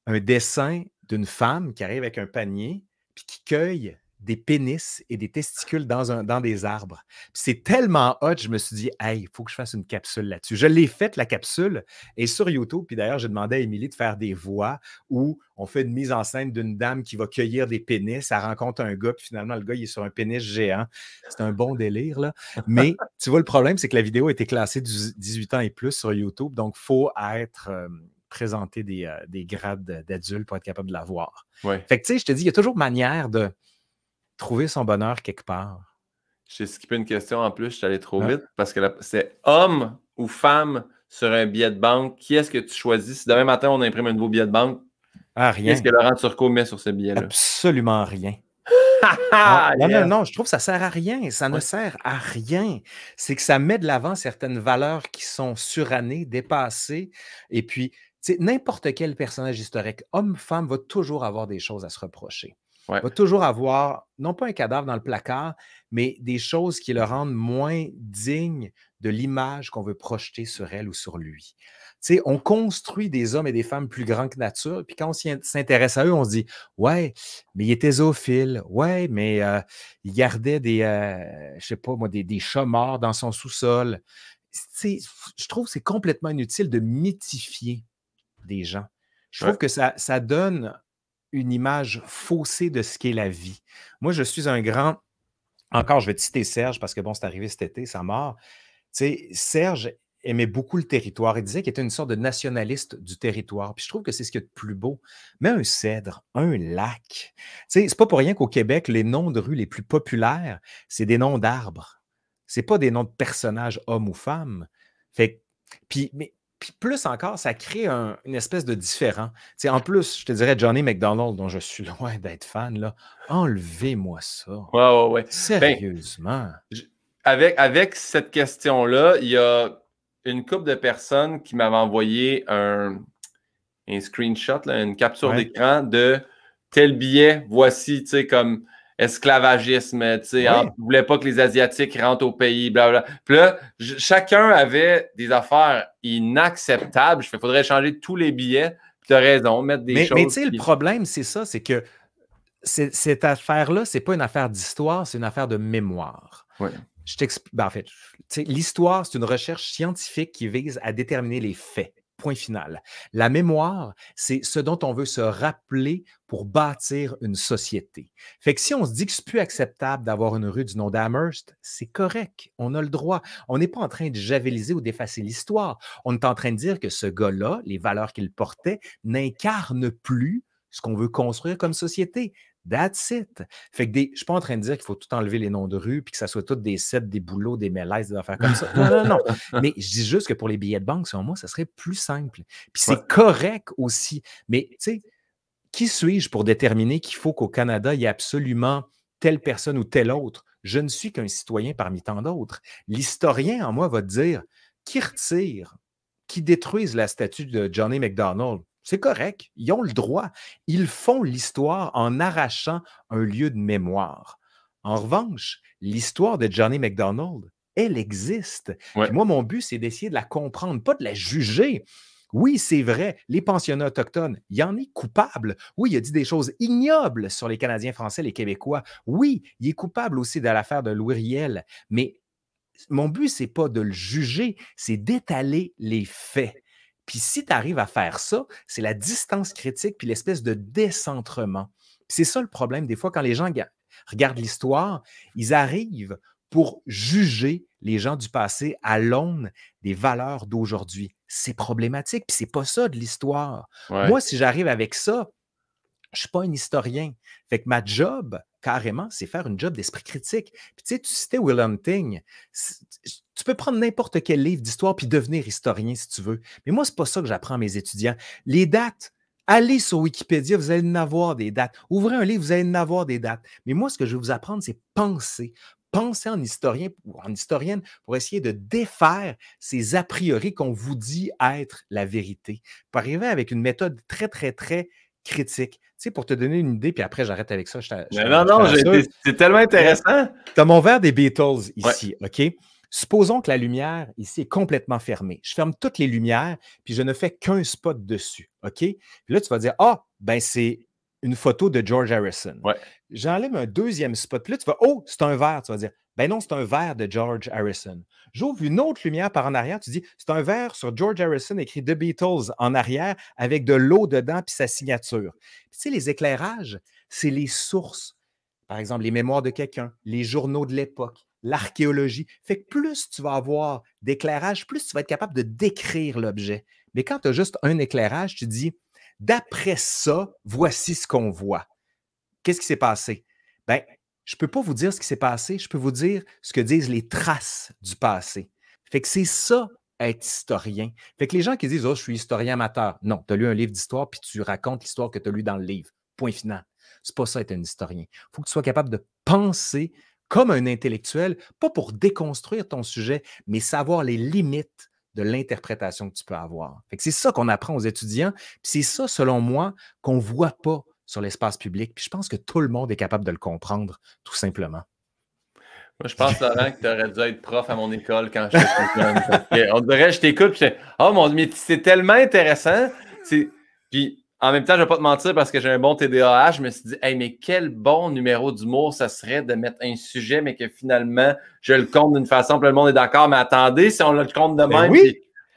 un dessin d'une femme qui arrive avec un panier puis qui cueille des pénis et des testicules dans, un, dans des arbres. C'est tellement hot, je me suis dit, hey, il faut que je fasse une capsule là-dessus. Je l'ai faite, la capsule, et sur YouTube, puis d'ailleurs, j'ai demandé à Émilie de faire des voix où on fait une mise en scène d'une dame qui va cueillir des pénis, elle rencontre un gars, puis finalement, le gars, il est sur un pénis géant. C'est un bon délire, là. Mais tu vois, le problème, c'est que la vidéo a été classée 18 ans et plus sur YouTube, donc il faut être. Euh, présenter euh, des, grades d'adultes pour être capable de l'avoir. Ouais. Fait que tu sais, je te dis, il y a toujours manière de trouver son bonheur quelque part. J'ai skippé une question en plus, je suis allé trop ah. vite parce que c'est homme ou femme sur un billet de banque. Qui est-ce que tu choisis? Si demain matin on imprime un nouveau billet de banque, ah, qu'est-ce que Laurent Turcot met sur ce billet-là? Absolument rien. Ah, non, non, non, je trouve que ça sert à rien. Ça ne sert à rien. C'est que ça met de l'avant certaines valeurs qui sont surannées, dépassées. Et puis, n'importe quel personnage historique, homme, femme, va toujours avoir des choses à se reprocher. Va toujours avoir, non pas un cadavre dans le placard, mais des choses qui le rendent moins digne de l'image qu'on veut projeter sur elle ou sur lui. on construit des hommes et des femmes plus grands que nature, puis quand on s'intéresse à eux, on se dit Ouais, mais il était zoophile, ouais, mais euh, il gardait des, euh, je sais pas moi, des, des chats morts dans son sous-sol. Je trouve que c'est complètement inutile de mythifier des gens. Je trouve que ça, ça donne une image faussée de ce qu'est la vie. Moi, je suis un grand. Encore, je vais te citer Serge parce que bon, c'est arrivé cet été, sa mort. Tu sais, Serge aimait beaucoup le territoire. Il disait qu'il était une sorte de nationaliste du territoire. Puis je trouve que c'est ce qu'il y a de plus beau. Mais un cèdre, un lac. Tu sais, c'est pas pour rien qu'au Québec, les noms de rues les plus populaires, c'est des noms d'arbres. C'est pas des noms de personnages hommes ou femmes. Fait puis, mais puis plus encore, ça crée une espèce de différent. en plus, je te dirais, Johnny McDonald, dont je suis loin d'être fan, enlevez-moi ça. Ouais, ouais, ouais. Ben, Sérieusement. avec, avec cette question-là, il y a une couple de personnes qui m'avaient envoyé un, un screenshot, une capture d'écran de tel billet, voici, tu sais, comme esclavagisme, tu sais, voulait pas que les Asiatiques rentrent au pays, bla Puis là, chacun avait des affaires inacceptables. Je faudrait changer tous les billets. Tu as raison, mettre des choses. Mais tu sais, le problème, c'est ça, c'est que cette affaire-là, c'est pas une affaire d'histoire, c'est une affaire de mémoire. Oui. Je t'explique. Ben, en fait, l'histoire, c'est une recherche scientifique qui vise à déterminer les faits. Point final. La mémoire, c'est ce dont on veut se rappeler pour bâtir une société. Fait que si on se dit que c'est plus acceptable d'avoir une rue du nom d'Amherst, c'est correct. On a le droit. On n'est pas en train de javeliser ou d'effacer l'histoire. On est en train de dire que ce gars-là, les valeurs qu'il portait, n'incarne plus ce qu'on veut construire comme société. That's it. Fait que des, je suis pas en train de dire qu'il faut tout enlever les noms de rue puis que ça soit tous des sets, des boulots, des mélèzes, des affaires comme ça. Non, non, non. Mais je dis juste que pour les billets de banque, selon moi, ça serait plus simple. Puis c'est correct aussi. Mais tu sais, qui suis-je pour déterminer qu'il faut qu'au Canada, il y ait absolument telle personne ou telle autre? Je ne suis qu'un citoyen parmi tant d'autres. L'historien en moi va te dire qui retire, qui détruise la statue de Johnny McDonald? C'est correct, ils ont le droit. Ils font l'histoire en arrachant un lieu de mémoire. En revanche, l'histoire de Johnny McDonald, elle existe. Moi, mon but, c'est d'essayer de la comprendre, pas de la juger. Oui, c'est vrai, les pensionnats autochtones, il en est coupable. Oui, il a dit des choses ignobles sur les Canadiens français, les Québécois. Oui, il est coupable aussi de l'affaire de Louis Riel. Mais mon but, c'est pas de le juger, c'est d'étaler les faits. Puis si tu arrives à faire ça, c'est la distance critique puis l'espèce de décentrement. C'est ça le problème. Des fois, quand les gens regardent l'histoire, ils arrivent pour juger les gens du passé à l'aune des valeurs d'aujourd'hui. C'est problématique, puis c'est pas ça de l'histoire. Moi, si j'arrive avec ça, je ne suis pas un historien. Fait que ma job, carrément, c'est faire une job d'esprit critique. Puis tu sais, tu citais Will Hunting. Tu peux prendre n'importe quel livre d'histoire puis devenir historien si tu veux. Mais moi, c'est pas ça que j'apprends à mes étudiants. Les dates, Allez sur Wikipédia, vous allez en avoir des dates. Ouvrez un livre, vous allez en avoir des dates. Mais moi, ce que je vais vous apprendre, c'est penser. Penser en historien ou en historienne pour essayer de défaire ces a priori qu'on vous dit être la vérité. Pour arriver avec une méthode très, très, très critique. Tu sais, pour te donner une idée, puis après, j'arrête avec ça. non, non, c'est tellement intéressant. Tu as mon verre des Beatles ici, OK? Supposons que la lumière ici est complètement fermée. Je ferme toutes les lumières, puis je ne fais qu'un spot dessus, OK? Puis là, tu vas dire, ah, ben c'est une photo de George Harrison. Ouais. J'enlève un deuxième spot. Puis là, tu vas, oh, c'est un verre. Tu vas dire, ben non, c'est un verre de George Harrison. J'ouvre une autre lumière par en arrière, tu dis, c'est un verre sur George Harrison écrit The Beatles en arrière avec de l'eau dedans puis sa signature. tu sais, les éclairages, c'est les sources. Par exemple, les mémoires de quelqu'un, les journaux de l'époque, l'archéologie. Fait que plus tu vas avoir d'éclairage, plus tu vas être capable de décrire l'objet. Mais quand tu as juste un éclairage, tu dis, d'après ça, voici ce qu'on voit. Qu'est-ce qui s'est passé? Ben, je ne peux pas vous dire ce qui s'est passé, je peux vous dire ce que disent les traces du passé. Fait que c'est ça être historien. Fait que les gens qui disent Oh, je suis historien amateur. Non, tu as lu un livre d'histoire puis tu racontes l'histoire que tu as lue dans le livre. Point final. C'est pas ça être un historien. Il faut que tu sois capable de penser comme un intellectuel, pas pour déconstruire ton sujet, mais savoir les limites de l'interprétation que tu peux avoir. Fait c'est ça qu'on apprend aux étudiants, puis c'est ça, selon moi, qu'on ne voit pas sur l'espace public. Puis je pense que tout le monde est capable de le comprendre, tout simplement. Moi, je pense, Laurent, que tu aurais dû être prof à mon école quand je suis. jeune. On dirait, je t'écoute, je Oh mon Dieu, c'est tellement intéressant. Puis en même temps, je ne vais pas te mentir parce que j'ai un bon TDAH. Je me suis dit, mais quel bon numéro d'humour ça serait de mettre un sujet, mais que finalement, je le compte d'une façon, que le monde est d'accord. Mais attendez, si on le compte de ben même,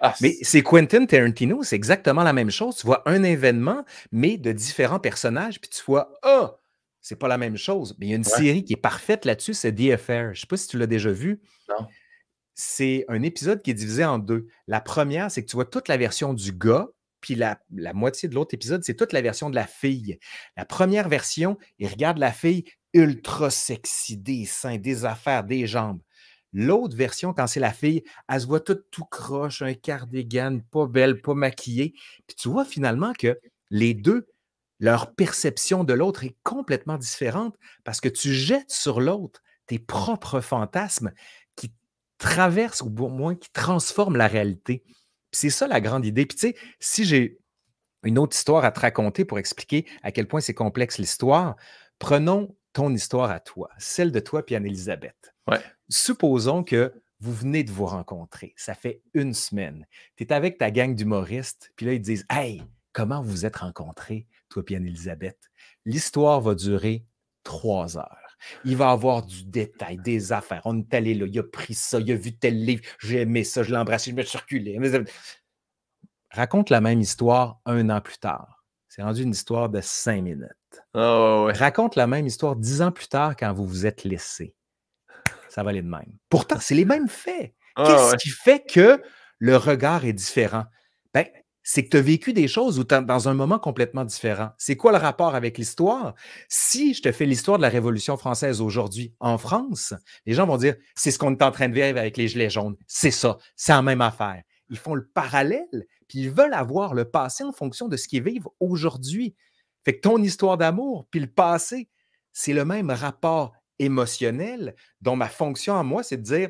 ah, mais c'est Quentin Tarantino, c'est exactement la même chose. Tu vois un événement, mais de différents personnages, puis tu vois, ah, c'est pas la même chose. Mais il y a une série qui est parfaite là-dessus, c'est The Affair. Je sais pas si tu l'as déjà vu. Non. C'est un épisode qui est divisé en deux. La première, c'est que tu vois toute la version du gars, puis la, la moitié de l'autre épisode, c'est toute la version de la fille. La première version, il regarde la fille ultra sexy, des seins, des affaires, des jambes. L'autre version, quand c'est la fille, elle se voit toute tout croche, un cardigan, pas belle, pas maquillée. Puis tu vois finalement que les deux, leur perception de l'autre est complètement différente parce que tu jettes sur l'autre tes propres fantasmes qui traversent, ou au moins qui transforment la réalité. C'est ça la grande idée. Puis tu sais, si j'ai une autre histoire à te raconter pour expliquer à quel point c'est complexe l'histoire, prenons ton histoire à toi, celle de toi puis Anne-Elisabeth. Ouais supposons que vous venez de vous rencontrer, ça fait une semaine. Tu es avec ta gang d'humoristes, puis là, ils disent Hey, comment vous êtes rencontrés, toi et Anne-Elisabeth L'histoire va durer trois heures. Il va avoir du détail, des affaires. On est allé là, il a pris ça, il a vu tel livre, j'ai aimé ça, je l'ai embrassé, je me suis reculé. Raconte la même histoire un an plus tard. C'est rendu une histoire de cinq minutes. Ah Raconte la même histoire dix ans plus tard quand vous vous êtes laissé ça va aller de même. Pourtant, c'est les mêmes faits. Ah, Qu'est-ce qui fait que le regard est différent? Ben, c'est que tu as vécu des choses ou dans un moment complètement différent. C'est quoi le rapport avec l'histoire? Si je te fais l'histoire de la Révolution française aujourd'hui en France, les gens vont dire c'est ce qu'on est en train de vivre avec les Gilets jaunes. C'est ça, c'est la même affaire. Ils font le parallèle, puis ils veulent avoir le passé en fonction de ce qu'ils vivent aujourd'hui. Fait que ton histoire d'amour, puis le passé, c'est le même rapport émotionnel, dont ma fonction à moi, c'est de dire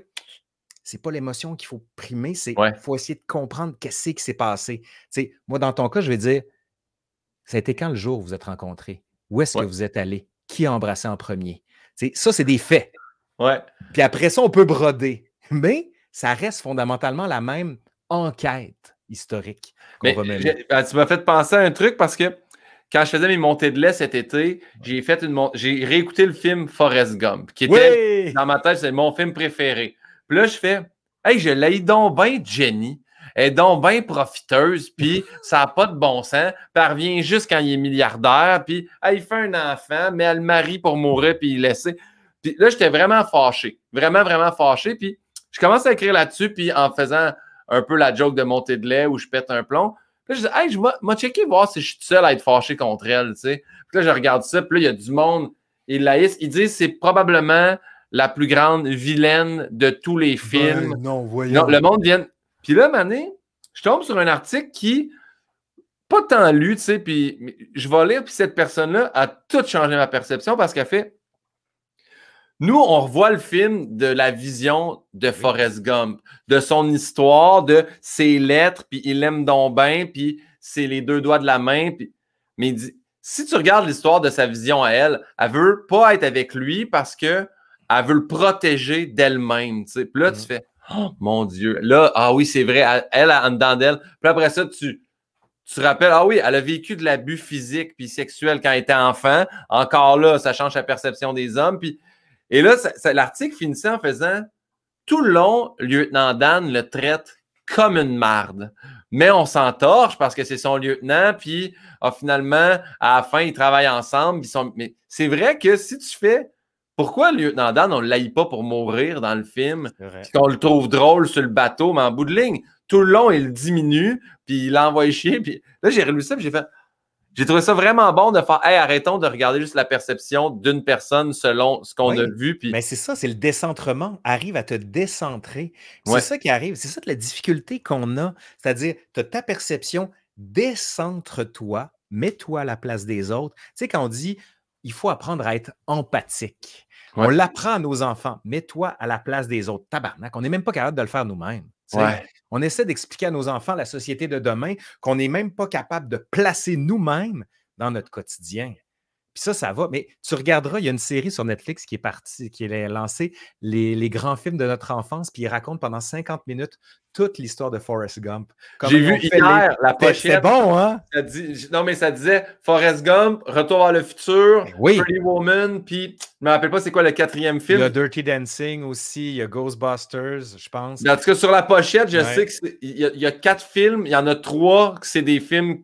c'est pas l'émotion qu'il faut primer, c'est il faut essayer de comprendre qu'est-ce qui s'est passé. moi, dans ton cas, je vais dire ça a été quand le jour où vous êtes rencontrés? Où est-ce que vous êtes allé? Qui a embrassé en premier? ça, c'est des faits. Ouais. Puis après ça, on peut broder. Mais ça reste fondamentalement la même enquête historique. qu'on ben, tu m'as fait penser à un truc parce que quand je faisais mes montées de lait cet été, j'ai fait une j'ai réécouté le film Forrest Gump, qui était dans ma tête, c'est mon film préféré. Puis là, je fais Hey, je l'ai donc bien Jenny. Elle est donc bien profiteuse, puis ça n'a pas de bon sens. parvient juste quand il est milliardaire, puis il fait un enfant, mais elle marie pour mourir, puis il laisser. Puis là, j'étais vraiment fâché, vraiment, vraiment fâché. Puis je commence à écrire là-dessus, puis en faisant un peu la joke de montée de lait où je pète un plomb je dis, hey, je vais checker voir si je suis seul à être fâché contre elle, tu sais. Puis là, je regarde ça, puis là, il y a du monde. et laïs. Ils disent, c'est probablement la plus grande vilaine de tous les ben films. non, voyons. Non, le monde vient. Puis là, Mané, je tombe sur un article qui, pas tant lu, tu sais, puis je vais lire, puis cette personne-là a tout changé ma perception parce qu'elle fait nous, on revoit le film de la vision de Forrest Gump, de son histoire, de ses lettres, puis il aime donc bien, puis c'est les deux doigts de la main. Mais dit, si tu regardes l'histoire de sa vision à elle, elle veut pas être avec lui parce que elle veut le protéger d'elle-même. Puis là, tu mm-hmm. fais, oh mon Dieu, là, ah oui, c'est vrai, elle, a en dedans d'elle. Puis après ça, tu, tu te rappelles, ah oui, elle a vécu de l'abus physique puis sexuel quand elle était enfant. Encore là, ça change sa perception des hommes. Puis et là, l'article finissait en faisant tout le long, lieutenant Dan le traite comme une marde. Mais on s'entorche parce que c'est son lieutenant, puis ah, finalement, à la fin, ils travaillent ensemble. Mais c'est vrai que si tu fais pourquoi le lieutenant Dan, on ne l'aïe pas pour mourir dans le film, parce qu'on le trouve drôle sur le bateau, mais en bout de ligne, tout le long, il diminue, puis il l'envoie chier. Puis là, j'ai relu ça, j'ai fait j'ai trouvé ça vraiment bon de faire, hey, arrêtons de regarder juste la perception d'une personne selon ce qu'on a vu. Mais c'est ça, c'est le décentrement. Arrive à te décentrer. C'est ça qui arrive. C'est ça la difficulté qu'on a. C'est-à-dire, tu as ta perception, décentre-toi, mets-toi à la place des autres. Tu sais, quand on dit, il faut apprendre à être empathique. On l'apprend à nos enfants. Mets-toi à la place des autres. Tabarnak, on n'est même pas capable de le faire nous-mêmes. On essaie d'expliquer à nos enfants la société de demain qu'on n'est même pas capable de placer nous-mêmes dans notre quotidien ça, ça va. Mais tu regarderas, il y a une série sur Netflix qui est partie, qui est lancée, les, grands films de notre enfance, puis raconte raconte pendant 50 minutes toute l'histoire de Forrest Gump. J'ai vu hier la pochette. C'est bon, hein? non, mais ça disait Forrest Gump, Retour vers le futur, ben oui. Pretty Woman, puis je me rappelle pas c'est quoi le quatrième film. Il Dirty Dancing aussi, il y a Ghostbusters, je pense. En tout cas, sur la pochette, je sais qu'il y, a quatre films, il y en a trois que c'est des films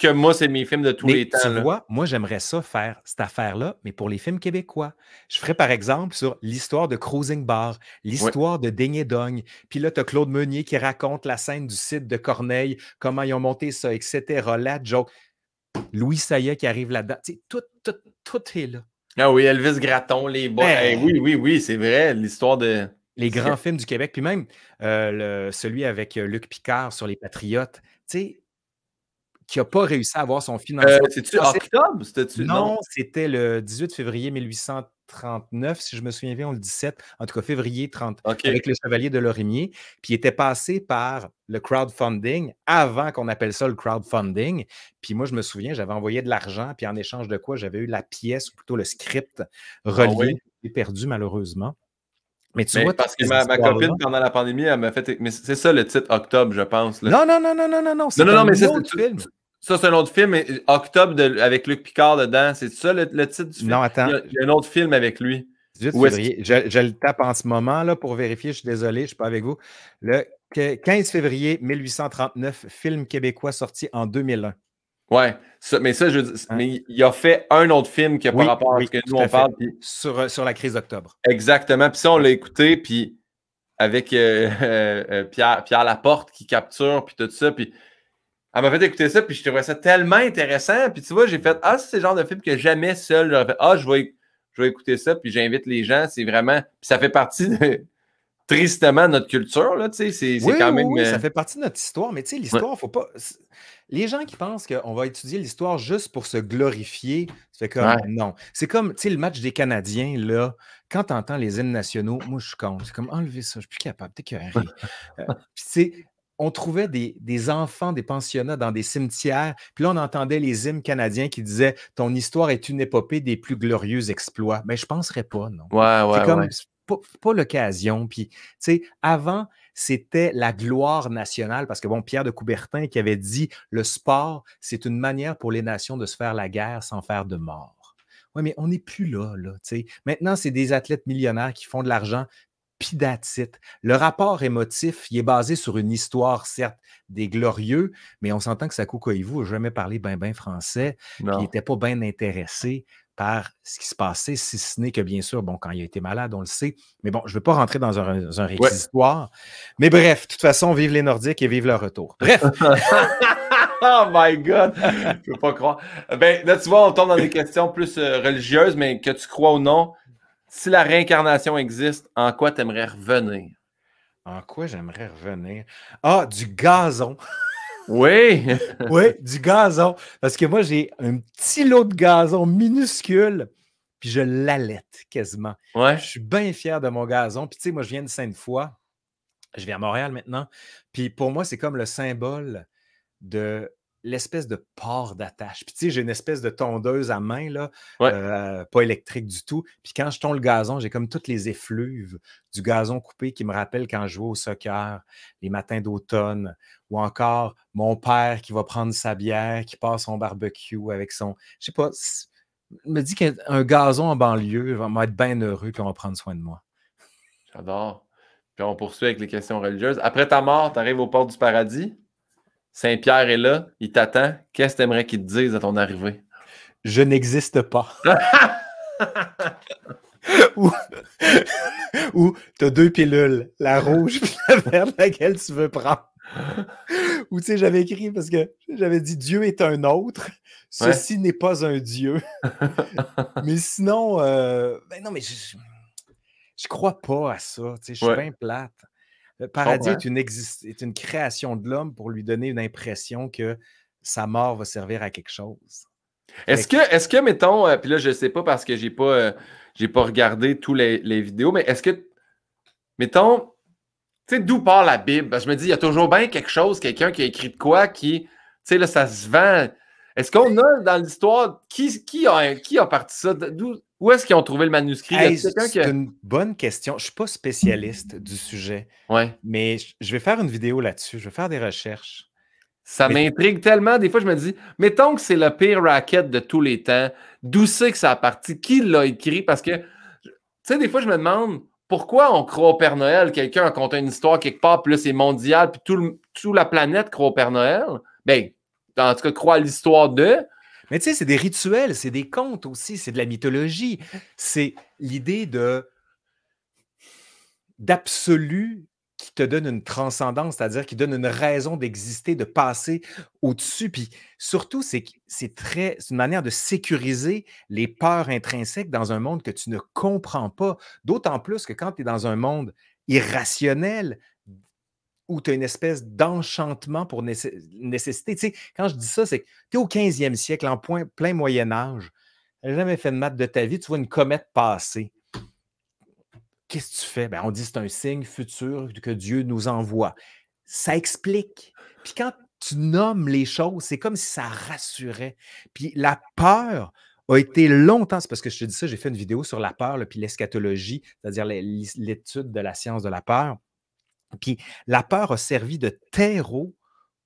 que moi, c'est mes films de tous les temps. Tu vois, moi, j'aimerais ça faire cette affaire-là, mais pour les films québécois. Je ferais, par exemple, sur l'histoire de Cruising Bar, l'histoire de Daigné Dogne. Puis là, tu as Claude Meunier qui raconte la scène du site de Corneille, comment ils ont monté ça, etc. La joke. Louis Sayet qui arrive là-dedans. Tout, tout, tout est là. Ah oui, Elvis Gratton, les bons. Ben oui, oui, oui, c'est vrai, l'histoire de. Les grands films du Québec, puis même euh, le, celui avec euh, Luc Picard sur les Patriotes. Tu sais, qui n'a pas réussi à avoir son euh, financement. Euh, C'est-tu ah, octobre? Non, c'était le 18 février 1839, si je me souviens bien, on le 17, en tout cas février 30, avec le Chevalier de Lorimier. Puis il était passé par le crowdfunding avant qu'on appelle ça le crowdfunding. Puis moi, je me souviens, j'avais envoyé de l'argent, puis en échange de quoi, j'avais eu la pièce, ou plutôt le script ah relié, qui perdu malheureusement. Mais tu vois, parce que ma, copine, pendant la pandémie, elle m'a fait. Mais c'est ça le titre Octobre, je pense. Non, non, non, non, non, non, non. Non, non, mais c'est film. Ça, c'est un autre film. Octobre avec Luc Picard dedans. C'est ça le, titre du film? Non, attends. Il y a, un autre film avec lui. Je, le tape en ce moment là, pour vérifier. Je suis désolé, je ne suis pas avec vous. Le 15 février 1839, film québécois sorti en 2001. Oui, mais ça, je hein? mais il a fait un autre film qui par rapport à ce que nous, on parle. Sur, euh, sur la crise d'octobre. Exactement. Puis ça, on l'a écouté, puis avec euh, euh, Pierre, Pierre Laporte qui capture, puis tout ça. Puis elle m'a fait écouter ça, puis je trouvais ça tellement intéressant. Puis tu vois, j'ai fait Ah, c'est le genre de film que jamais seul j'aurais fait Ah, je vais, écouter ça, puis j'invite les gens. C'est vraiment. Puis ça fait partie de, tristement notre culture, là, tu sais, c'est quand même... Oui, euh, ça fait partie de notre histoire, mais tu sais, l'histoire, ne faut pas... Les gens qui pensent qu'on va étudier l'histoire juste pour se glorifier, c'est comme, non. C'est comme, tu sais, le match des Canadiens, là, quand tu entends les hymnes nationaux, moi, je suis con. C'est comme, enlever ça, je suis plus capable, t'es euh, Puis, tu sais, on trouvait des, enfants des pensionnats dans des cimetières. Puis là, on entendait les hymnes canadiens qui disaient Ton histoire est une épopée des plus glorieux exploits. Mais je ne penserais pas, non. Ouais, ouais, c'est comme pas, l'occasion. Puis, tu sais, avant, c'était la gloire nationale, parce que, bon, Pierre de Coubertin qui avait dit Le sport, c'est une manière pour les nations de se faire la guerre sans faire de mort. Oui, mais on n'est plus là, là. Maintenant, c'est des athlètes millionnaires qui font de l'argent Pidatite. Le rapport émotif, il est basé sur une histoire, certes, des glorieux, mais on s'entend que Saku Koivu n'a jamais parlé ben, ben français, il n'était pas bien intéressé par ce qui se passait, si ce n'est que, bien sûr, bon, quand il a été malade, on le sait. Mais bon, je ne veux pas rentrer dans un, récit un Mais bref, de toute façon, vive les Nordiques et vive leur retour. Bref! oh my God! Je ne peux pas croire. Ben, là, tu vois, on tombe dans des questions plus euh, religieuses, mais que tu crois ou non, si la réincarnation existe, en quoi t'aimerais revenir? En quoi j'aimerais revenir? Ah, du gazon! Oui! oui, du gazon. Parce que moi, j'ai un petit lot de gazon minuscule, puis je l'allaite quasiment. Ouais. Je suis bien fier de mon gazon. Puis tu sais, moi, je viens de Sainte-Foy. Je viens à Montréal maintenant. Puis pour moi, c'est comme le symbole de l'espèce de port d'attache. Puis tu sais, j'ai une espèce de tondeuse à main, là, euh, pas électrique du tout. Puis quand je tonde le gazon, j'ai comme toutes les effluves du gazon coupé qui me rappellent quand je jouais au soccer, les matins d'automne, ou encore mon père qui va prendre sa bière, qui passe son barbecue avec son... Je sais pas, me dit qu'un gazon en banlieue va être bien heureux, puis on va prendre soin de moi. J'adore. Puis on poursuit avec les questions religieuses. Après ta mort, tu arrives au port du paradis Saint-Pierre est là, il t'attend. Qu'est-ce que tu aimerais qu'il te dise à ton arrivée? Je n'existe pas. ou, t'as deux pilules, la rouge et la verte, laquelle tu veux prendre. ou tu sais, j'avais écrit parce que j'avais dit Dieu est un autre, ceci n'est pas un Dieu. mais sinon, euh, ben non, mais je, crois pas à ça. je suis bien plate. Le paradis est, une création de l'homme pour lui donner une impression que sa mort va servir à quelque chose. Est-ce que, est que, mettons, euh, puis là, je ne sais pas parce que j'ai pas, euh, pas regardé tous les, vidéos, mais est-ce que, mettons, tu sais, d'où part la Bible? je me dis, il y a toujours bien quelque chose, quelqu'un qui a écrit de quoi qui, tu sais, là, ça se vend. Est-ce qu'on a dans l'histoire, qui, qui, a, qui a parti ça? Où est-ce qu'ils ont trouvé le manuscrit? c'est une bonne question. Je ne suis pas spécialiste du sujet. Mais je vais faire une vidéo là-dessus. Je vais faire des recherches. Ça m'intrigue tellement. Des fois, je me dis, mettons que c'est le pire racket de tous les temps. D'où c'est que ça a parti? Qui l'a écrit? Parce que, tu sais, des fois, je me demande pourquoi on croit au Père Noël. Quelqu'un a conté une histoire quelque part, puis là, c'est mondial, puis tout toute la planète croit au Père Noël. Ben, en tout cas, croit à l'histoire d'eux. Mais tu sais, c'est des rituels, c'est des contes aussi, c'est de la mythologie. C'est l'idée de d'absolu qui te donne une transcendance, c'est-à-dire qui donne une raison d'exister, de passer au-dessus. Puis surtout, c'est très, une manière de sécuriser les peurs intrinsèques dans un monde que tu ne comprends pas. D'autant plus que quand tu es dans un monde irrationnel, où tu as une espèce d'enchantement pour nécessité. Tu sais, quand je dis ça, c'est que tu es au 15e siècle, en plein Moyen Âge, jamais fait de maths de ta vie, tu vois une comète passer. Qu'est-ce que tu fais? Ben, on dit c'est un signe futur que Dieu nous envoie. Ça explique. Puis quand tu nommes les choses, c'est comme si ça rassurait. Puis la peur, a été longtemps, c'est parce que je te dis ça, j'ai fait une vidéo sur la peur, puis l'eschatologie, c'est-à-dire l'étude de la science de la peur. Puis la peur a servi de terreau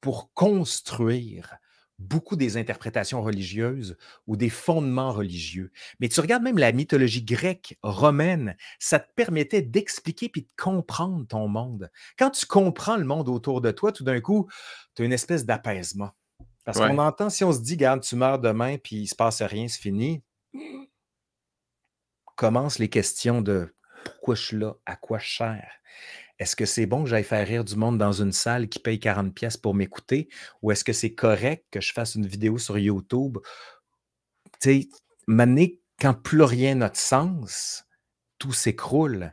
pour construire beaucoup des interprétations religieuses ou des fondements religieux. Mais tu regardes même la mythologie grecque, romaine, ça te permettait d'expliquer puis de comprendre ton monde. Quand tu comprends le monde autour de toi, tout d'un coup, tu as une espèce d'apaisement. Parce qu'on entend, si on se dit, garde, tu meurs demain, puis il se passe rien, c'est fini, commencent les questions de pourquoi je suis là, à quoi je sers est-ce que c'est bon que j'aille faire rire du monde dans une salle qui paye 40 pièces pour m'écouter ou est-ce que c'est correct que je fasse une vidéo sur YouTube? Tu sais, quand plus rien n'a de sens, tout s'écroule.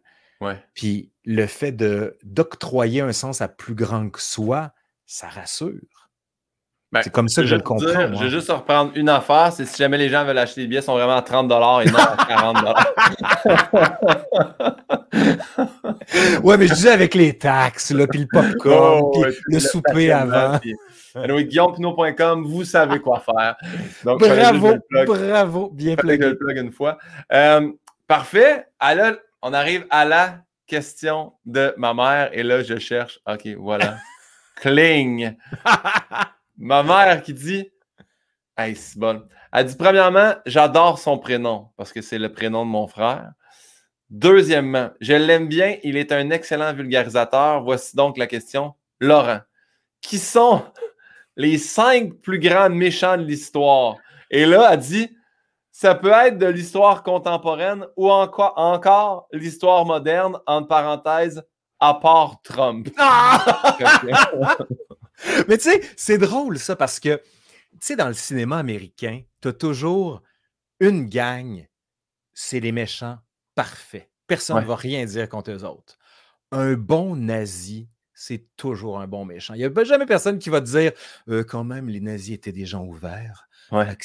Puis le fait d'octroyer un sens à plus grand que soi, ça rassure. Ben, c'est comme ça que je, le comprends. Je vais juste reprendre une affaire, c'est si jamais les gens veulent acheter des billets, ils sont vraiment à 30 et non à 40 Ouais, mais je disais avec les taxes, puis le popcorn, oh, puis le souper avant. Oui, Anyway, vous savez quoi faire. bravo, bravo, bien plugué. une fois. Euh, parfait. Alors, ah, on arrive à la question de ma mère et là, je cherche. OK, voilà. Cling. Ma mère qui dit Hey, c'est bon. Elle dit Premièrement, j'adore son prénom parce que c'est le prénom de mon frère. Deuxièmement, je l'aime bien, il est un excellent vulgarisateur. Voici donc la question. Laurent, qui sont les cinq plus grands méchants de l'histoire? Et là, elle dit ça peut être de l'histoire contemporaine ou encore, encore l'histoire moderne, entre parenthèses, à part Trump. Mais tu sais, c'est drôle ça parce que, tu sais, dans le cinéma américain, tu as toujours une gang, c'est les méchants parfaits. Personne ne va rien dire contre eux autres. Un bon nazi, c'est toujours un bon méchant. Il n'y a jamais personne qui va te dire euh, quand même, les nazis étaient des gens ouverts. Accessible,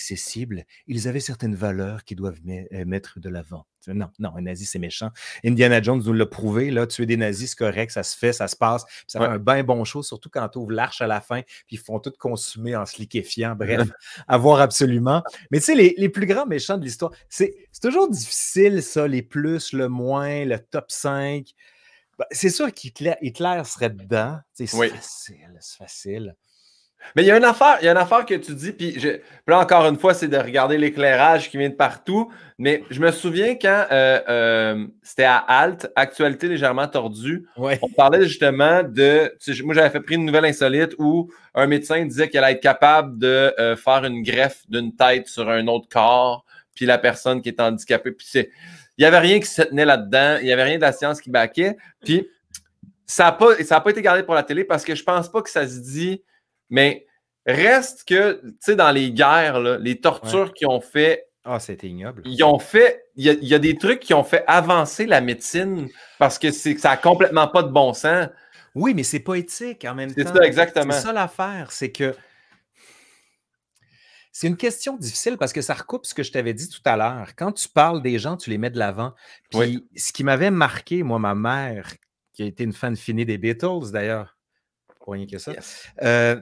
accessibles. Ils avaient certaines valeurs qu'ils doivent euh, mettre de l'avant. Non, non, un nazi, c'est méchant. Indiana Jones nous l'a prouvé, là, es des nazis, c'est correct, ça se fait, ça se passe, ça fait un bien bon show, surtout quand tu ouvres l'arche à la fin, puis ils font tout consommer en se liquéfiant, bref, à voir absolument. Mais tu sais, les, plus grands méchants de l'histoire, c'est toujours difficile, ça, les plus, le moins, le top 5. Bah, c'est sûr qu'Hitler serait dedans. C'est facile, c'est facile. Mais il y a une affaire, il y a une affaire que tu dis, puis, je, là, encore une fois, c'est de regarder l'éclairage qui vient de partout. Mais je me souviens quand euh, euh, c'était à Alt, Actualité légèrement tordue, on parlait justement de. moi, j'avais fait pris une nouvelle insolite où un médecin disait qu'elle allait être capable de euh, faire une greffe d'une tête sur un autre corps, puis la personne qui est handicapée. Puis c'est, il n'y avait rien qui se tenait là-dedans, il n'y avait rien de la science qui baquait. Puis ça n'a pas, ça pas été gardé pour la télé parce que je pense pas que ça se dit mais reste que, tu sais, dans les guerres, les tortures qui qu'ils ont fait. Ah, c'était ignoble. Ils ont fait. Il y, a des trucs qui ont fait avancer la médecine parce que ça n'a complètement pas de bon sens. Oui, mais c'est pas éthique en même temps. C'est ça, exactement. C'est ça l'affaire, c'est que. C'est une question difficile parce que ça recoupe ce que je t'avais dit tout à l'heure. Quand tu parles des gens, tu les mets de l'avant. Puis ce qui m'avait marqué, moi, ma mère, qui a été une fan finie des Beatles d'ailleurs, pour rien que ça, euh,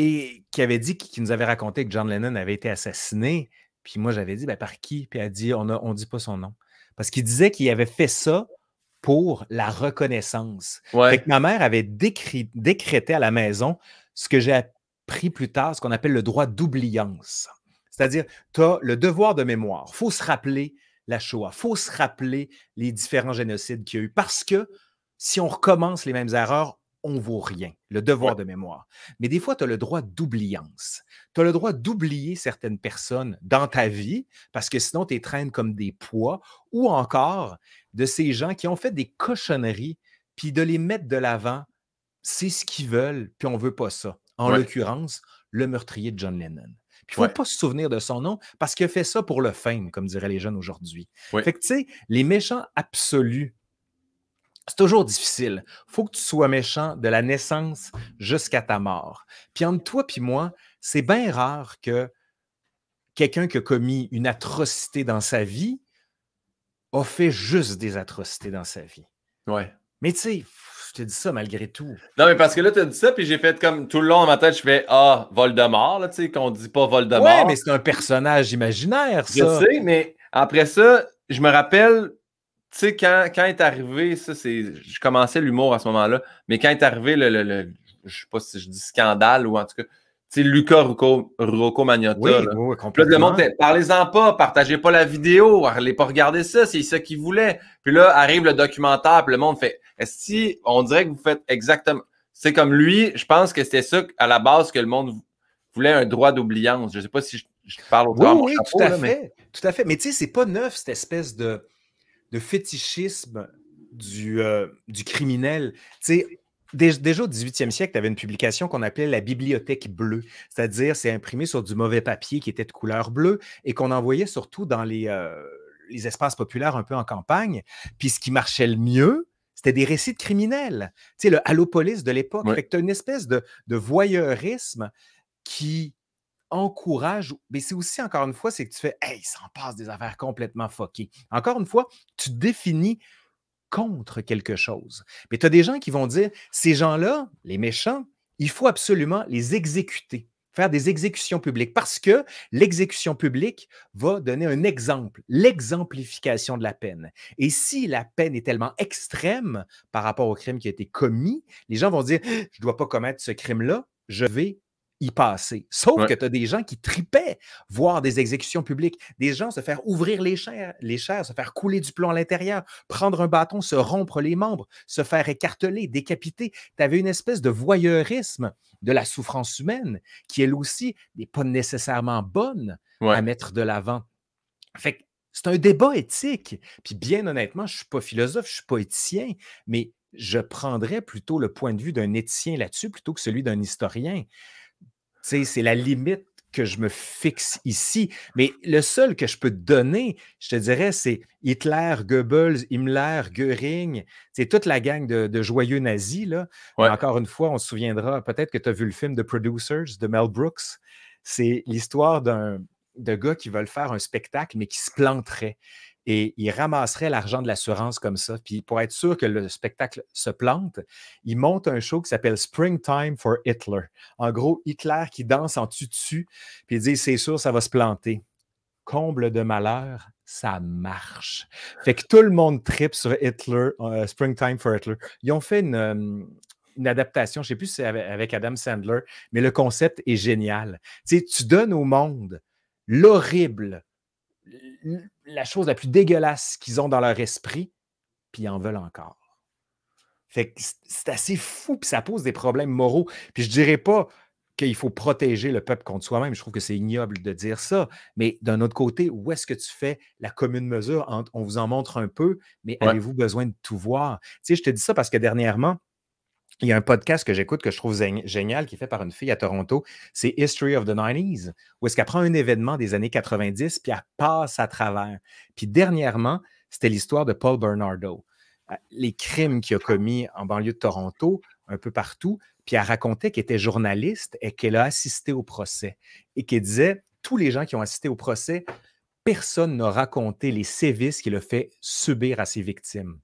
et qui avait dit, qui, nous avait raconté que John Lennon avait été assassiné. Puis moi, j'avais dit, ben, par qui? Puis elle a dit, on ne dit pas son nom. Parce qu'il disait qu'il avait fait ça pour la reconnaissance. que ma mère avait décrété à la maison ce que j'ai appris plus tard, ce qu'on appelle le droit d'oubliance. C'est-à-dire, tu as le devoir de mémoire. Il faut se rappeler la Shoah. Il faut se rappeler les différents génocides qu'il y a eu. Parce que si on recommence les mêmes erreurs, on vaut rien, le devoir de mémoire. Mais des fois, tu as le droit d'oubliance. Tu as le droit d'oublier certaines personnes dans ta vie parce que sinon, tu es traînes comme des poids ou encore de ces gens qui ont fait des cochonneries puis de les mettre de l'avant. C'est ce qu'ils veulent, puis on veut pas ça. En l'occurrence, le meurtrier de John Lennon. Puis il ne faut pas se souvenir de son nom parce qu'il a fait ça pour le fame, comme diraient les jeunes aujourd'hui. Fait que, tu sais, les méchants absolus c'est toujours difficile. faut que tu sois méchant de la naissance jusqu'à ta mort. Puis entre toi puis moi, c'est bien rare que quelqu'un qui a commis une atrocité dans sa vie a fait juste des atrocités dans sa vie. Ouais. Mais tu sais, je t'ai dit ça malgré tout. Non, mais parce que là, tu as dit ça, puis j'ai fait comme tout le long dans ma tête, je fais Ah, Voldemort, là, tu sais, qu'on dit pas Voldemort. Ouais, mais c'est un personnage imaginaire, ça. Je sais, mais après ça, je me rappelle tu sais, quand, est arrivé, ça, c'est. Je commençais l'humour à ce moment-là, mais quand est arrivé le, le, je sais pas si je dis scandale ou en tout cas, tu sais, Lucas Rocco, Magnotta. là. le monde, parlez-en pas, partagez pas la vidéo, allez pas regarder ça, c'est ça qu'il voulait Puis là, arrive le documentaire, puis le monde fait, est si on dirait que vous faites exactement. C'est comme lui, je pense que c'était ça à la base que le monde voulait un droit d'oubliance. Je sais pas si je, parle au oui, oui, tout à fait. Tout à fait. Mais tu sais, c'est pas neuf cette espèce de de fétichisme du, euh, du criminel. Tu sais, Déjà au 18e siècle, tu avais une publication qu'on appelait la bibliothèque bleue, c'est-à-dire c'est imprimé sur du mauvais papier qui était de couleur bleue et qu'on envoyait surtout dans les, euh, espaces populaires un peu en campagne. Puis ce qui marchait le mieux, c'était des récits de criminels. Tu sais, le halopolis de l'époque. tu as une espèce de voyeurisme qui encourage, mais c'est aussi, encore une fois, c'est que tu fais, hey, ça en passe des affaires complètement foquées. Encore une fois, tu définis contre quelque chose. Mais tu as des gens qui vont dire, ces gens-là, les méchants, il faut absolument les exécuter, faire des exécutions publiques, parce que l'exécution publique va donner un exemple, l'exemplification de la peine. Et si la peine est tellement extrême par rapport au crime qui a été commis, les gens vont dire, «Ah, je ne dois pas commettre ce crime-là, je vais y passer. Sauf que tu as des gens qui tripaient voir des exécutions publiques, des gens se faire ouvrir les chairs, les chairs se faire couler du plomb à l'intérieur, prendre un bâton, se rompre les membres, se faire écarteler, décapiter. Tu avais une espèce de voyeurisme de la souffrance humaine qui, elle aussi, n'est pas nécessairement bonne à mettre de l'avant. Fait que c'est un débat éthique. Puis bien honnêtement, je ne suis pas philosophe, je ne suis pas éthicien, mais je prendrais plutôt le point de vue d'un éthicien là-dessus plutôt que celui d'un historien. C'est la limite que je me fixe ici. Mais le seul que je peux te donner, je te dirais, c'est Hitler, Goebbels, Himmler, Goering, c'est toute la gang de, joyeux nazis. Encore une fois, on se souviendra, peut-être que tu as vu le film The Producers de Mel Brooks. C'est l'histoire d'un de gars qui veulent faire un spectacle, mais qui se planterait et il ramasserait l'argent de l'assurance comme ça. Puis pour être sûr que le spectacle se plante, il monte un show qui s'appelle Springtime for Hitler. En gros, Hitler qui danse en tutu, puis il dit « c'est sûr, ça va se planter. Comble de malheur, ça marche. Fait que tout le monde trip sur Hitler, euh, Springtime for Hitler. Ils ont fait une, euh, une adaptation, je ne sais plus si c'est avec Adam Sandler, mais le concept est génial. Tu, sais, tu donnes au monde l'horrible, la chose la plus dégueulasse qu'ils ont dans leur esprit, puis ils en veulent encore. Fait que c'est assez fou, puis ça pose des problèmes moraux. Puis je dirais pas qu'il faut protéger le peuple contre soi-même. Je trouve que c'est ignoble de dire ça. Mais d'un autre côté, où est-ce que tu fais la commune mesure? on vous en montre un peu, mais avez-vous besoin de tout voir? Tu sais, je te dis ça parce que dernièrement, il y a un podcast que j'écoute que je trouve génial qui est fait par une fille à Toronto. C'est History of the 90s, où est-ce qu'elle prend un événement des années 90 puis elle passe à travers. Puis dernièrement, c'était l'histoire de Paul Bernardo. Euh, les crimes qu'il a commis en banlieue de Toronto, un peu partout. Puis elle racontait qu'elle était journaliste et qu'elle a assisté au procès. Et qu'elle disait tous les gens qui ont assisté au procès, personne n'a raconté les sévices qu'il a fait subir à ses victimes.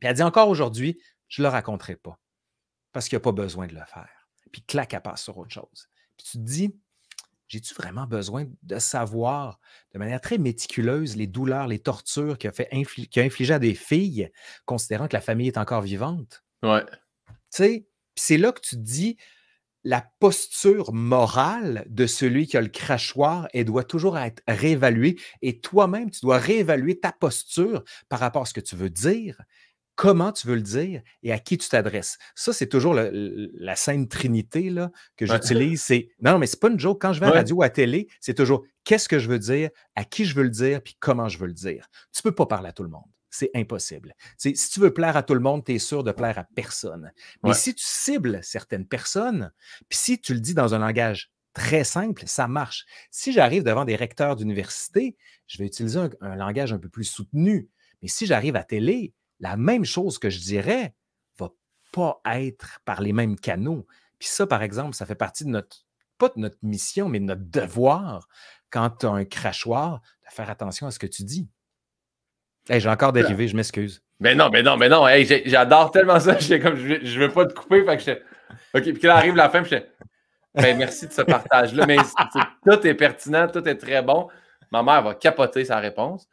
Puis elle dit encore aujourd'hui, je ne le raconterai pas parce qu'il n'y a pas besoin de le faire. Puis claque, elle passe sur autre chose. Puis tu te dis, j'ai-tu vraiment besoin de savoir de manière très méticuleuse les douleurs, les tortures qu'il a, fait infligées à des filles, considérant que la famille est encore vivante? Ouais. Tu sais, c'est là que tu te dis, la posture morale de celui qui a le crachoir, elle doit toujours être réévaluée. Et toi-même, tu dois réévaluer ta posture par rapport à ce que tu veux dire comment tu veux le dire et à qui tu t'adresses. Ça, c'est toujours la scène trinité là, que j'utilise. Non, mais c'est pas une joke. Quand je vais à la radio ou à la télé, c'est toujours qu'est-ce que je veux dire, à qui je veux le dire, puis comment je veux le dire. Tu peux pas parler à tout le monde. C'est impossible. si tu veux plaire à tout le monde, tu es sûr de plaire à personne. Mais si tu cibles certaines personnes, puis si tu le dis dans un langage très simple, ça marche. Si j'arrive devant des recteurs d'université, je vais utiliser un, un langage un peu plus soutenu. Mais si j'arrive à télé, la même chose que je dirais va pas être par les mêmes canaux. Puis ça, par exemple, ça fait partie de notre, pas de notre mission, mais de notre devoir quand tu as un crachoir, de faire attention à ce que tu dis. Hé, j'ai encore dérivé, je m'excuse. Mais ben non, mais ben non, mais ben non. Hé, j'adore tellement ça. Comme, je, ne veux pas te couper. que OK, puis là arrive la fin, je ben, merci de ce partage-là. Mais tout est pertinent, tout est très bon. Ma mère va capoter sa réponse.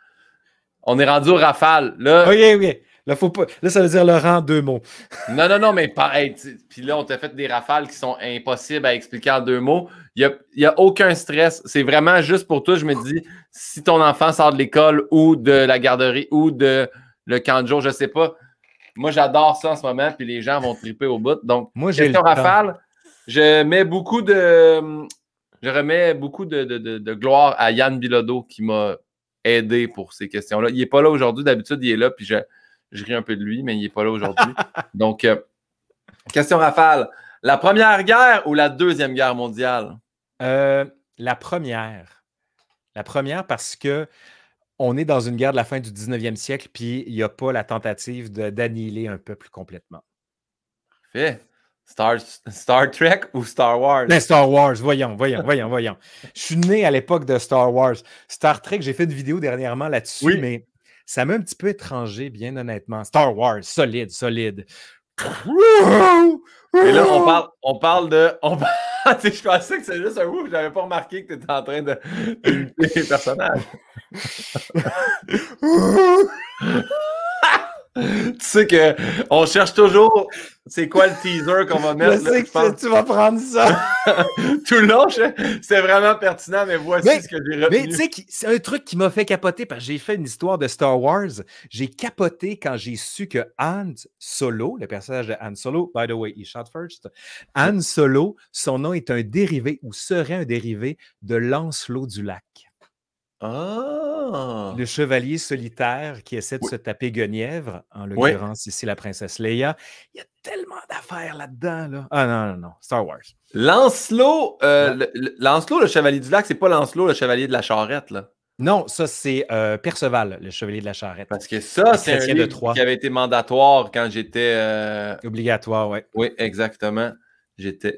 On est rendu au rafale. Là, oui, oui. Là, faut ça veut dire Laurent en deux mots. non, non, non, mais pareil. Puis là, on t'a fait des rafales qui sont impossibles à expliquer en deux mots. Il n'y a, aucun stress. C'est vraiment juste pour toi. Je me dis, si ton enfant sort de l'école ou de la garderie ou de le camp de jour, je sais pas. Moi, j'adore ça en ce moment. Puis les gens vont triper au bout. Donc, Moi, j'ai question rafale. Je mets beaucoup de. Je remets beaucoup de, de gloire à Yann Bilodeau qui m'a aidé pour ces questions-là. Il n'est pas là aujourd'hui. D'habitude, il est là. Puis je je ris un peu de lui, mais il n'est pas là aujourd'hui. Donc, euh, question rafale. La première guerre ou la deuxième guerre mondiale? Euh, la première. La première parce que on est dans une guerre de la fin du 19e siècle, puis il n'y a pas la tentative d'annihiler un peuple complètement. Parfait. Star, Trek ou Star Wars? Ben, Star Wars, voyons, voyons, voyons, voyons. Je suis né à l'époque de Star Wars. Star Trek, j'ai fait une vidéo dernièrement là-dessus, mais ça m'a un petit peu étranger, bien honnêtement. Star Wars, solide, solide. Et là, on parle, on parle de. On je pensais que c'était juste un ouf, j'avais pas remarqué que tu étais en train de lutter les personnages. tu sais qu'on on cherche toujours c'est quoi le teaser qu'on va mettre. Je sais que tu vas prendre ça. Tout le long, c'est vraiment pertinent, mais voici ce que j'ai retenu. Mais tu sais, c'est un truc qui m'a fait capoter parce que j'ai fait une histoire de Star Wars. J'ai capoté quand j'ai su que Han Solo, le personnage de Han Solo, by the way, he shot first, Han Solo, son nom est un dérivé ou serait un dérivé de Lancelot du Lac. Ah! Le chevalier solitaire qui essaie de se taper Guenièvre, en l'occurrence ici la princesse Leia. Il y a tellement d'affaires là-dedans. Là. Ah non, non, non, Star Wars. Lancelot, euh, le, Lancelot, le chevalier du lac, c'est pas Lancelot, le chevalier de la charrette, là. Non, ça, c'est euh, Perceval, le chevalier de la charrette. Parce que ça, c'est un qui avait été mandatoire quand j'étais... Euh, Obligatoire, oui. Oui, exactement.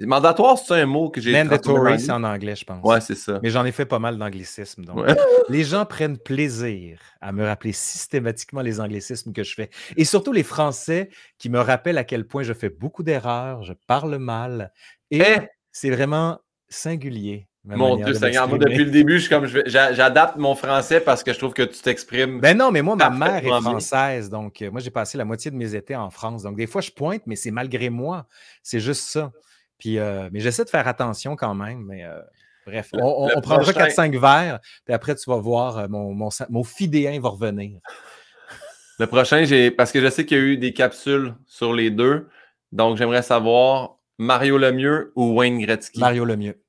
Mandatoire, c'est un mot que j'ai. Mandatory, c'est en anglais, je pense. Ouais, c'est ça. Mais j'en ai fait pas mal d'anglicismes. les gens prennent plaisir à me rappeler systématiquement les anglicismes que je fais. Et surtout les Français qui me rappellent à quel point je fais beaucoup d'erreurs, je parle mal. Et eh! c'est vraiment singulier. Mon Dieu Seigneur, moi depuis le début, comme j'adapte mon français parce que je trouve que tu t'exprimes. Ben non, mais moi, ma mère est française, donc euh, moi j'ai passé la moitié de mes étés en France. Donc des fois, je pointe, mais c'est malgré moi. C'est juste ça. Euh, mais j'essaie de faire attention quand même. Mais euh, bref, on, prendra 4-5 verres, puis après, tu vas voir, euh, mon, mon, fidéen va revenir. Le prochain, j'ai parce que je sais qu'il y a eu des capsules sur les deux. Donc, j'aimerais savoir Mario Lemieux ou Wayne Gretzky. Mario Lemieux.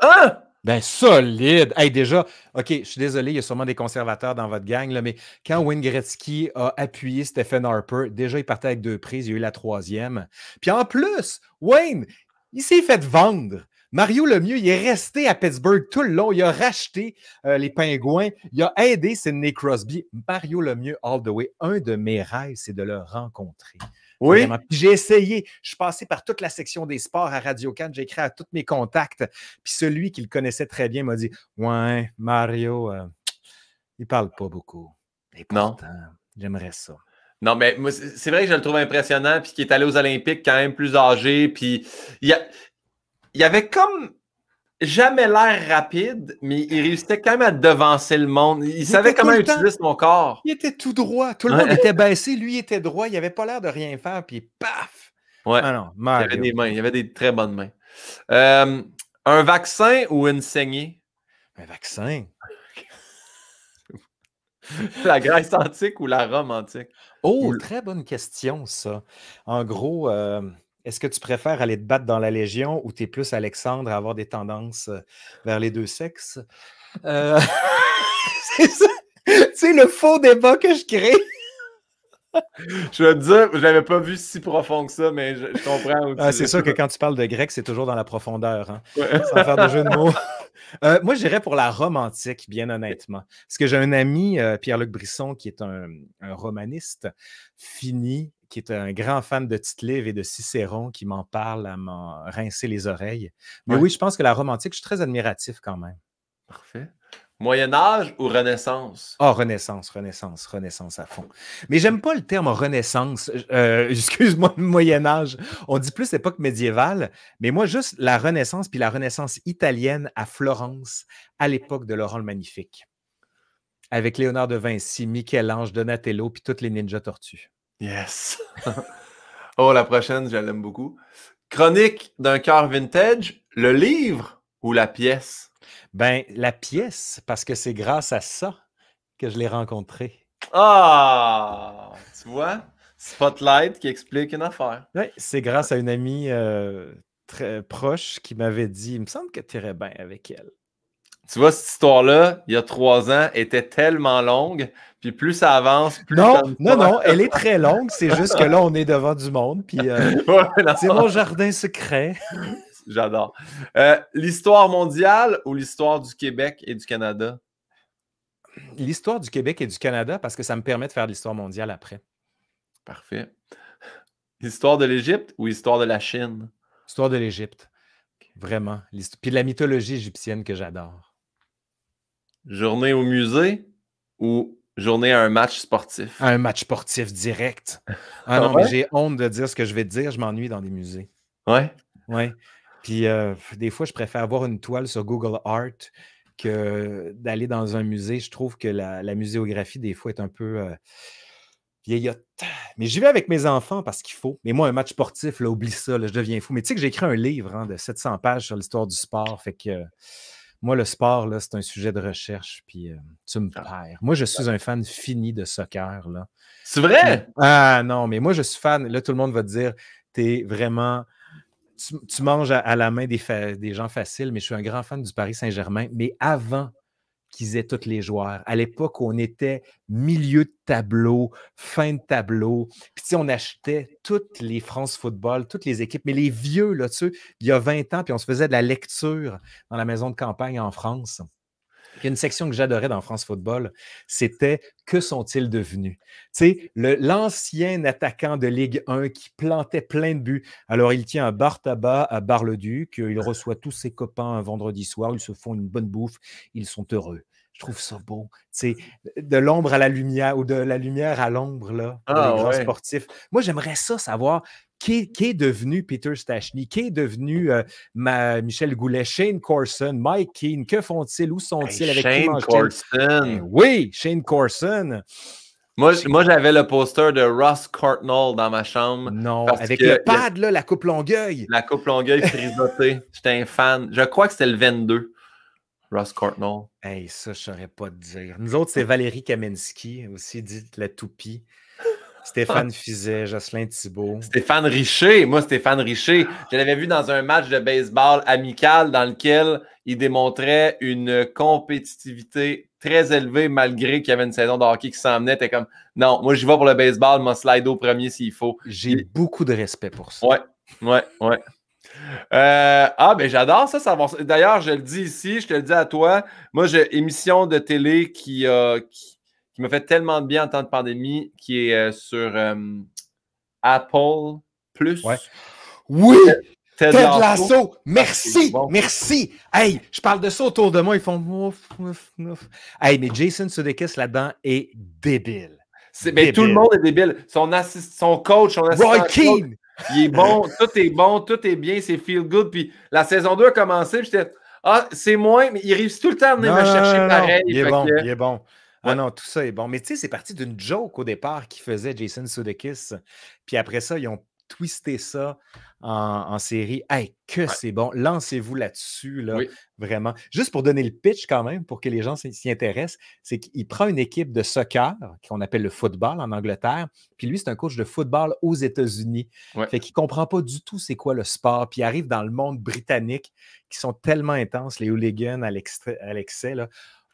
Ah! Ben, solide! Hey, déjà, OK, je suis désolé, il y a sûrement des conservateurs dans votre gang, là, mais quand Wayne Gretzky a appuyé Stephen Harper, déjà, il partait avec deux prises, il y a eu la troisième. Puis en plus, Wayne, il s'est fait vendre. Mario Lemieux, il est resté à Pittsburgh tout le long. Il a racheté euh, les Pingouins. Il a aidé Sidney Crosby. Mario Lemieux, all the way. Un de mes rêves, c'est de le rencontrer. Oui. j'ai essayé. Je suis passé par toute la section des sports à Radio Cannes. J'ai écrit à tous mes contacts. Puis celui qui le connaissait très bien m'a dit Ouais, Mario, il euh, il parle pas beaucoup. Et j'aimerais ça. Non, mais c'est vrai que je le trouve impressionnant, puis qu'il est allé aux Olympiques quand même plus âgé, puis il, n'avait avait comme jamais l'air rapide, mais il réussissait quand même à devancer le monde. Il, savait comment utiliser son corps. Il était tout droit, tout le monde était baissé, lui était droit, il n'avait pas l'air de rien faire, puis paf! Ouais. Ah il avait des mains, il avait des très bonnes mains. Euh, un vaccin ou une saignée? Un vaccin. la Grèce antique ou la Rome antique? Oh, très bonne question, ça. En gros, euh, est-ce que tu préfères aller te battre dans la Légion ou tu es plus Alexandre à avoir des tendances euh, vers les deux sexes? Euh, c'est le faux débat que je crée. je veux te dire, je l'avais pas vu si profond que ça, mais je, comprends. Ah, c'est sûr que quand tu parles de grec, c'est toujours dans la profondeur. Hein? faire de jeu de mots. Euh, moi, j'irais pour la romantique, bien honnêtement. Parce que j'ai un ami, euh, Pierre-Luc Brisson, qui est un, romaniste fini, qui est un grand fan de tite-live et de Cicéron, qui m'en parle à m'en rincer les oreilles. Mais oui, je pense que la romantique, je suis très admiratif quand même. Parfait. Moyen Âge ou Renaissance? oh, Renaissance, Renaissance, Renaissance à fond. Mais j'aime pas le terme Renaissance. Euh, excuse-moi, Moyen Âge. On dit plus époque médiévale, mais moi, juste la Renaissance, puis la Renaissance italienne à Florence, à l'époque de Laurent le Magnifique. Avec Léonard de Vinci, Michel-Ange, Donatello, puis toutes les ninjas tortues. Yes! oh, la prochaine, je l'aime beaucoup. Chronique d'un cœur vintage, le livre ou la pièce? Ben, la pièce, parce que c'est grâce à ça que je l'ai rencontré. Ah! Tu vois? Spotlight qui explique une affaire. Oui, c'est grâce à une amie euh, très proche qui m'avait dit Il me semble que tu irais bien avec elle. Tu vois, cette histoire-là, il y a trois ans, était tellement longue. Puis plus ça avance, plus. Non, non, non, elle est très longue. C'est juste que là, on est devant du monde. Puis euh, c'est mon jardin secret. J'adore. Euh, l'histoire mondiale ou l'histoire du Québec et du Canada? L'histoire du Québec et du Canada, parce que ça me permet de faire l'histoire mondiale après. Parfait. Histoire de l'Égypte ou histoire de la Chine? Histoire de l'Égypte. Vraiment. Puis de la mythologie égyptienne que j'adore. Journée au musée ou journée à un match sportif? À un match sportif direct. Ah, ah non, mais j'ai honte de dire ce que je vais te dire. Je m'ennuie dans les musées. Ouais? Ouais. Puis des fois, je préfère avoir une toile sur Google Art que d'aller dans un musée. Je trouve que la, muséographie, des fois, est un peu vieillotte. Mais j'y vais avec mes enfants parce qu'il faut. Mais moi, un match sportif, là, oublie ça, là, je deviens fou. Mais tu sais que j'ai écrit un livre hein, de 700 pages sur l'histoire du sport. Fait que moi, le sport, là, c'est un sujet de recherche. Puis tu me ah. perds. Moi, je ah. suis un fan fini de soccer. là. C'est vrai? ah non, mais moi, je suis fan. Là, tout le monde va te dire, t'es vraiment tu, manges à, la main des, gens faciles, mais je suis un grand fan du Paris Saint-Germain. Mais avant qu'ils aient tous les joueurs. À l'époque, on était milieu de tableau, fin de tableau. Puis tu on achetait toutes les France Football, toutes les équipes, mais les vieux, là, tu sais, il y a 20 ans, puis on se faisait de la lecture dans la maison de campagne en France. Il y a une section que j'adorais dans France Football, c'était que sont-ils devenus? Tu sais, l'ancien attaquant de Ligue 1 qui plantait plein de buts. Alors, il tient un bar tabac à Bar-le-Duc, il reçoit tous ses copains un vendredi soir, ils se font une bonne bouffe, ils sont heureux. Je trouve ça beau. de l'ombre à la lumière ou de la lumière à l'ombre, là, pour ah, les Moi, j'aimerais ça savoir qui est, devenu Peter Stachny, qui est devenu euh, Michel Goulet, Shane Corson, Mike Keane, que font-ils, où ben, sont-ils avec Shane Corson. Ben oui, Shane Corson. Moi, moi j'avais le poster de Ross Cartnall dans ma chambre. Non, avec le pad, là, la coupe Longueuil. La coupe Longueuil frisottée. J'étais un fan. Je crois que c'était le 22. Russ Cortnall. Hey, ça, je ne saurais pas te dire. Nous autres, c'est Valérie Kamensky, aussi dite la toupie. Stéphane Fizet, Jocelyn Thibault. Stéphane Richer, moi, Stéphane Richer, je l'avais vu dans un match de baseball amical dans lequel il démontrait une compétitivité très élevée malgré qu'il y avait une saison de hockey qui s'en venait. T'es comme, non, moi, j'y vais pour le baseball, mon slide au premier s'il faut. J'ai beaucoup de respect pour ça. Ouais, ouais, ouais. Euh, ah, ben j'adore ça. ça va... D'ailleurs, je le dis ici, je te le dis à toi. Moi, j'ai émission de télé qui, euh, m'a fait tellement de bien en temps de pandémie, qui est euh, sur Apple Plus. Oui! Ted, de Lasso. Ah, merci, merci. Hey, je parle de ça autour de moi, ils font Hey, mais Jason Sudeikis là-dedans est débile. mais ben, tout le monde est débile. Son, son coach, son assistant. Roy Keane. Il est bon, tout est bon, tout est bien, c'est feel good. Puis la saison 2 a commencé, j'étais Ah, c'est moins, mais il réussit tout le temps à me chercher pareil. Il est bon, il est bon. Ah non, tout ça est bon. Mais tu sais, c'est parti d'une joke au départ qui faisait Jason Sudeikis. Puis après ça, ils ont twister ça en, série. Hey, que c'est bon. Lancez-vous là-dessus, là, vraiment. Juste pour donner le pitch quand même, pour que les gens s'y intéressent, c'est qu'il prend une équipe de soccer, qu'on appelle le football en Angleterre, puis lui, c'est un coach de football aux États-Unis. Fait qu'il ne comprend pas du tout c'est quoi le sport, puis il arrive dans le monde britannique, qui sont tellement intenses, les hooligans à l'excès, là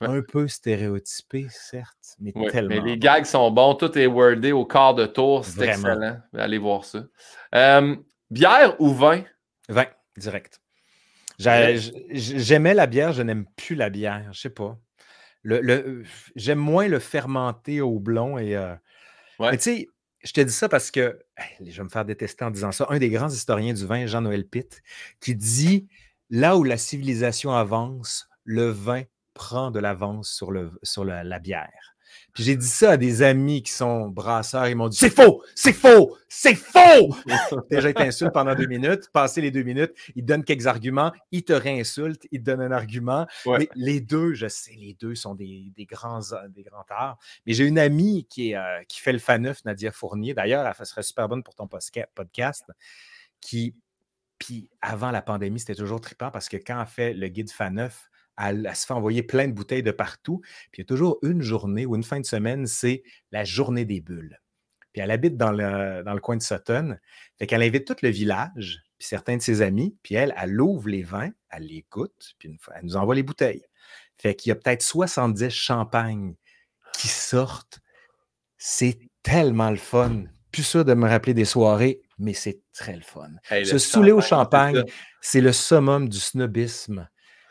un peu stéréotypé, certes, mais tellement. Mais les gags sont bons, tout est wordé au quart de tour, c'est excellent. Allez voir ça. bière ou vin? Vin, direct. J'aimais la bière, je n'aime plus la bière, je ne sais pas. Le, J'aime moins le fermenté au blond et. Euh, tu sais, je te dis ça parce que je vais me faire détester en disant ça. Un des grands historiens du vin, Jean-Noël Pitt, qui dit là où la civilisation avance, le vin prend de l'avance sur, le, sur la, bière. Puis j'ai dit ça à des amis qui sont brasseurs. Ils m'ont dit C'est faux, c'est faux, c'est faux. Déjà, été pendant deux minutes. Passé les deux minutes, ils te donnent quelques arguments, ils te réinsultent, ils te donnent un argument. les deux, je sais, les deux sont des, grands, des grands arts. Mais j'ai une amie qui, est, euh, qui fait le faneuf, Nadia Fournier. D'ailleurs, elle serait super bonne pour ton podcast. Qui, puis avant la pandémie, c'était toujours trippant parce que quand elle fait le guide faneuf, elle, se fait envoyer plein de bouteilles de partout. Puis il y a toujours une journée ou une fin de semaine, c'est la journée des bulles. Puis elle habite dans le, coin de Sutton. Fait qu'elle invite tout le village, puis certains de ses amis, puis elle, elle ouvre les vins, elle les goûte, puis une fois, elle nous envoie les bouteilles. Fait qu'il y a peut-être 70 champagnes qui sortent. C'est tellement le fun. Plus sûr de me rappeler des soirées, mais c'est très le fun. Se saouler au champagne, c'est le summum du snobisme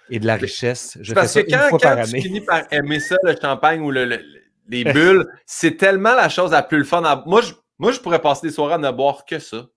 et de la richesse. Je parce fais ça que quand, par tu finis par aimer ça, le champagne ou les bulles, c'est tellement la chose la plus le fun. Moi, je, moi, je pourrais passer des soirées à ne boire que ça.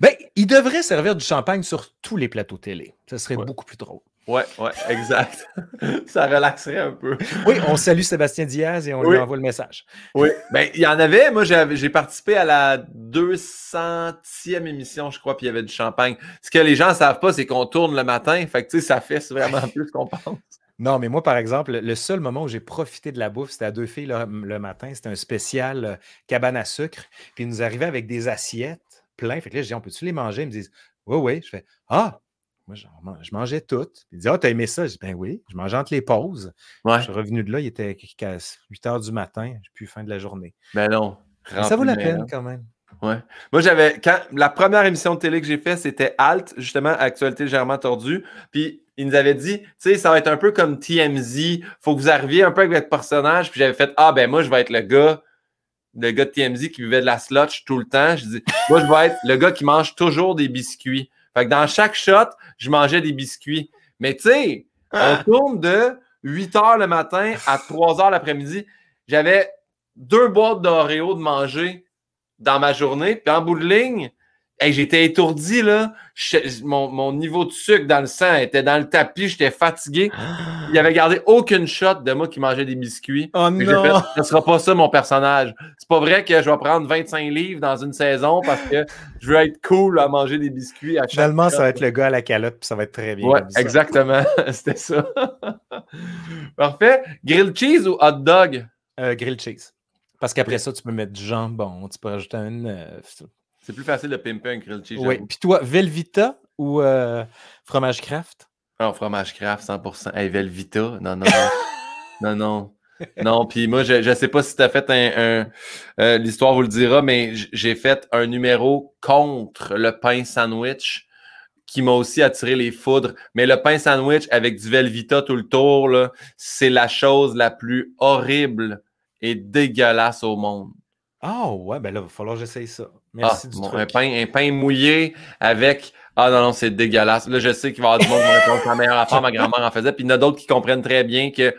Ben, il devrait servir du champagne sur tous les plateaux télé. Ce serait beaucoup plus drôle. Ouais, ouais, exact. ça relaxerait un peu. Oui, on salue Sébastien Diaz et on lui envoie le message. Oui, ben il y en avait. Moi, j'ai participé à la 200e émission, je crois, puis il y avait du champagne. Ce que les gens ne savent pas, c'est qu'on tourne le matin. Fait que, tu sais, ça fait vraiment plus qu'on pense. Non, mais moi, par exemple, le seul moment où j'ai profité de la bouffe, c'était à deux filles le, matin. C'était un spécial euh, cabane à sucre. Puis ils nous arrivaient avec des assiettes pleines. Fait que là, je dis, on peut-tu les manger? Ils me disent, oui, oui. Je fais, ah, moi, je mangeais tout. Il dit Ah, t'as aimé ça Je dis Ben oui, je mangeais entre les pauses. Je suis revenu de là, il était 8 heures du matin, j'ai plus fin de la journée. Ben non. ça vaut la peine quand même. Ouais. Moi, j'avais. Quand, la première émission de télé que j'ai faite, c'était Alt, justement, Actualité légèrement tordue. Puis, il nous avait dit, tu sais, ça va être un peu comme TMZ. Faut que vous arriviez un peu avec votre personnage. Puis, j'avais fait, ah, ben, moi, je vais être le gars, le gars de TMZ qui vivait de la slotch tout le temps. Je dis, moi, je vais être le gars qui mange toujours des biscuits. Fait que dans chaque shot, je mangeais des biscuits. Mais tu sais, ah. on tourne de 8 h le matin à 3 h l'après-midi. J'avais deux boîtes d'Oreo de manger dans ma journée. Puis en bout de ligne, j'étais étourdi, là. mon, niveau de sucre dans le sang était dans le tapis. J'étais fatigué. Ah! Il avait gardé aucune shot de moi qui mangeait des biscuits. Oh non. Fait, ce sera pas ça, mon personnage. C'est pas vrai que je vais prendre 25 livres dans une saison parce que je veux être cool à manger des biscuits à Finalement, ça va être le gars à la calotte, puis ça va être très bien. Ouais, exactement. C'était ça. Parfait. Grilled cheese ou hot dog? Euh, grilled cheese. Parce qu'après ça, tu peux mettre du jambon, tu peux rajouter une. Euh, c'est plus facile de pimper un grilled cheese. Oui. Puis toi, Velvita ou euh, fromage craft? Non, ah, fromage craft, 100%. Hey, Velvita, non, non. non, non. Non, puis moi, je ne sais pas si tu as fait un. Euh, l'histoire vous le dira, mais j'ai fait un numéro contre le pain sandwich qui m'a aussi attiré les foudres. Mais le pain sandwich avec du Velvita tout le tour, c'est la chose la plus horrible et dégueulasse au monde. Ah oh, ouais, ben là, il va falloir que j'essaye ça. Ah, un, pain, mouillé avec ah non, non, c'est dégueulasse. Là, je sais qu'il va y avoir du monde qui va répondre que oh, meilleure affaire, ma grand-mère en faisait. Puis il y en a d'autres qui comprennent très bien que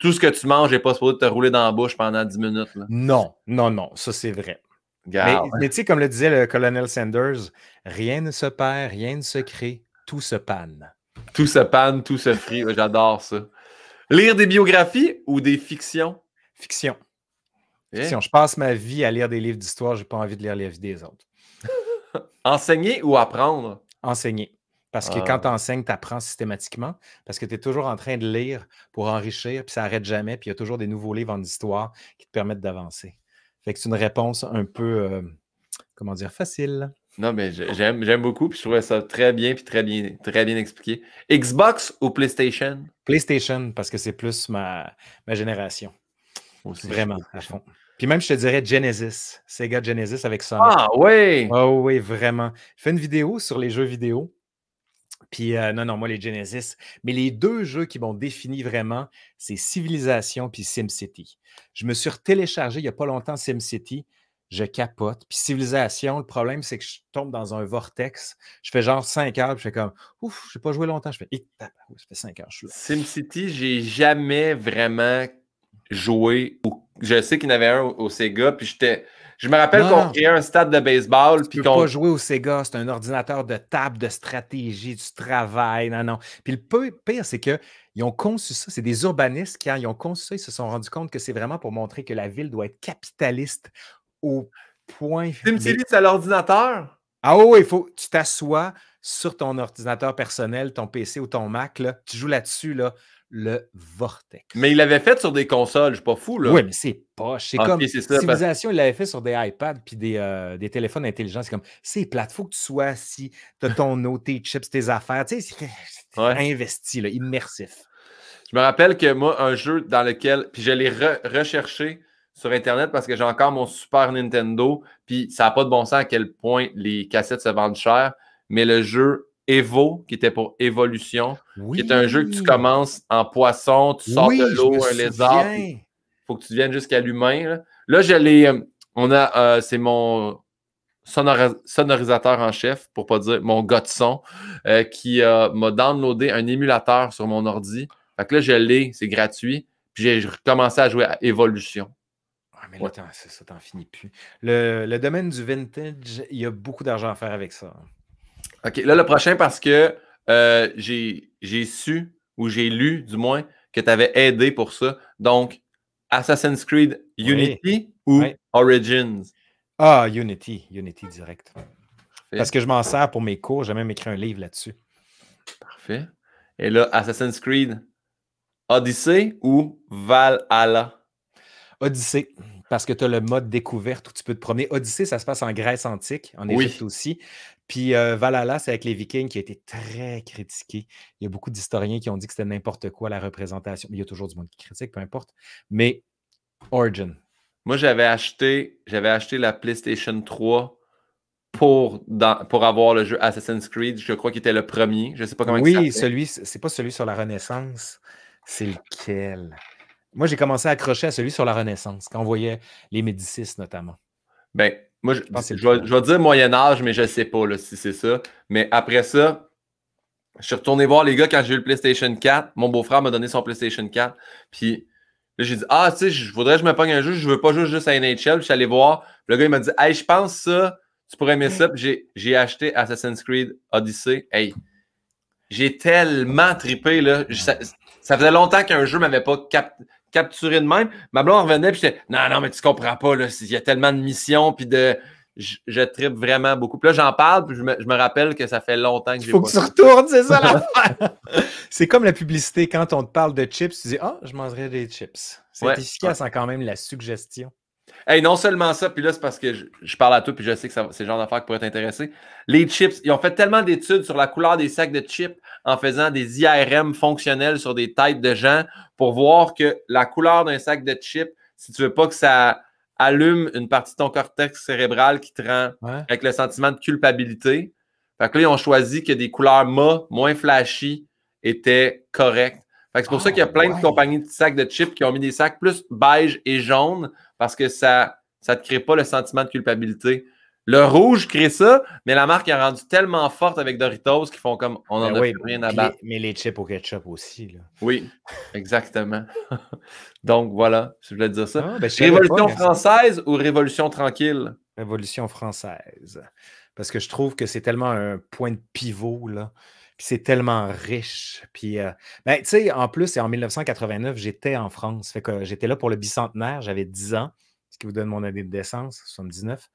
tout ce que tu manges n'est pas supposé te rouler dans la bouche pendant 10 minutes. Non, non, non, ça c'est vrai. Mais, tu sais, comme le disait le colonel Sanders, rien ne se perd, rien ne se crée, tout se panne. Tout se panne, tout se frit. J'adore ça. Lire des biographies ou des fictions? Fiction. Eh? Si je passe ma vie à lire des livres d'histoire, j'ai pas envie de lire les vies des autres. enseigner ou apprendre? Enseigner. Parce que quand ah. tu enseignes, tu apprends systématiquement, parce que tu es toujours en train de lire pour enrichir, puis ça n'arrête jamais, puis il y a toujours des nouveaux livres en histoire qui te permettent d'avancer. Fait que c'est une réponse un peu, euh, comment dire, facile. Non, mais j'aime, beaucoup, puis je trouvais ça très bien, puis très bien, très bien expliqué. Xbox ou PlayStation? PlayStation, parce que c'est plus ma, ma génération. Vraiment, à fond. Puis même, je te dirais Genesis, Sega Genesis avec Sonic. Ah oui! Ah oui, vraiment. Je fais une vidéo sur les jeux vidéo. Puis euh, non, non, moi, les Genesis. Mais les deux jeux qui m'ont défini vraiment, c'est Civilization puis SimCity. Je me suis téléchargé il n'y a pas longtemps SimCity. Je capote. Puis Civilization, le problème, c'est que je tombe dans un vortex. Je fais genre 5 heures, puis je fais comme Ouf, je n'ai pas joué longtemps. Je fais eh, ça fait 5 heures, je suis là. SimCity, j'ai jamais vraiment jouer. Ou, je sais qu'il y en avait un au, Sega, puis j'étais. Je me rappelle qu'on créait un stade de baseball. Tu peux pas jouer au Sega, c'est un ordinateur de table, de stratégie, du travail, non, non. Puis le pire, c'est que ils ont conçu ça, c'est des urbanistes qui hein, ils ont conçu ça, ils se sont rendus compte que c'est vraiment pour montrer que la ville doit être capitaliste au point... Tu c'est à l'ordinateur? Ah oui, il faut, tu t'assois sur ton ordinateur personnel, ton PC ou ton Mac, là, tu joues là-dessus, là, le Vortex. Mais il l'avait fait sur des consoles, je suis pas fou, là. Oui, mais c'est pas... C'est ah, comme ça, il l'avait fait sur des iPads puis euh, des, téléphones intelligents. C'est comme, c'est plate, faut que tu sois assis, tu as ton eau, tes chips, tes affaires. Tu sais, c'est investi, là, immersif. Je me rappelle que moi, un jeu dans lequel, puis je l'ai recherché sur Internet parce que j'ai encore mon Super Nintendo, puis ça n'a pas de bon sens à quel point les cassettes se vendent cher, mais le jeu Evo, qui était pour Évolution, qui est un jeu que tu commences en poisson, tu sors de l'eau, un lézard, il faut que tu viennes jusqu'à l'humain. Là. là, je euh, On a. Euh, c'est mon sonorisateur en chef, pour pas dire mon gars de son, euh, qui m'a downloadé un émulateur sur mon ordi. Fait que là, je l'ai, c'est gratuit. Puis j'ai recommencé à jouer à Évolution. Ah, mais là, ça, t'en finit plus. le domaine du vintage, il y a beaucoup d'argent à faire avec ça. OK, là, le prochain, parce que euh, j'ai su, ou j'ai lu du moins, que tu avais aidé pour ça. Donc, Assassin's Creed Unity ou Origins? Ah, Unity, Unity direct. Parce que je m'en sers pour mes cours, j'ai même écrit un livre là-dessus. Parfait. Et là, Assassin's Creed Odyssey ou Valhalla? Odyssey, parce que tu as le mode découverte où tu peux te promener. Odyssey, ça se passe en Grèce antique, en Égypte aussi. Puis Valhalla, c'est avec les Vikings qui a été très critiqué. Il y a beaucoup d'historiens qui ont dit que c'était n'importe quoi la représentation. il y a toujours du monde qui critique, peu importe. Mais Origin. Moi, j'avais acheté, j'avais acheté la PlayStation 3 pour, pour avoir le jeu Assassin's Creed. Je crois qu'il était le premier. Je ne sais pas comment Oui, celui, c'est pas celui sur la Renaissance. C'est lequel? Moi, j'ai commencé à accrocher à celui sur la Renaissance, quand on voyait les Médicis notamment. Ben, moi, je, je, dire Moyen Âge, mais je ne sais pas là, si c'est ça. Mais après ça, je suis retourné voir les gars quand j'ai eu le PlayStation 4. Mon beau-frère m'a donné son PlayStation 4. Puis là, j'ai dit Ah, tu sais, je voudrais que je me pogne un jeu, je veux pas jouer juste à NHL. Puis je suis allé voir. Le gars, il m'a dit Hey, je pense ça, tu pourrais aimer ça. Puis j'ai acheté Assassin's Creed Odyssey. Hey, j'ai tellement tripé. Là. Ça, faisait longtemps qu'un jeu m'avait pas capté capturé de même. Ma blonde revenait, puis j'étais Non, non, mais tu comprends pas, là, il y a tellement de missions, puis de. Je, je tripe vraiment beaucoup. Puis là, j'en parle, puis je me, rappelle que ça fait longtemps que j'ai. Faut que tu retournes, c'est ça l'affaire. c'est comme la publicité. Quand on te parle de chips, tu dis Ah, je mangerais des chips. C'est efficace en hein, quand même la suggestion. Hey, non seulement ça, puis là, c'est parce que je, parle à toi, puis je sais que c'est le genre d'affaires qui pourrait t'intéresser. Les chips, ils ont fait tellement d'études sur la couleur des sacs de chips en faisant des IRM fonctionnels sur des têtes de gens pour voir que la couleur d'un sac de chips, si tu veux pas que ça allume une partie de ton cortex cérébral qui te rend avec le sentiment de culpabilité. Fait que là, ils ont choisi que des couleurs mâts, moins flashy, étaient correctes c'est pour ça ah, qu'il y a plein de compagnies de sacs de chips qui ont mis des sacs plus beige et jaune parce que ça ne te crée pas le sentiment de culpabilité. Le rouge crée ça, mais la marque est rendue tellement forte avec Doritos qu'ils font comme on n'en ben a plus rien à battre. mais les chips au ketchup aussi. Là. Oui, exactement. Donc voilà, je voulais dire ça. Ah, ben, révolution française ou révolution tranquille? Révolution française. Parce que je trouve que c'est tellement un point de pivot. là. Puis c'est tellement riche. Puis, euh, ben, tu sais, en plus, en 1989, j'étais en France. Fait que euh, j'étais là pour le bicentenaire, j'avais 10 ans, ce qui vous donne mon année de naissance, 79.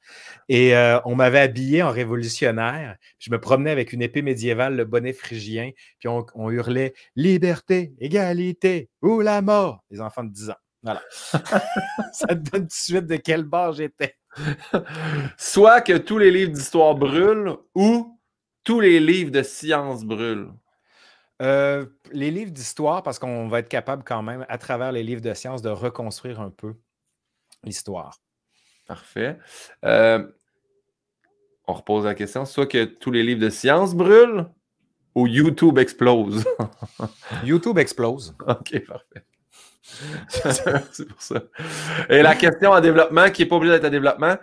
Et euh, on m'avait habillé en révolutionnaire. Je me promenais avec une épée médiévale, le bonnet phrygien. Puis on, hurlait Liberté, égalité ou la mort, les enfants de 10 ans. Voilà. ça te donne tout de suite de quel bord j'étais. Soit que tous les livres d'histoire brûlent ou tous les livres de science brûlent? Euh, les livres d'histoire, parce qu'on va être capable quand même, à travers les livres de science, de reconstruire un peu l'histoire. Parfait. Euh, on repose la question. Soit que tous les livres de science brûlent ou YouTube explose. YouTube explose. OK, parfait. C'est pour ça. Et la question en développement, qui n'est pas obligée d'être en développement,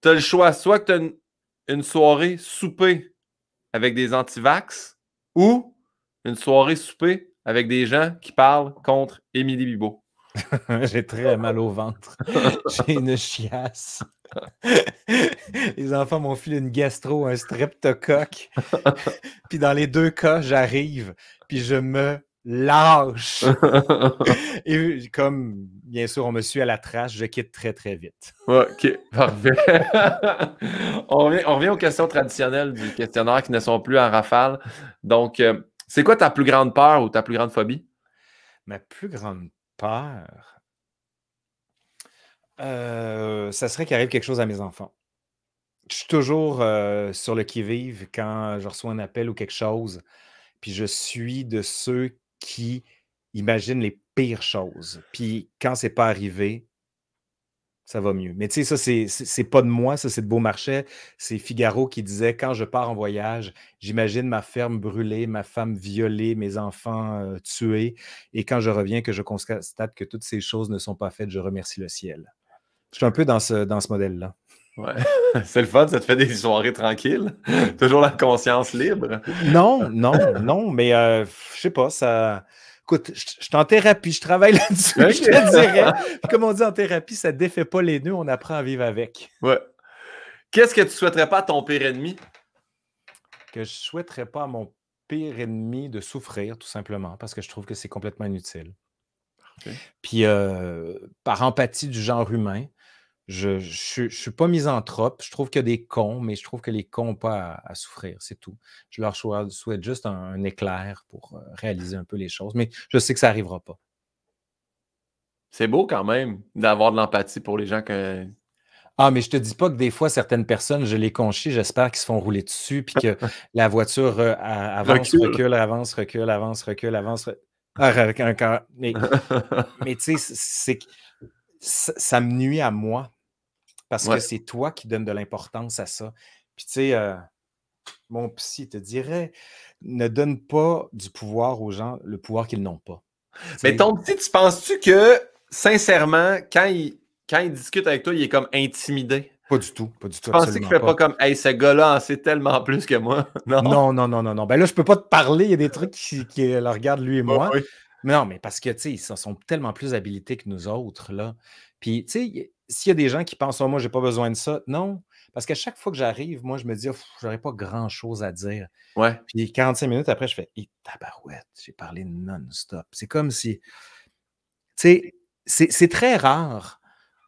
tu as le choix. Soit que tu as une, une soirée, souper avec des antivax ou une soirée souper avec des gens qui parlent contre Émilie Bibot. J'ai très mal au ventre. J'ai une chiasse. les enfants m'ont filé une gastro, un streptocoque. puis dans les deux cas, j'arrive, puis je me lâche. et comme, bien sûr, on me suit à la trace, je quitte très, très vite. OK, parfait. on, revient, aux questions traditionnelles du questionnaire qui ne sont plus en rafale. Donc, euh, c'est quoi ta plus grande peur ou ta plus grande phobie? Ma plus grande peur, euh, ça serait qu'il arrive quelque chose à mes enfants. Je suis toujours euh, sur le qui-vive quand je reçois un appel ou quelque chose puis je suis de ceux qui imagine les pires choses. Puis quand c'est pas arrivé, ça va mieux. Mais tu sais, ça, c'est pas de moi, ça, c'est de Beaumarchais. C'est Figaro qui disait Quand je pars en voyage, j'imagine ma ferme brûlée, ma femme violée, mes enfants euh, tués. Et quand je reviens, que je constate que toutes ces choses ne sont pas faites, je remercie le ciel. Je suis un peu dans ce, dans ce modèle-là. C'est le fun, ça te fait des soirées tranquilles. Toujours la conscience libre. Non, non, non, mais euh, je sais pas, ça. Écoute, je suis en thérapie, je travaille là-dessus, je te dirais. Comme on dit en thérapie, ça défait pas les nœuds, on apprend à vivre avec. Ouais. Qu'est-ce que tu souhaiterais pas à ton pire ennemi? Que je souhaiterais pas à mon pire ennemi de souffrir, tout simplement, parce que je trouve que c'est complètement inutile. Puis, euh, par empathie du genre humain, je ne suis pas misanthrope. Je trouve qu'il y a des cons, mais je trouve que les cons n'ont pas à, souffrir, c'est tout. Je leur souhaite juste un, éclair pour euh, réaliser un peu les choses, mais je sais que ça n'arrivera pas. C'est beau quand même d'avoir de l'empathie pour les gens que. Ah, mais je te dis pas que des fois, certaines personnes, je les conchis, j'espère qu'ils se font rouler dessus, puis que la voiture euh, avance, recule. recule. avance, recule, avance, recule, avance. Ah, mais tu sais, c'est ça, me nuit à moi. Parce que c'est toi qui donnes de l'importance à ça. Puis tu sais, euh, mon psy te dirait, ne donne pas du pouvoir aux gens, le pouvoir qu'ils n'ont pas. Mais ton psy, tu penses-tu que, sincèrement, quand il, quand il discute avec toi, il est comme intimidé? Pas du tout, pas du tout. Pensez qu'il ne fait pas. comme Hey, ce gars-là en sait tellement plus que moi. Non. non, non, non, non, Ben là, je ne peux pas te parler, il y a des trucs qui, le regardent lui et moi non, mais parce que, tu sais, ils sont tellement plus habilités que nous autres, là. Puis, tu sais, s'il y a des gens qui pensent, oh, moi, j'ai pas besoin de ça, non. Parce qu'à chaque fois que j'arrive, moi, je me dis, «Ah, j'aurais pas grand-chose à dire. Ouais. Puis 45 minutes après, je fais, hé, «Eh, tabarouette, j'ai parlé non-stop. C'est comme si, tu sais, c'est très rare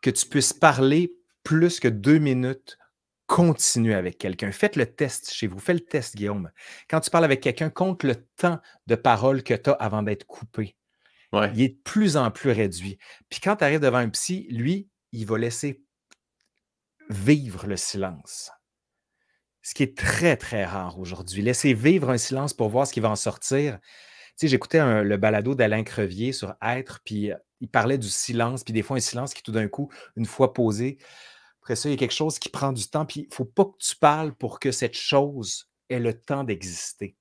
que tu puisses parler plus que deux minutes continue avec quelqu'un. Faites le test chez vous. Faites le test, Guillaume. Quand tu parles avec quelqu'un, compte le temps de parole que tu as avant d'être coupé. Il est de plus en plus réduit. Puis quand tu arrives devant un psy, lui, il va laisser vivre le silence. Ce qui est très, très rare aujourd'hui. Laisser vivre un silence pour voir ce qui va en sortir. Tu sais, j'écoutais le balado d'Alain Crevier sur Être, puis euh, il parlait du silence, puis des fois un silence qui tout d'un coup, une fois posé, après ça, il y a quelque chose qui prend du temps, puis il ne faut pas que tu parles pour que cette chose ait le temps d'exister.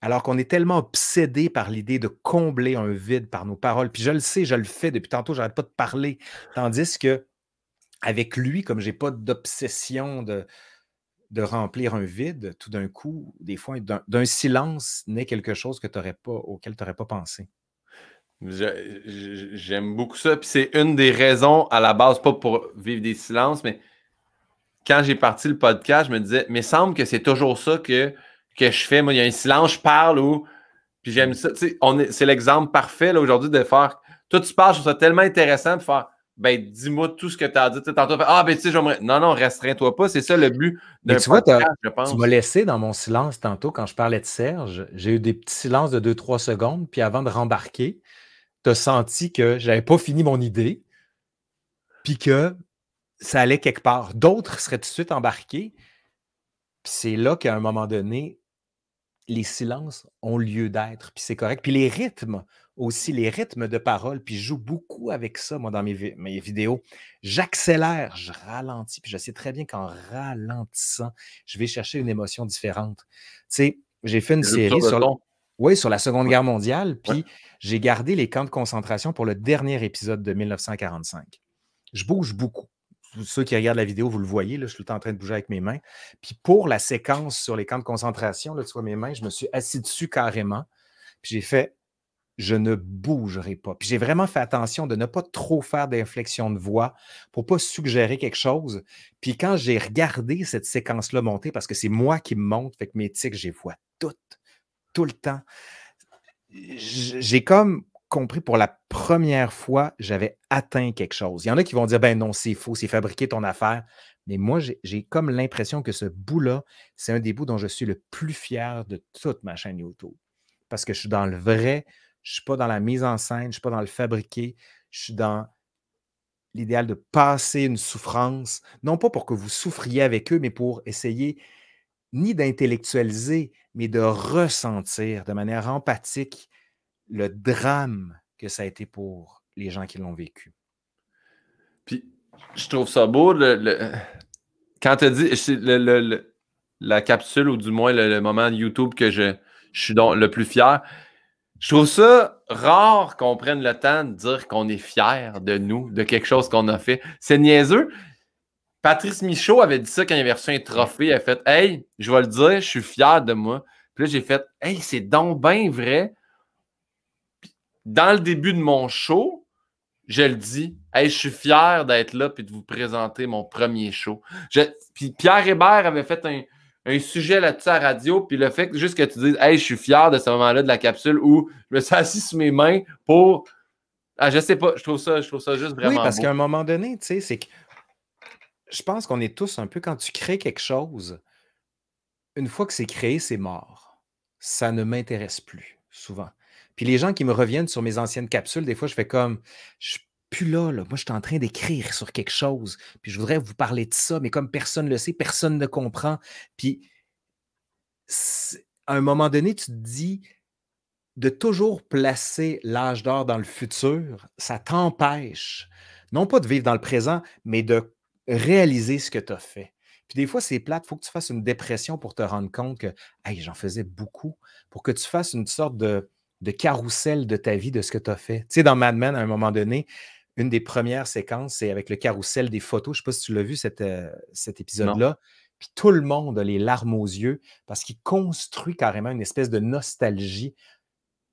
Alors qu'on est tellement obsédé par l'idée de combler un vide par nos paroles. Puis je le sais, je le fais depuis tantôt, j'arrête pas de parler. Tandis que avec lui, comme j'ai pas d'obsession de, de remplir un vide, tout d'un coup, des fois, d'un silence naît quelque chose que pas, auquel tu n'aurais pas pensé. J'aime beaucoup ça. Puis c'est une des raisons à la base, pas pour vivre des silences, mais quand j'ai parti le podcast, je me disais, mais semble que c'est toujours ça que, je fais. Moi, il y a un silence, je parle ou. Puis j'aime ça. C'est l'exemple parfait aujourd'hui de faire. Toi, tu parles, je trouve ça tellement intéressant de faire. Ben, dis-moi tout ce que tu as dit. tantôt, ah, ben, tu sais, j'aimerais. Non, non, restreins-toi pas. C'est ça le but de tu vois, je pense. Tu m'as laissé dans mon silence tantôt quand je parlais de Serge. J'ai eu des petits silences de 2-3 secondes. Puis avant de rembarquer, tu as senti que j'avais pas fini mon idée, puis que ça allait quelque part. D'autres seraient tout de suite embarqués. Puis c'est là qu'à un moment donné, les silences ont lieu d'être, puis c'est correct. Puis les rythmes aussi, les rythmes de parole, puis je joue beaucoup avec ça, moi, dans mes, mes vidéos. J'accélère, je ralentis, puis je sais très bien qu'en ralentissant, je vais chercher une émotion différente. Tu sais, j'ai fait une série sur... Oui, sur la Seconde Guerre mondiale. Puis j'ai gardé les camps de concentration pour le dernier épisode de 1945. Je bouge beaucoup. Ceux qui regardent la vidéo, vous le voyez, je suis tout le temps en train de bouger avec mes mains. Puis pour la séquence sur les camps de concentration, là, tu vois mes mains, je me suis assis dessus carrément. Puis j'ai fait je ne bougerai pas. Puis j'ai vraiment fait attention de ne pas trop faire d'inflexion de voix pour pas suggérer quelque chose. Puis quand j'ai regardé cette séquence-là monter, parce que c'est moi qui me monte, fait que mes tics, je les vois toutes tout le temps. J'ai comme compris pour la première fois, j'avais atteint quelque chose. Il y en a qui vont dire, ben non, c'est faux, c'est fabriquer ton affaire. Mais moi, j'ai comme l'impression que ce bout-là, c'est un des bouts dont je suis le plus fier de toute ma chaîne YouTube. Parce que je suis dans le vrai, je ne suis pas dans la mise en scène, je ne suis pas dans le fabriqué, je suis dans l'idéal de passer une souffrance, non pas pour que vous souffriez avec eux, mais pour essayer ni d'intellectualiser, mais de ressentir de manière empathique le drame que ça a été pour les gens qui l'ont vécu. Puis, je trouve ça beau, le, quand tu dis la capsule, ou du moins le, moment de YouTube que je, suis le plus fier, je trouve ça rare qu'on prenne le temps de dire qu'on est fier de nous, de quelque chose qu'on a fait. C'est niaiseux, Patrice Michaud avait dit ça quand il avait reçu un trophée. Il a fait Hey, je vais le dire, je suis fier de moi. Puis là, j'ai fait Hey, c'est donc bien vrai. dans le début de mon show, je le dis Hey, je suis fier d'être là et de vous présenter mon premier show. Puis Pierre Hébert avait fait un, sujet là-dessus à la radio, puis le fait juste que tu dises Hey, je suis fier de ce moment-là de la capsule où je me suis assis sur mes mains pour. Ah, je sais pas, je trouve ça, je trouve ça juste vraiment. Oui, parce qu'à un moment donné, tu sais, c'est que je pense qu'on est tous un peu, quand tu crées quelque chose, une fois que c'est créé, c'est mort. Ça ne m'intéresse plus, souvent. Puis les gens qui me reviennent sur mes anciennes capsules, des fois, je fais comme, je suis plus là, là. Moi, je suis en train d'écrire sur quelque chose. Puis je voudrais vous parler de ça, mais comme personne ne le sait, personne ne comprend. Puis à un moment donné, tu te dis, de toujours placer l'âge d'or dans le futur, ça t'empêche, non pas de vivre dans le présent, mais de réaliser ce que tu as fait. Puis des fois, c'est plate, il faut que tu fasses une dépression pour te rendre compte que j'en faisais beaucoup, pour que tu fasses une sorte de, de carrousel de ta vie, de ce que tu as fait. Tu sais, dans Mad Men, à un moment donné, une des premières séquences, c'est avec le carrousel des photos. Je ne sais pas si tu l'as vu, euh, cet épisode-là. Puis tout le monde a les larmes aux yeux parce qu'il construit carrément une espèce de nostalgie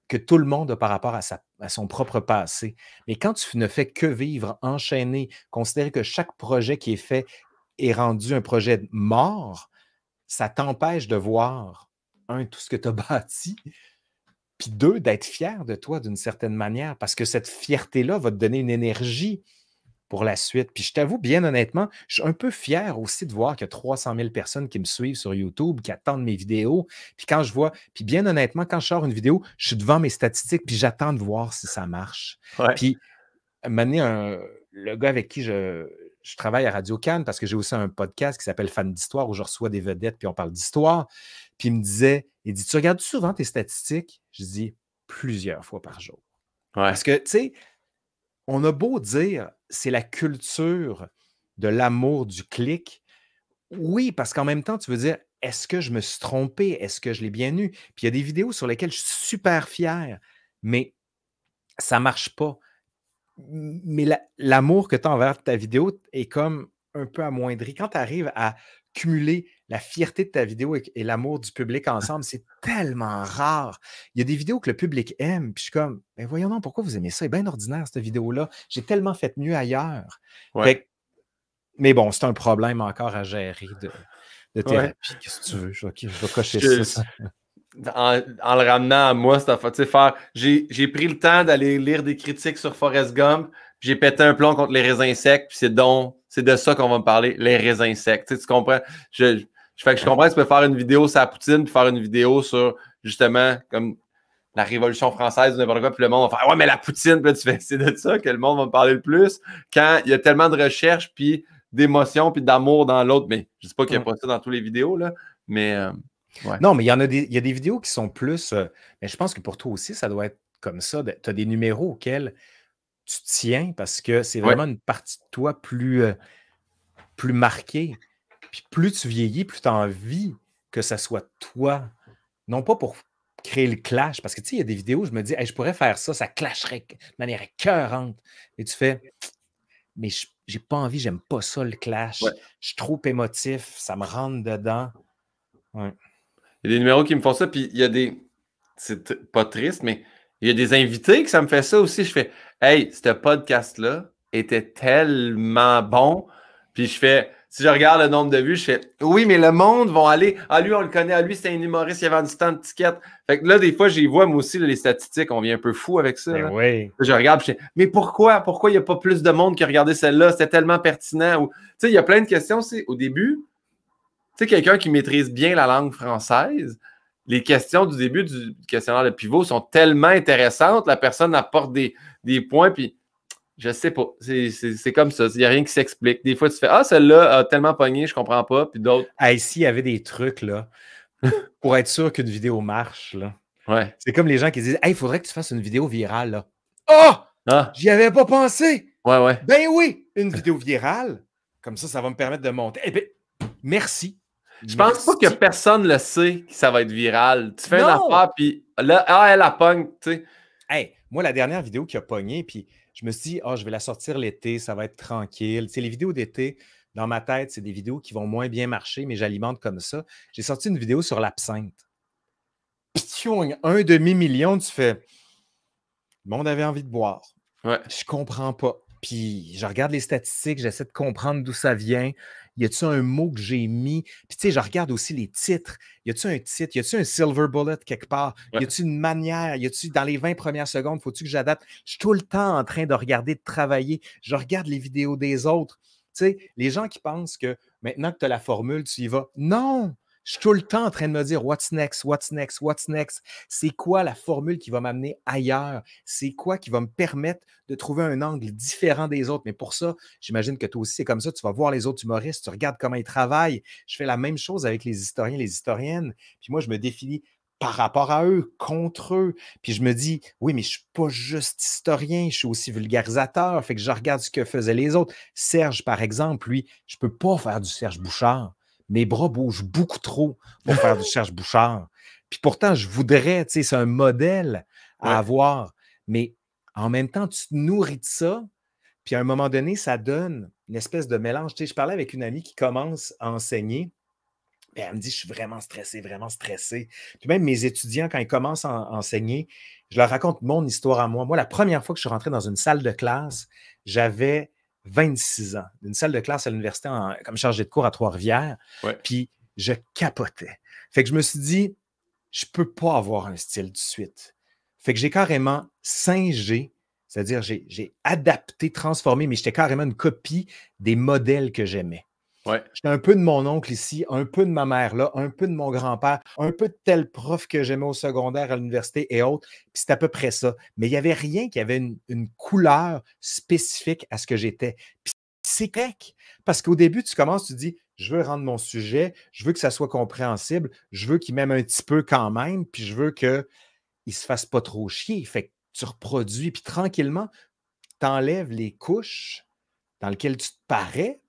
que tout le monde a par rapport à, son propre passé. Mais quand tu ne fais que vivre, enchaîner, considérer que chaque projet qui est fait est rendu un projet mort, ça t'empêche de voir, un, tout ce que tu as bâti, puis deux, d'être fier de toi d'une certaine manière, parce que cette fierté-là va te donner une énergie pour la suite. Puis je t'avoue, bien honnêtement, je suis un peu fier aussi de voir qu'il y a 300 000 personnes qui me suivent sur YouTube, qui attendent mes vidéos. Puis quand je vois, puis bien honnêtement, quand je sors une vidéo, je suis devant mes statistiques, puis j'attends de voir si ça marche. Puis, m'amener un, le gars avec qui je, travaille à Radio Cannes, parce que j'ai aussi un podcast qui s'appelle Fan d'Histoire, où je reçois des vedettes, puis on parle d'histoire. Puis il me disait, il dit, tu regardes souvent tes statistiques? Je dis, plusieurs fois par jour. Parce que, tu sais, on a beau dire c'est la culture de l'amour du clic. Oui, parce qu'en même temps, tu veux dire est-ce que je me suis trompé? Est-ce que je l'ai bien eu? Puis il y a des vidéos sur lesquelles je suis super fier, mais ça ne marche pas. Mais l'amour que tu as envers ta vidéo est comme un peu amoindri. Quand tu arrives à cumuler la fierté de ta vidéo et, l'amour du public ah. ensemble. C'est tellement rare. Il y a des vidéos que le public aime, puis je suis comme, ben voyons non, pourquoi vous aimez ça? C'est bien ordinaire, cette vidéo-là. J'ai tellement fait mieux ailleurs. mais bon, c'est un problème encore à gérer de, de thérapie. Qu'est-ce que tu veux? Je vais, cocher ça. En, le ramenant à moi, faire. J'ai pris le temps d'aller lire des critiques sur Forrest Gump j'ai pété un plan contre les raisins secs, puis c'est donc, c'est de ça qu'on va me parler, les raisins secs. Tu, comprends? Je, je, que je comprends que tu peux faire une vidéo sur la poutine, puis faire une vidéo sur justement comme la Révolution française ou n'importe quoi, puis le monde va faire Ouais, mais la poutine, puis tu fais c'est de ça que le monde va me parler le plus quand il y a tellement de recherches, puis d'émotion, puis d'amour dans l'autre. Mais je ne dis pas qu'il n'y a pas ça dans tous les vidéos, là, mais. Euh, non, mais il y en a des, il y a des vidéos qui sont plus. Euh, mais je pense que pour toi aussi, ça doit être comme ça. Tu as des numéros auxquels tu tiens parce que c'est vraiment une partie de toi plus, euh, plus marquée. Puis plus tu vieillis, plus tu as envie que ça soit toi. Non pas pour créer le clash, parce que tu sais, il y a des vidéos où je me dis, je pourrais faire ça, ça clasherait de manière écœurante. Et tu fais, mais j'ai pas envie, j'aime pas ça le clash. Je suis trop émotif, ça me rentre dedans. Ouais. Il y a des numéros qui me font ça, puis il y a des. C'est pas triste, mais il y a des invités que ça me fait ça aussi. Je fais Hey, ce podcast-là était tellement bon. Puis je fais si je regarde le nombre de vues, je fais oui, mais le monde va aller. Ah, lui, on le connaît. à ah, lui, c'est un humoriste, il a vendu stand de tickets. Fait que là, des fois, j'y vois, moi aussi, les statistiques, on vient un peu fou avec ça. Ben oui. Je regarde, je fais mais pourquoi Pourquoi il n'y a pas plus de monde qui a regardé celle-là C'était tellement pertinent. Ou, tu sais, il y a plein de questions. Au début, tu sais, quelqu'un qui maîtrise bien la langue française, les questions du début du questionnaire de pivot sont tellement intéressantes. La personne apporte des, points, puis je sais pas. C'est comme ça. Il n'y a rien qui s'explique. Des fois, tu fais Ah, celle-là a tellement pogné, je comprends pas. Puis d'autres. Ah, ici, il y avait des trucs, là, pour être sûr qu'une vidéo marche, là. Ouais. C'est comme les gens qui disent il faudrait que tu fasses une vidéo virale, là. Oh! Ah! J'y avais pas pensé! Ouais, ouais. Ben oui, une vidéo virale. Comme ça, ça va me permettre de monter. Eh bien, merci. Je pense pas que personne le sait que ça va être viral. Tu fais une affaire, puis là, ah, elle la pogne, tu sais. Hey, moi, la dernière vidéo qui a pogné, puis je me suis dit, oh, je vais la sortir l'été, ça va être tranquille. Tu les vidéos d'été, dans ma tête, c'est des vidéos qui vont moins bien marcher, mais j'alimente comme ça. J'ai sorti une vidéo sur l'absinthe. Un demi-million, tu fais. Le monde avait envie de boire. Ouais. Je comprends pas. Puis je regarde les statistiques, j'essaie de comprendre d'où ça vient. Y a-tu un mot que j'ai mis? Puis, tu sais, je regarde aussi les titres. Y a-tu un titre? Y a-tu un silver bullet quelque part? Y a-tu une manière? Y a-tu dans les 20 premières secondes, faut-tu que j'adapte? Je suis tout le temps en train de regarder, de travailler. Je regarde les vidéos des autres. Tu sais, les gens qui pensent que maintenant que tu as la formule, tu y vas. Non! Je suis tout le temps en train de me dire What's next? What's next? What's next? C'est quoi la formule qui va m'amener ailleurs? C'est quoi qui va me permettre de trouver un angle différent des autres? Mais pour ça, j'imagine que toi aussi, c'est comme ça. Tu vas voir les autres humoristes, tu regardes comment ils travaillent. Je fais la même chose avec les historiens, les historiennes. Puis moi, je me définis par rapport à eux, contre eux. Puis je me dis, oui, mais je suis pas juste historien, je suis aussi vulgarisateur, fait que je regarde ce que faisaient les autres. Serge, par exemple, lui, je peux pas faire du Serge Bouchard mes bras bougent beaucoup trop pour faire du cherche-bouchard. Puis pourtant, je voudrais, tu sais, c'est un modèle à avoir. Mais en même temps, tu te nourris de ça. Puis à un moment donné, ça donne une espèce de mélange. Tu sais, je parlais avec une amie qui commence à enseigner. elle me dit, je suis vraiment stressée, vraiment stressée. Puis même mes étudiants, quand ils commencent à enseigner, je leur raconte mon histoire à moi. Moi, la première fois que je suis rentré dans une salle de classe, j'avais 26 ans, d'une salle de classe à l'université comme chargé de cours à Trois-Rivières. Puis je capotais. Fait que je me suis dit, je peux pas avoir un style de suite. Fait que j'ai carrément singé, c'est-à-dire j'ai adapté, transformé, mais j'étais carrément une copie des modèles que j'aimais. J'étais un peu de mon oncle ici, un peu de ma mère là, un peu de mon grand-père, un peu de tel prof que j'aimais au secondaire, à l'université et autres. Puis c'est à peu près ça. Mais il n'y avait rien qui avait une, couleur spécifique à ce que j'étais. Puis c'est correct. Parce qu'au début, tu commences, tu dis, je veux rendre mon sujet, je veux que ça soit compréhensible, je veux qu'il m'aime un petit peu quand même, puis je veux qu'il ne se fasse pas trop chier. Fait que tu reproduis, puis tranquillement, tu enlèves les couches dans lesquelles tu te parais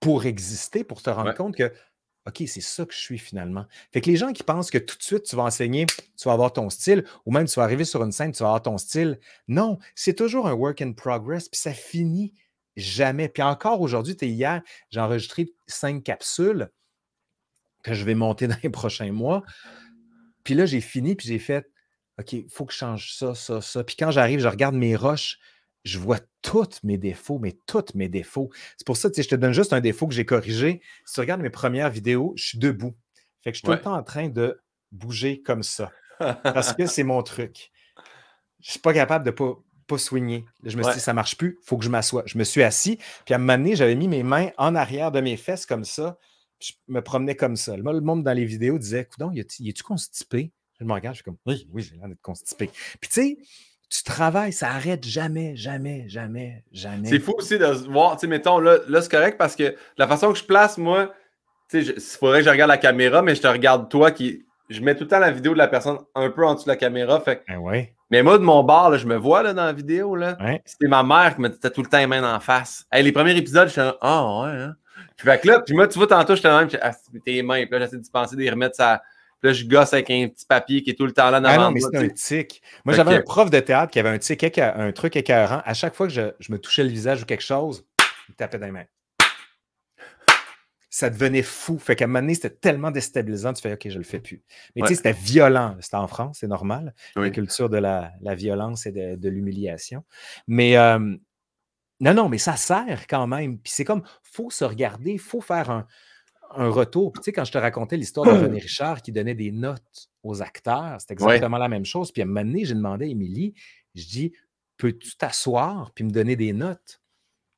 pour exister, pour te rendre compte que, OK, c'est ça que je suis finalement. Fait que les gens qui pensent que tout de suite, tu vas enseigner, tu vas avoir ton style, ou même tu vas arriver sur une scène, tu vas avoir ton style. Non, c'est toujours un work in progress, puis ça finit jamais. Puis encore aujourd'hui, tu es hier, j'ai enregistré cinq capsules que je vais monter dans les prochains mois. Puis là, j'ai fini, puis j'ai fait, OK, il faut que je change ça, ça, ça. Puis quand j'arrive, je regarde mes roches, je vois tous mes défauts, mais tous mes défauts. C'est pour ça, tu je te donne juste un défaut que j'ai corrigé. Si tu regardes mes premières vidéos, je suis debout. Fait que je suis tout le temps en train de bouger comme ça. Parce que c'est mon truc. Je suis pas capable de pas, pas soigner. Je me suis dit, ça marche plus, faut que je m'assoie. Je me suis assis, puis à un moment donné, j'avais mis mes mains en arrière de mes fesses comme ça. je me promenais comme ça. Le monde dans les vidéos disait, Coudon, il es-tu constipé? Je me regarde, je suis comme, oui, oui, j'ai l'air d'être constipé. Puis tu sais, tu travailles, ça arrête jamais, jamais, jamais, jamais. C'est fou aussi de voir, tu sais, mettons, là, là c'est correct parce que la façon que je place, moi, tu sais, il faudrait que je regarde la caméra, mais je te regarde toi qui. Je mets tout le temps la vidéo de la personne un peu en dessous de la caméra. Fait ben Mais moi, de mon bar, là, je me vois là, dans la vidéo. Là. C'était ma mère qui me disait tout le temps les mains en face. Hey, les premiers épisodes, suis là, ah oh, ouais. Hein? Puis, fait que là, puis moi, tu vois, tantôt, j'étais là même, ah, tes mains. là, j'essaie de dispenser de les remettre ça. Sa là, je gosse avec un petit papier qui est tout le temps là dans ah non, mais c'est un tic. Moi, j'avais un prof de théâtre qui avait un tic, un truc écœurant. À chaque fois que je, me touchais le visage ou quelque chose, il tapait dans les mains ça devenait fou. Fait qu'à un moment donné, c'était tellement déstabilisant, tu fais OK, je le fais plus. Mais tu sais, c'était violent. C'était en France, c'est normal. La culture de la, violence et de, l'humiliation. Mais euh, non, non, mais ça sert quand même. Puis c'est comme, faut se regarder, faut faire un un retour. tu sais, quand je te racontais l'histoire de mmh. René Richard qui donnait des notes aux acteurs, c'est exactement la même chose. Puis à un moment j'ai demandé à Émilie, je dis, peux-tu t'asseoir puis me donner des notes?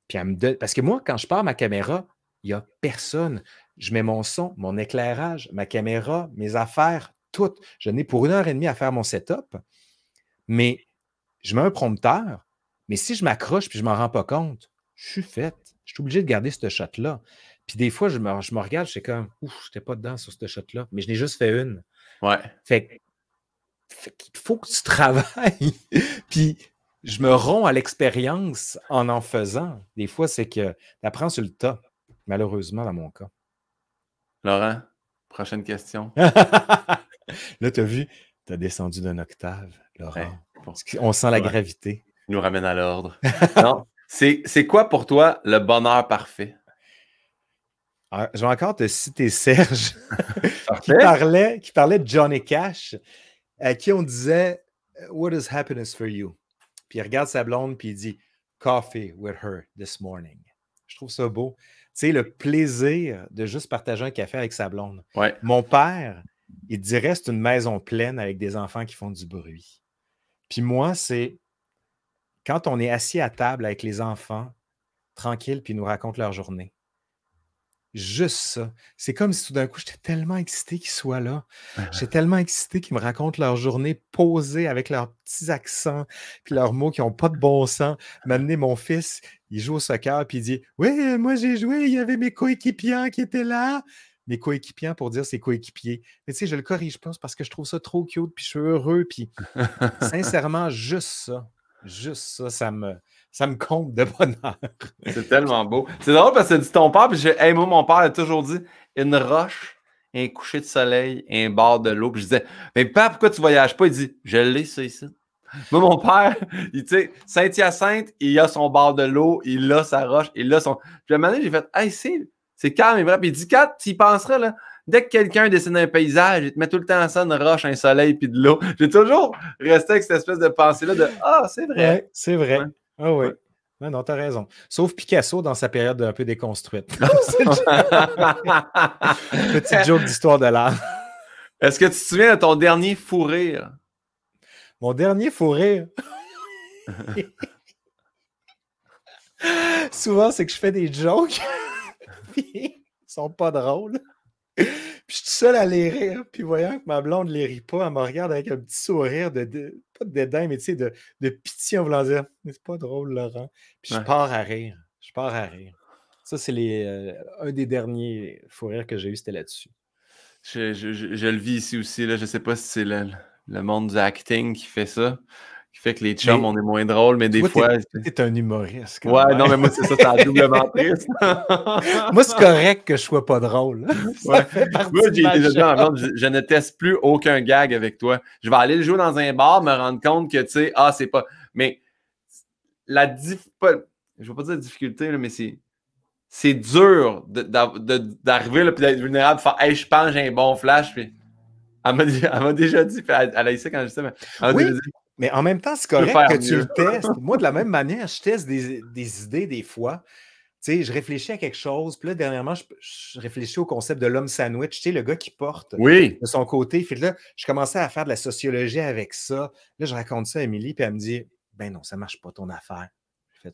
Puis me Parce que moi, quand je pars ma caméra, il n'y a personne. Je mets mon son, mon éclairage, ma caméra, mes affaires, toutes, Je n'ai pour une heure et demie à faire mon setup, mais je mets un prompteur. Mais si je m'accroche puis je ne m'en rends pas compte, je suis faite. Je suis obligé de garder ce shot-là. Puis des fois, je me, regarde, je suis comme, ouf, j'étais pas dedans sur cette shot-là, mais je n'ai juste fait une. Ouais. Fait, qu'il faut que tu travailles. puis je me romps à l'expérience en en faisant. Des fois, c'est que tu apprends sur le tas, malheureusement, dans mon cas. Laurent, prochaine question. Là, tu as vu, tu as descendu d'un octave, Laurent. On sent la gravité. nous ramène à l'ordre. non. C'est quoi pour toi le bonheur parfait? Ah, je vais encore te citer Serge, qui, parlait, qui parlait de Johnny Cash, à qui on disait What is happiness for you? Puis il regarde sa blonde, puis il dit Coffee with her this morning. Je trouve ça beau. Tu sais, le plaisir de juste partager un café avec sa blonde. Mon père, il dirait c'est une maison pleine avec des enfants qui font du bruit. Puis moi, c'est quand on est assis à table avec les enfants, tranquille puis ils nous racontent leur journée juste ça. C'est comme si tout d'un coup, j'étais tellement excité qu'ils soient là. Ah. J'étais tellement excité qu'ils me racontent leur journée posée avec leurs petits accents, puis leurs mots qui n'ont pas de bon sens. Ah. M'amener mon fils, il joue au soccer, puis il dit Oui, euh, moi j'ai joué, il y avait mes coéquipiers qui étaient là. Mes coéquipiers pour dire ses coéquipiers. Mais tu sais, je le corrige pas parce que je trouve ça trop cute, puis je suis heureux, puis sincèrement, juste ça. Juste ça, ça me ça me compte de bonheur. C'est tellement beau. C'est drôle parce que dit ton père, puis j'ai, hey, moi, mon père a toujours dit une roche, un coucher de soleil, un bord de l'eau. Puis je disais, mais père, pourquoi tu voyages pas? Il dit, je l'ai, ça ici. Moi, mon père, tu sais, Saint-Hyacinthe, il a son bord de l'eau, il a sa roche, il a son. Puis à un moment j'ai fait, hey, c'est, c'est calme et vrai. Puis il dit, quand tu y là, dès que quelqu'un dessine un paysage, il te met tout le temps en scène une roche, un soleil, puis de l'eau. J'ai toujours resté avec cette espèce de pensée-là de Ah, c'est vrai. c'est vrai. Ah oui. Non, non, t'as raison. Sauf Picasso dans sa période un peu déconstruite. Petite joke d'histoire de l'art. Est-ce que tu te souviens de ton dernier fou rire? Mon dernier fou rire? Souvent, c'est que je fais des jokes, qui sont pas drôles. Puis je suis seul à les rire, puis voyant que ma blonde les rit pas, elle me regarde avec un petit sourire de pas de dédain, mais tu sais, de, pitié en voulant dire c'est pas drôle, Laurent. Puis je pars à rire. Je pars à rire. Ça, c'est euh, un des derniers fous rires que j'ai eu, c'était là-dessus. Je, le vis ici aussi. Là. Je sais pas si c'est le, le, monde du acting qui fait ça, fait que les chums, on est moins drôle, mais des fois. T'es un humoriste. ouais, non, mais moi, c'est ça, c'est double triste. moi, c'est correct que je sois pas drôle. ouais. Moi, j'ai déjà dit en je, je ne teste plus aucun gag avec toi. Je vais aller le jouer dans un bar, me rendre compte que, tu sais, ah, c'est pas. Mais la difficulté... je vais pas dire difficulté, mais c'est. C'est dur d'arriver là, puis d'être vulnérable, faire Hey, je pense j'ai un bon flash. Puis elle m'a déjà dit, elle, elle, a essayé quand je ça, mais elle déjà dit mais en même temps, c'est correct que tu le testes. Moi, de la même manière, je teste des, idées des fois. Tu sais, je réfléchis à quelque chose. Puis là, dernièrement, je, réfléchis au concept de l'homme sandwich. Tu sais, le gars qui porte de son côté. Puis là, je commençais à faire de la sociologie avec ça. Là, je raconte ça à Émilie, puis elle me dit Ben non, ça ne marche pas ton affaire. Je fais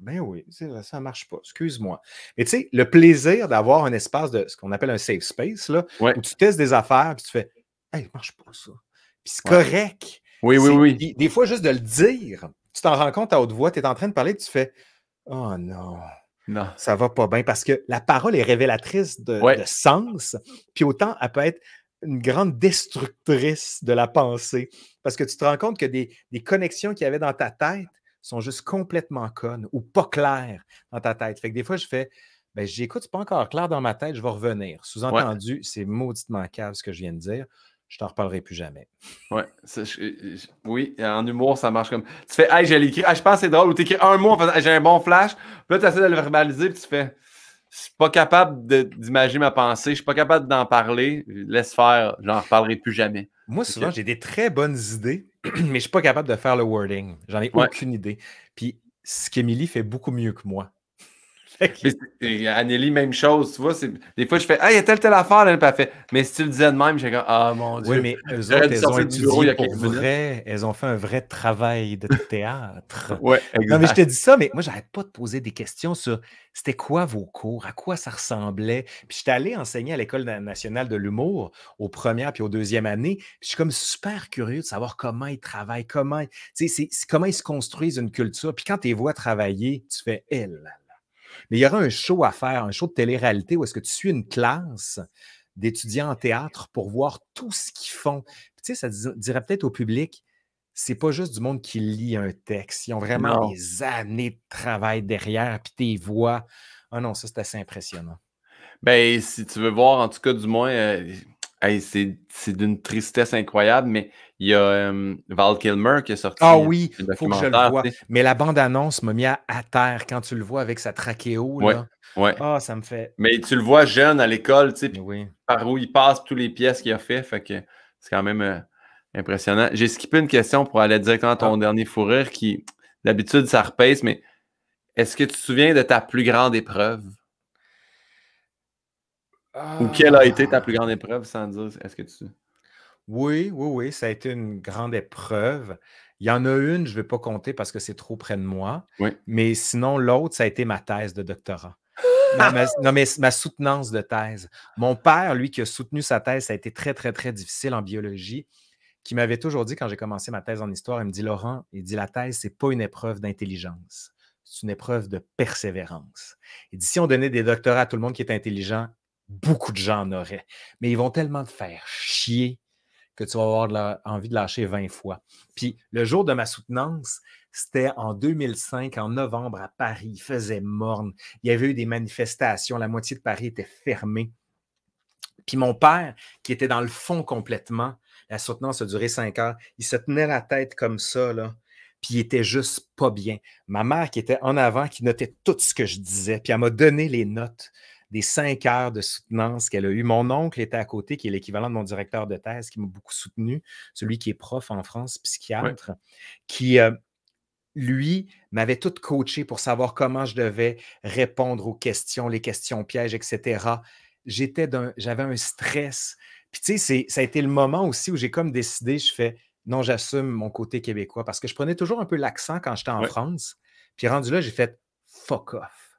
« Ben oui, ça ne marche pas. Excuse-moi. Mais tu sais, le plaisir d'avoir un espace de ce qu'on appelle un safe space, là, où tu testes des affaires, puis tu fais Hey, marche pas ça. Puis c'est correct oui, oui, oui. Des, fois, juste de le dire, tu t'en rends compte à haute voix, tu es en train de parler, tu fais Oh non. Non. Ça va pas bien parce que la parole est révélatrice de, sens, puis autant elle peut être une grande destructrice de la pensée parce que tu te rends compte que des, connexions qu'il y avait dans ta tête sont juste complètement connes ou pas claires dans ta tête. Fait que des fois, je fais ben, j'écoute, c'est pas encore clair dans ma tête, je vais revenir. Sous-entendu, c'est mauditement cave ce que je viens de dire je t'en reparlerai plus jamais. Ouais, oui, en humour, ça marche comme. Tu fais, hey, je l'écris, hey, ah, je pense que c'est drôle, ou tu écris un mot j'ai un bon flash, puis là, tu essaies de le verbaliser, puis tu fais, je suis pas capable d'imaginer ma pensée, je suis pas capable d'en parler, laisse faire, je n'en reparlerai plus jamais. Moi, souvent, j'ai des très bonnes idées, mais je suis pas capable de faire le wording. J'en ai aucune idée. Puis, ce qu'Émilie fait beaucoup mieux que moi, Anneli, même chose, tu vois. Des fois, je fais, Ah, il y a telle, telle affaire, elle pas fait. Mais si tu le disais de même, j'ai comme, ah mon Dieu. Oui, mais eux autres, elles ont vrai, elles ont fait un vrai travail de théâtre. Oui, exact. Non, mais je te dis ça, mais moi, j'arrête pas de poser des questions sur c'était quoi vos cours, à quoi ça ressemblait. Puis j'étais allé enseigner à l'École nationale de l'humour aux premières puis aux deuxièmes années. Puis je suis comme super curieux de savoir comment ils travaillent, comment, comment ils se construisent une culture. Puis quand tu les vois travailler, tu fais, elle, eh mais il y aura un show à faire, un show de télé-réalité où est-ce que tu suis une classe d'étudiants en théâtre pour voir tout ce qu'ils font. tu sais, ça dirait peut-être au public, c'est pas juste du monde qui lit un texte. Ils ont vraiment des années de travail derrière, puis tes voix. Ah non, ça, c'est assez impressionnant. Ben, si tu veux voir, en tout cas, du moins, euh, c'est d'une tristesse incroyable, mais il y a euh, Val Kilmer qui est sorti. Ah oui, il faut que je le vois. Mais la bande-annonce m'a mis à, terre quand tu le vois avec sa trachéo. Là. Ouais. Ah, ça me fait. Mais tu le vois jeune à l'école, tu sais, par où il passe, toutes les pièces qu'il a fait. que c'est quand même euh, impressionnant. J'ai skippé une question pour aller directement à ton ah. dernier fourrir qui, d'habitude, ça repasse, mais est-ce que tu te souviens de ta plus grande épreuve? Ou quelle a été ta ah. plus grande épreuve sans dire, est-ce que tu. Oui, oui, oui, ça a été une grande épreuve. Il y en a une, je ne vais pas compter parce que c'est trop près de moi. Mais sinon, l'autre, ça a été ma thèse de doctorat. ma, mais ma soutenance de thèse. Mon père, lui, qui a soutenu sa thèse, ça a été très, très, très difficile en biologie, qui m'avait toujours dit quand j'ai commencé ma thèse en histoire, il me dit Laurent, il dit la thèse, c'est pas une épreuve d'intelligence, c'est une épreuve de persévérance. Il dit si on donnait des doctorats à tout le monde qui est intelligent, beaucoup de gens en auraient. Mais ils vont tellement te faire chier que tu vas avoir envie de lâcher 20 fois. Puis le jour de ma soutenance, c'était en 2005, en novembre à Paris. Il faisait morne. Il y avait eu des manifestations. La moitié de Paris était fermée. Puis mon père, qui était dans le fond complètement, la soutenance a duré cinq heures. Il se tenait la tête comme ça, là. Puis il était juste pas bien. Ma mère, qui était en avant, qui notait tout ce que je disais, puis elle m'a donné les notes des cinq heures de soutenance qu'elle a eues. Mon oncle était à côté, qui est l'équivalent de mon directeur de thèse, qui m'a beaucoup soutenu, celui qui est prof en France, psychiatre, qui, euh, lui, m'avait tout coaché pour savoir comment je devais répondre aux questions, les questions pièges, etc. J'étais j'avais un stress. Puis tu sais, ça a été le moment aussi où j'ai comme décidé, je fais non, j'assume mon côté québécois parce que je prenais toujours un peu l'accent quand j'étais en France. Puis rendu là, j'ai fait fuck off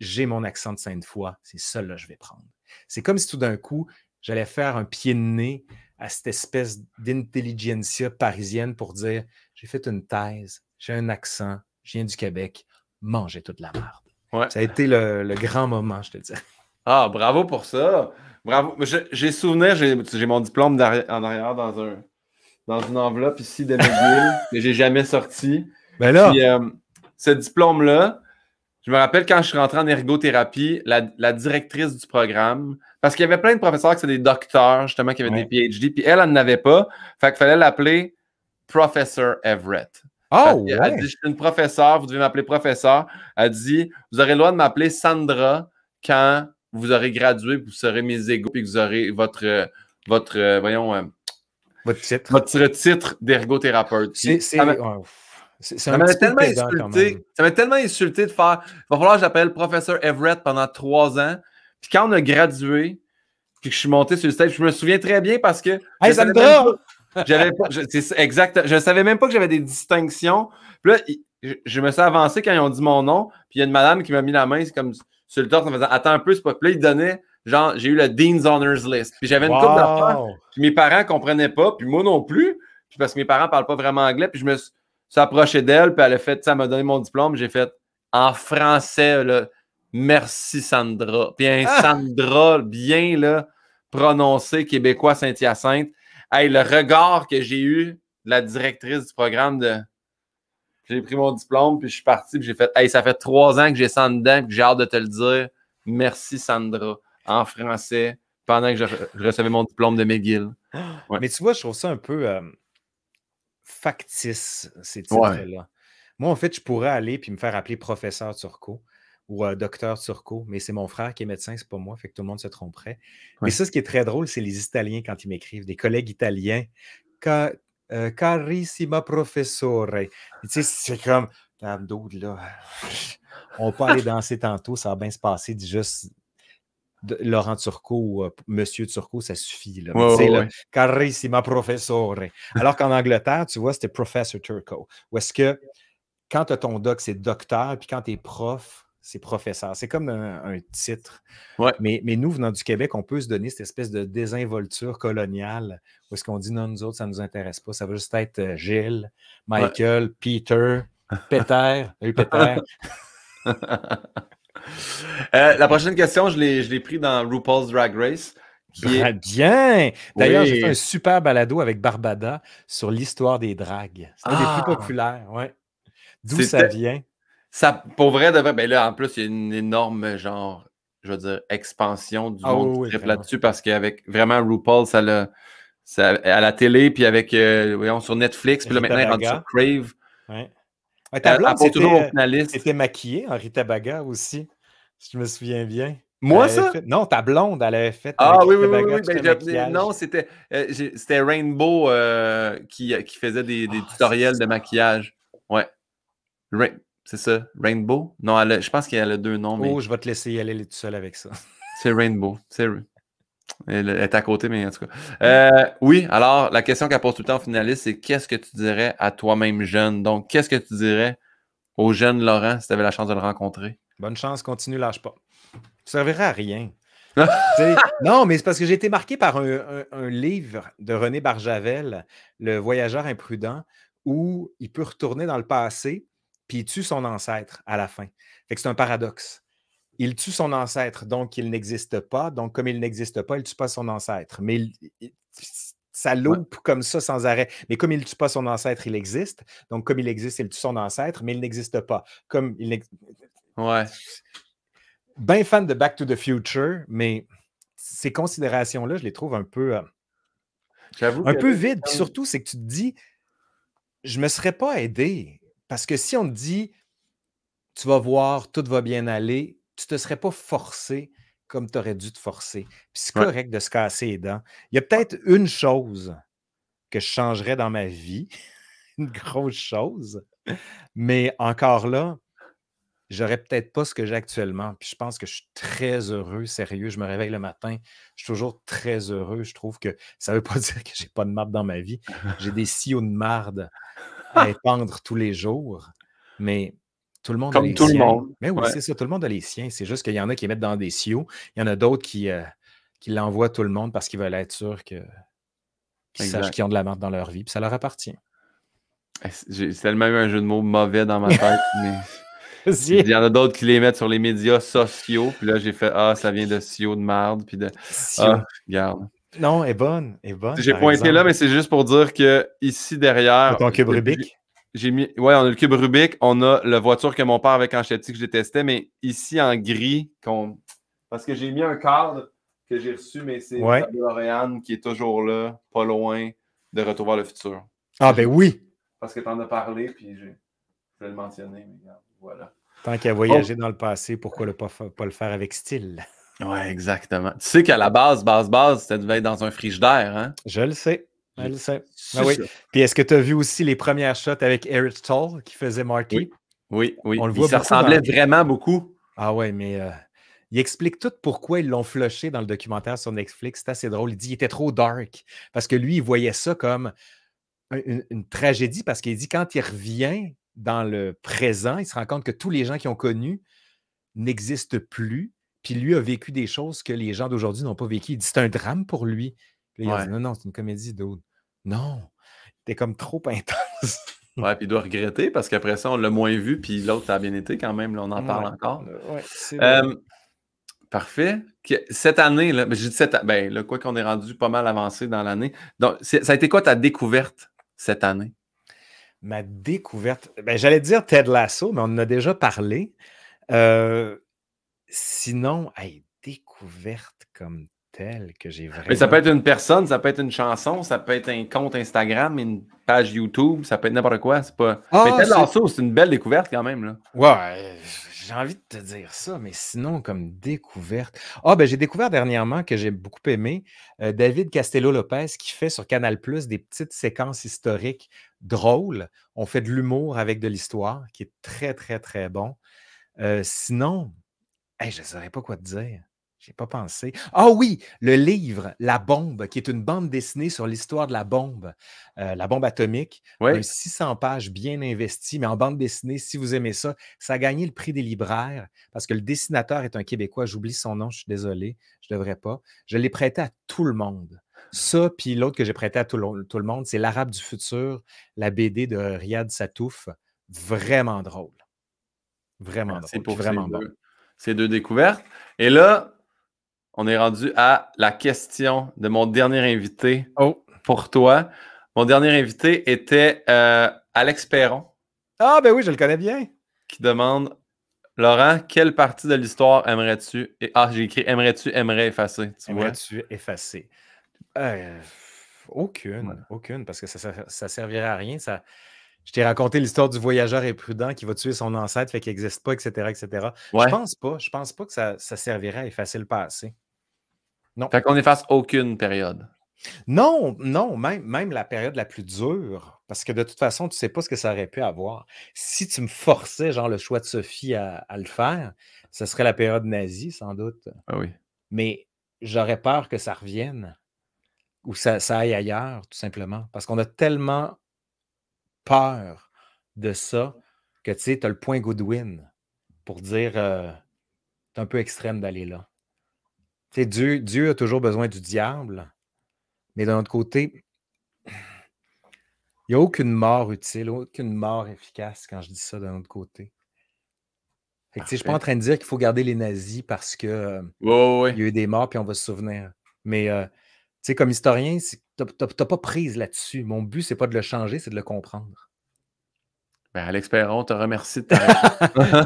j'ai mon accent de Sainte-Foy, c'est ça là je vais prendre. C'est comme si tout d'un coup, j'allais faire un pied de nez à cette espèce d'intelligentsia parisienne pour dire j'ai fait une thèse, j'ai un accent, je viens du Québec, mangez toute la merde. Ça a été le, grand moment, je te dis. Ah, bravo pour ça. Bravo. J'ai souvenir, j'ai mon diplôme en arrière dans, un, dans une enveloppe ici de que n'ai jamais sorti. Ben là. Puis, euh, ce diplôme-là, je me rappelle quand je suis rentré en ergothérapie, la, directrice du programme, parce qu'il y avait plein de professeurs qui étaient des docteurs, justement, qui avaient des PhD, puis elle, elle n'avait pas. Fait qu'il fallait l'appeler Professeur Everett. Oh, ah, elle dit, je suis une professeure, vous devez m'appeler professeur. Elle dit, vous aurez le droit de m'appeler Sandra quand vous aurez gradué, vous serez mes égaux, puis vous aurez votre, votre euh, voyons, euh, votre titre, d'ergothérapeute. Ah, ça m'a tellement insulté. de faire. Il va falloir que j'appelle professeur Everett pendant trois ans. Puis quand on a gradué, puis que je suis monté sur le stage, je me souviens très bien parce que. ça me J'avais je, exact, je savais même pas que j'avais des distinctions. Puis là, je, me suis avancé quand ils ont dit mon nom. Puis il y a une madame qui m'a mis la main comme sur le torse en faisant Attends un peu, c'est pas. Puis là, il donnait, genre, j'ai eu le Dean's Honors List. Puis j'avais une coupe d'affaires que mes parents comprenaient pas, puis moi non plus. Puis parce que mes parents parlent pas vraiment anglais. Puis je me suis s'approcher d'elle, puis elle a fait, ça m'a donné mon diplôme, j'ai fait en français, le merci Sandra. Puis un ah! Sandra bien là, prononcé québécois Saint-Hyacinthe. Hey, le regard que j'ai eu de la directrice du programme de. J'ai pris mon diplôme, puis je suis parti, puis j'ai fait Hey, ça fait trois ans que j'ai ça dedans, puis j'ai hâte de te le dire. Merci Sandra, en français, pendant que je, recevais mon diplôme de McGill. Ah! Mais tu vois, je trouve ça un peu. Euh, factice, ces titres-là. Moi, en fait, je pourrais aller puis me faire appeler professeur Turco ou euh, docteur Turco, mais c'est mon frère qui est médecin, c'est pas moi, fait que tout le monde se tromperait. Mais ça, ce qui est très drôle, c'est les Italiens quand ils m'écrivent, des collègues italiens. Euh, carissima professore. Tu sais, c'est comme, d'autres là, on peut aller danser tantôt, ça va bien se passer, juste Laurent Turcot, ou euh, Monsieur Turcot, ça suffit. Là. c'est ma carissima professore. Alors qu'en Angleterre, tu vois, c'était Professor Turcot. Ou est-ce que quand tu as ton doc, c'est docteur, puis quand tu es prof, c'est professeur. C'est comme un, titre. Mais, mais, nous, venant du Québec, on peut se donner cette espèce de désinvolture coloniale où est-ce qu'on dit non, nous autres, ça ne nous intéresse pas. Ça veut juste être euh, Gilles, Michael, Peter, Peter, Peter. Euh, la prochaine question, je l'ai pris dans RuPaul's Drag Race. Qui bah, Bien! D'ailleurs, j'ai fait un super balado avec Barbada sur l'histoire des drags C'est un des plus ah! populaires, ouais. D'où ça vient? Ça, pour vrai, de vrai, ben là, en plus, il y a une énorme, genre, je veux dire, expansion du ah monde là-dessus parce qu'avec vraiment RuPaul, ça l'a. à la télé, puis avec, euh, voyons, sur Netflix, puis là, maintenant, il est rendu sur Crave. Ouais. Ouais, était, toujours au finaliste. Henri Tabaga aussi si je me souviens bien. Moi, ça? Non, ta blonde, elle avait fait. Ah euh, oui, oui, oui. Ben, non, c'était euh, Rainbow euh, qui, faisait des, ah, tutoriels de maquillage. Ouais. C'est ça, Rainbow? Non, je pense qu'elle a deux noms. Mais... Oh, je vais te laisser y aller tout seul avec ça. C'est Rainbow. C'est elle est à côté, mais en tout cas. Mm. oui, alors la question qu'elle pose tout le temps en finaliste, c'est qu'est-ce que tu dirais à toi-même jeune? Donc, qu'est-ce que tu dirais au jeune Laurent si tu avais la chance de le rencontrer? Bonne chance, continue, lâche pas. Ça ne servira à rien. non, mais c'est parce que j'ai été marqué par un, livre de René Barjavel, Le voyageur imprudent, où il peut retourner dans le passé, puis il tue son ancêtre à la fin. c'est un paradoxe. Il tue son ancêtre, donc il n'existe pas. Donc, comme il n'existe pas, il ne tue pas son ancêtre. Mais ça loupe comme ça sans arrêt. Mais comme il ne tue pas son ancêtre, il existe. Donc, comme il existe, il tue son ancêtre, mais il n'existe pas. Comme il Ouais. Ben fan de Back to the Future, mais ces considérations-là, je les trouve un peu. Euh, un peu vides. Puis surtout, c'est que tu te dis, je me serais pas aidé. Parce que si on te dit, tu vas voir, tout va bien aller, tu te serais pas forcé comme tu aurais dû te forcer. c'est correct de se casser les dents. Il y a peut-être une chose que je changerais dans ma vie, une grosse chose, mais encore là, j'aurais peut-être pas ce que j'ai actuellement. Puis je pense que je suis très heureux, sérieux. Je me réveille le matin, je suis toujours très heureux. Je trouve que ça ne veut pas dire que je n'ai pas de marde dans ma vie. J'ai des sillons de marde à étendre tous les jours, mais tout le monde a les tout le monde. Mais oui, c'est ça, tout le monde a les siens. C'est juste qu'il y en a qui les mettent dans des sioux, il y en a d'autres qui, euh, qui l'envoient à tout le monde parce qu'ils veulent être sûrs que qu'ils sachent qu'ils ont de la marde dans leur vie, puis ça leur appartient. Eh, j'ai tellement eu un jeu de mots mauvais dans ma tête, mais il y en a d'autres qui les mettent sur les médias sociaux. Puis là, j'ai fait Ah, ça vient de Sio de marde. Puis de ah, regarde. Non, elle est bonne. Elle est bonne. J'ai pointé là, mais c'est juste pour dire que ici derrière. Ton cube Rubik. J'ai mis. Ouais, on a le cube Rubik. On a la voiture que mon père avait quand j'étais que je détestais, mais ici en gris, parce que j'ai mis un cadre que j'ai reçu, mais c'est ouais. qui est toujours là, pas loin de retrouver le futur. Ah ben oui. Parce que t'en as parlé, puis je, je vais le mentionner, mais regarde. Tant qu'il a voyagé oh. dans le passé, pourquoi ne pas, le faire avec style? Oui, exactement. Tu sais qu'à la base, base, base, ça devait être dans un frigidaire, hein? Je le sais. Je le sais. Ben oui. Puis est-ce que tu as vu aussi les premières shots avec Eric Tall qui faisait Marty? Oui, oui. On le voit Il ressemblait vraiment beaucoup. Ah ouais, mais euh, il explique tout pourquoi ils l'ont flushé dans le documentaire sur Netflix. C'est assez drôle. Il dit qu'il était trop dark. Parce que lui, il voyait ça comme une tragédie. Parce qu'il dit quand il revient, dans le présent, il se rend compte que tous les gens qui ont connu n'existent plus. Puis lui a vécu des choses que les gens d'aujourd'hui n'ont pas vécu. Il dit c'est un drame pour lui. non, non, c'est une comédie d'autre. Non, t'es comme trop intense. ouais, puis il doit regretter parce qu'après ça, on l'a moins vu, puis l'autre, a bien été quand même. on en parle encore. Euh, euh, parfait. Cette année, là, ben, cette, ben, là, quoi qu'on est rendu pas mal avancé dans l'année. Donc, ça a été quoi ta découverte cette année? ma découverte, ben, j'allais dire Ted Lasso, mais on en a déjà parlé. Euh, sinon, hey, découverte comme telle que j'ai vraiment. Mais ça peut être une personne, ça peut être une chanson, ça peut être un compte Instagram, une page YouTube, ça peut être n'importe quoi. pas. Ah, mais Ted Lasso, c'est une belle découverte quand même. Là. Ouais j'ai envie de te dire ça, mais sinon, comme découverte. Ah, ben j'ai découvert dernièrement que j'ai beaucoup aimé euh, David Castello-Lopez qui fait sur Canal Plus des petites séquences historiques drôles. On fait de l'humour avec de l'histoire, qui est très, très, très bon. Euh, sinon, je ne saurais pas quoi te dire. J'ai pas pensé. Ah oui, le livre La bombe, qui est une bande dessinée sur l'histoire de la bombe, euh, la bombe atomique. 600 pages bien investies. mais en bande dessinée, si vous aimez ça, ça a gagné le prix des libraires parce que le dessinateur est un Québécois. J'oublie son nom, je suis désolé, je devrais pas. Je l'ai prêté à tout le monde. Ça, puis l'autre que j'ai prêté à tout le, monde, c'est L'Arabe du futur, la BD de Riyad Satouf. Vraiment drôle. Vraiment drôle. C'est Pour vraiment bon. Ces deux découvertes. Et là, on est rendu à la question de mon dernier invité oh. pour toi. Mon dernier invité était euh, Alex Perron. Ah, ben oui, je le connais bien. Qui demande Laurent, quelle partie de l'histoire aimerais-tu Et Ah, j'ai écrit aimerais-tu, aimerais effacer. Aimerais-tu effacer euh, Aucune, aucune, parce que ça, ça, servirait à rien. Ça... Je t'ai raconté l'histoire du voyageur imprudent qui va tuer son ancêtre, fait qu'il n'existe pas, etc. etc. Je pense pas. Je pense pas que ça, ça servirait à effacer le passé. Fait qu'on efface aucune période. Non, non, même, la période la plus dure, parce que de toute façon, tu ne sais pas ce que ça aurait pu avoir. Si tu me forçais, genre, le choix de Sophie à, à le faire, ce serait la période nazie, sans doute. Ah oui. Mais j'aurais peur que ça revienne ou ça, ça aille ailleurs, tout simplement. Parce qu'on a tellement peur de ça que tu sais, tu as le point Goodwin pour dire euh, t'es un peu extrême d'aller là. Dieu, Dieu a toujours besoin du diable, mais d'un autre côté, il n'y a aucune mort utile, aucune mort efficace quand je dis ça d'un autre côté. je ne suis pas en train de dire qu'il faut garder les nazis parce que il y a eu des morts puis on va se souvenir. Mais comme historien, tu n'as pas prise là-dessus. Mon but, c'est pas de le changer, c'est de le comprendre. Ben, Alex Perron, te remercie de ta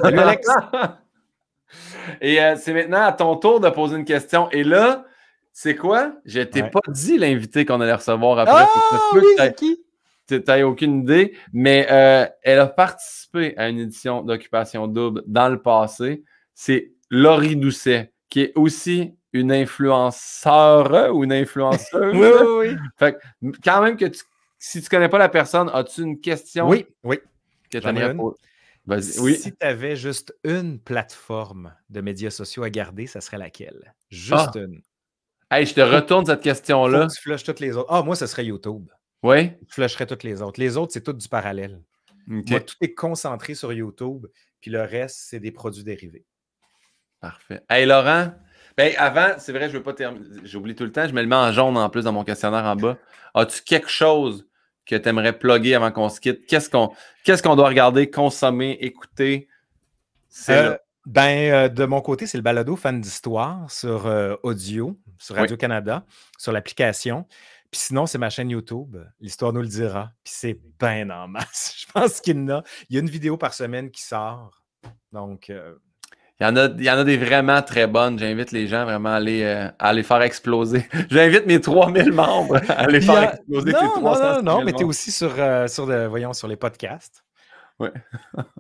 Alex! Et euh, c'est maintenant à ton tour de poser une question. Et là, c'est quoi? Je t'ai pas dit l'invité qu'on allait recevoir après. Ah, oui, c'est qui? Tu n'as aucune idée, mais euh, elle a participé à une édition d'Occupation Double dans le passé. C'est Laurie Doucet, qui est aussi une influenceur ou une influenceuse. oui, oui, oui. Fait, quand même que tu, si tu connais pas la personne, as-tu une question? Oui, oui. Que si tu avais juste une plateforme de médias sociaux à garder, ça serait laquelle? Juste ah! une. je te retourne cette question-là. Tu flushes toutes les autres. Ah, moi, ce serait YouTube. Oui. Je flusherais toutes les autres. Les autres, c'est tout du parallèle. Moi, tout est concentré sur YouTube, puis le reste, c'est des produits dérivés. Parfait. Hey, Laurent, ben, avant, c'est vrai, je veux pas terminer. J'oublie tout le temps, je me le mets en jaune en plus dans mon questionnaire en bas. As-tu quelque chose que tu aimerais plugger avant qu'on se quitte? Qu'est-ce qu'on doit regarder, consommer, écouter? Euh, ben, euh, de mon côté, c'est le balado fan d'histoire sur euh, audio, sur Radio-Canada, sur l'application. Puis sinon, c'est ma chaîne YouTube. L'histoire nous le dira. Puis c'est ben en masse. Je pense qu'il y en a. Il y a une vidéo par semaine qui sort. Donc, il y, en a, des vraiment très bonnes. J'invite les gens vraiment à les, faire exploser. J'invite euh, mes 3000 membres à les faire exploser. Non, non, non, non, mais tu es aussi sur, euh, sur, voyons, sur les podcasts. Oui.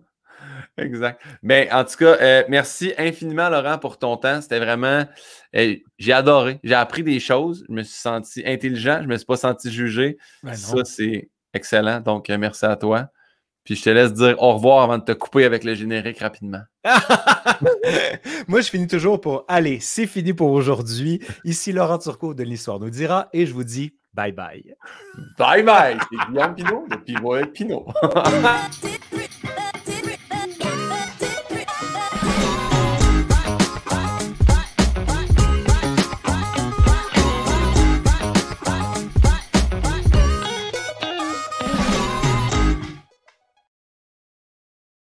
exact. Mais ben, en tout cas, euh, merci infiniment, Laurent, pour ton temps. C'était vraiment. j'ai adoré. J'ai appris des choses. Je me suis senti intelligent. Je ne me suis pas senti jugé. Ben Ça, c'est excellent. Donc, merci à toi. Puis je te laisse dire au revoir avant de te couper avec le générique rapidement. Moi, je finis toujours pour Allez, c'est fini pour aujourd'hui. Ici Laurent Turcot de l'Histoire nous dira et je vous dis bye bye. Bye bye. C'est Guillaume Pinot de Pivot Pinot.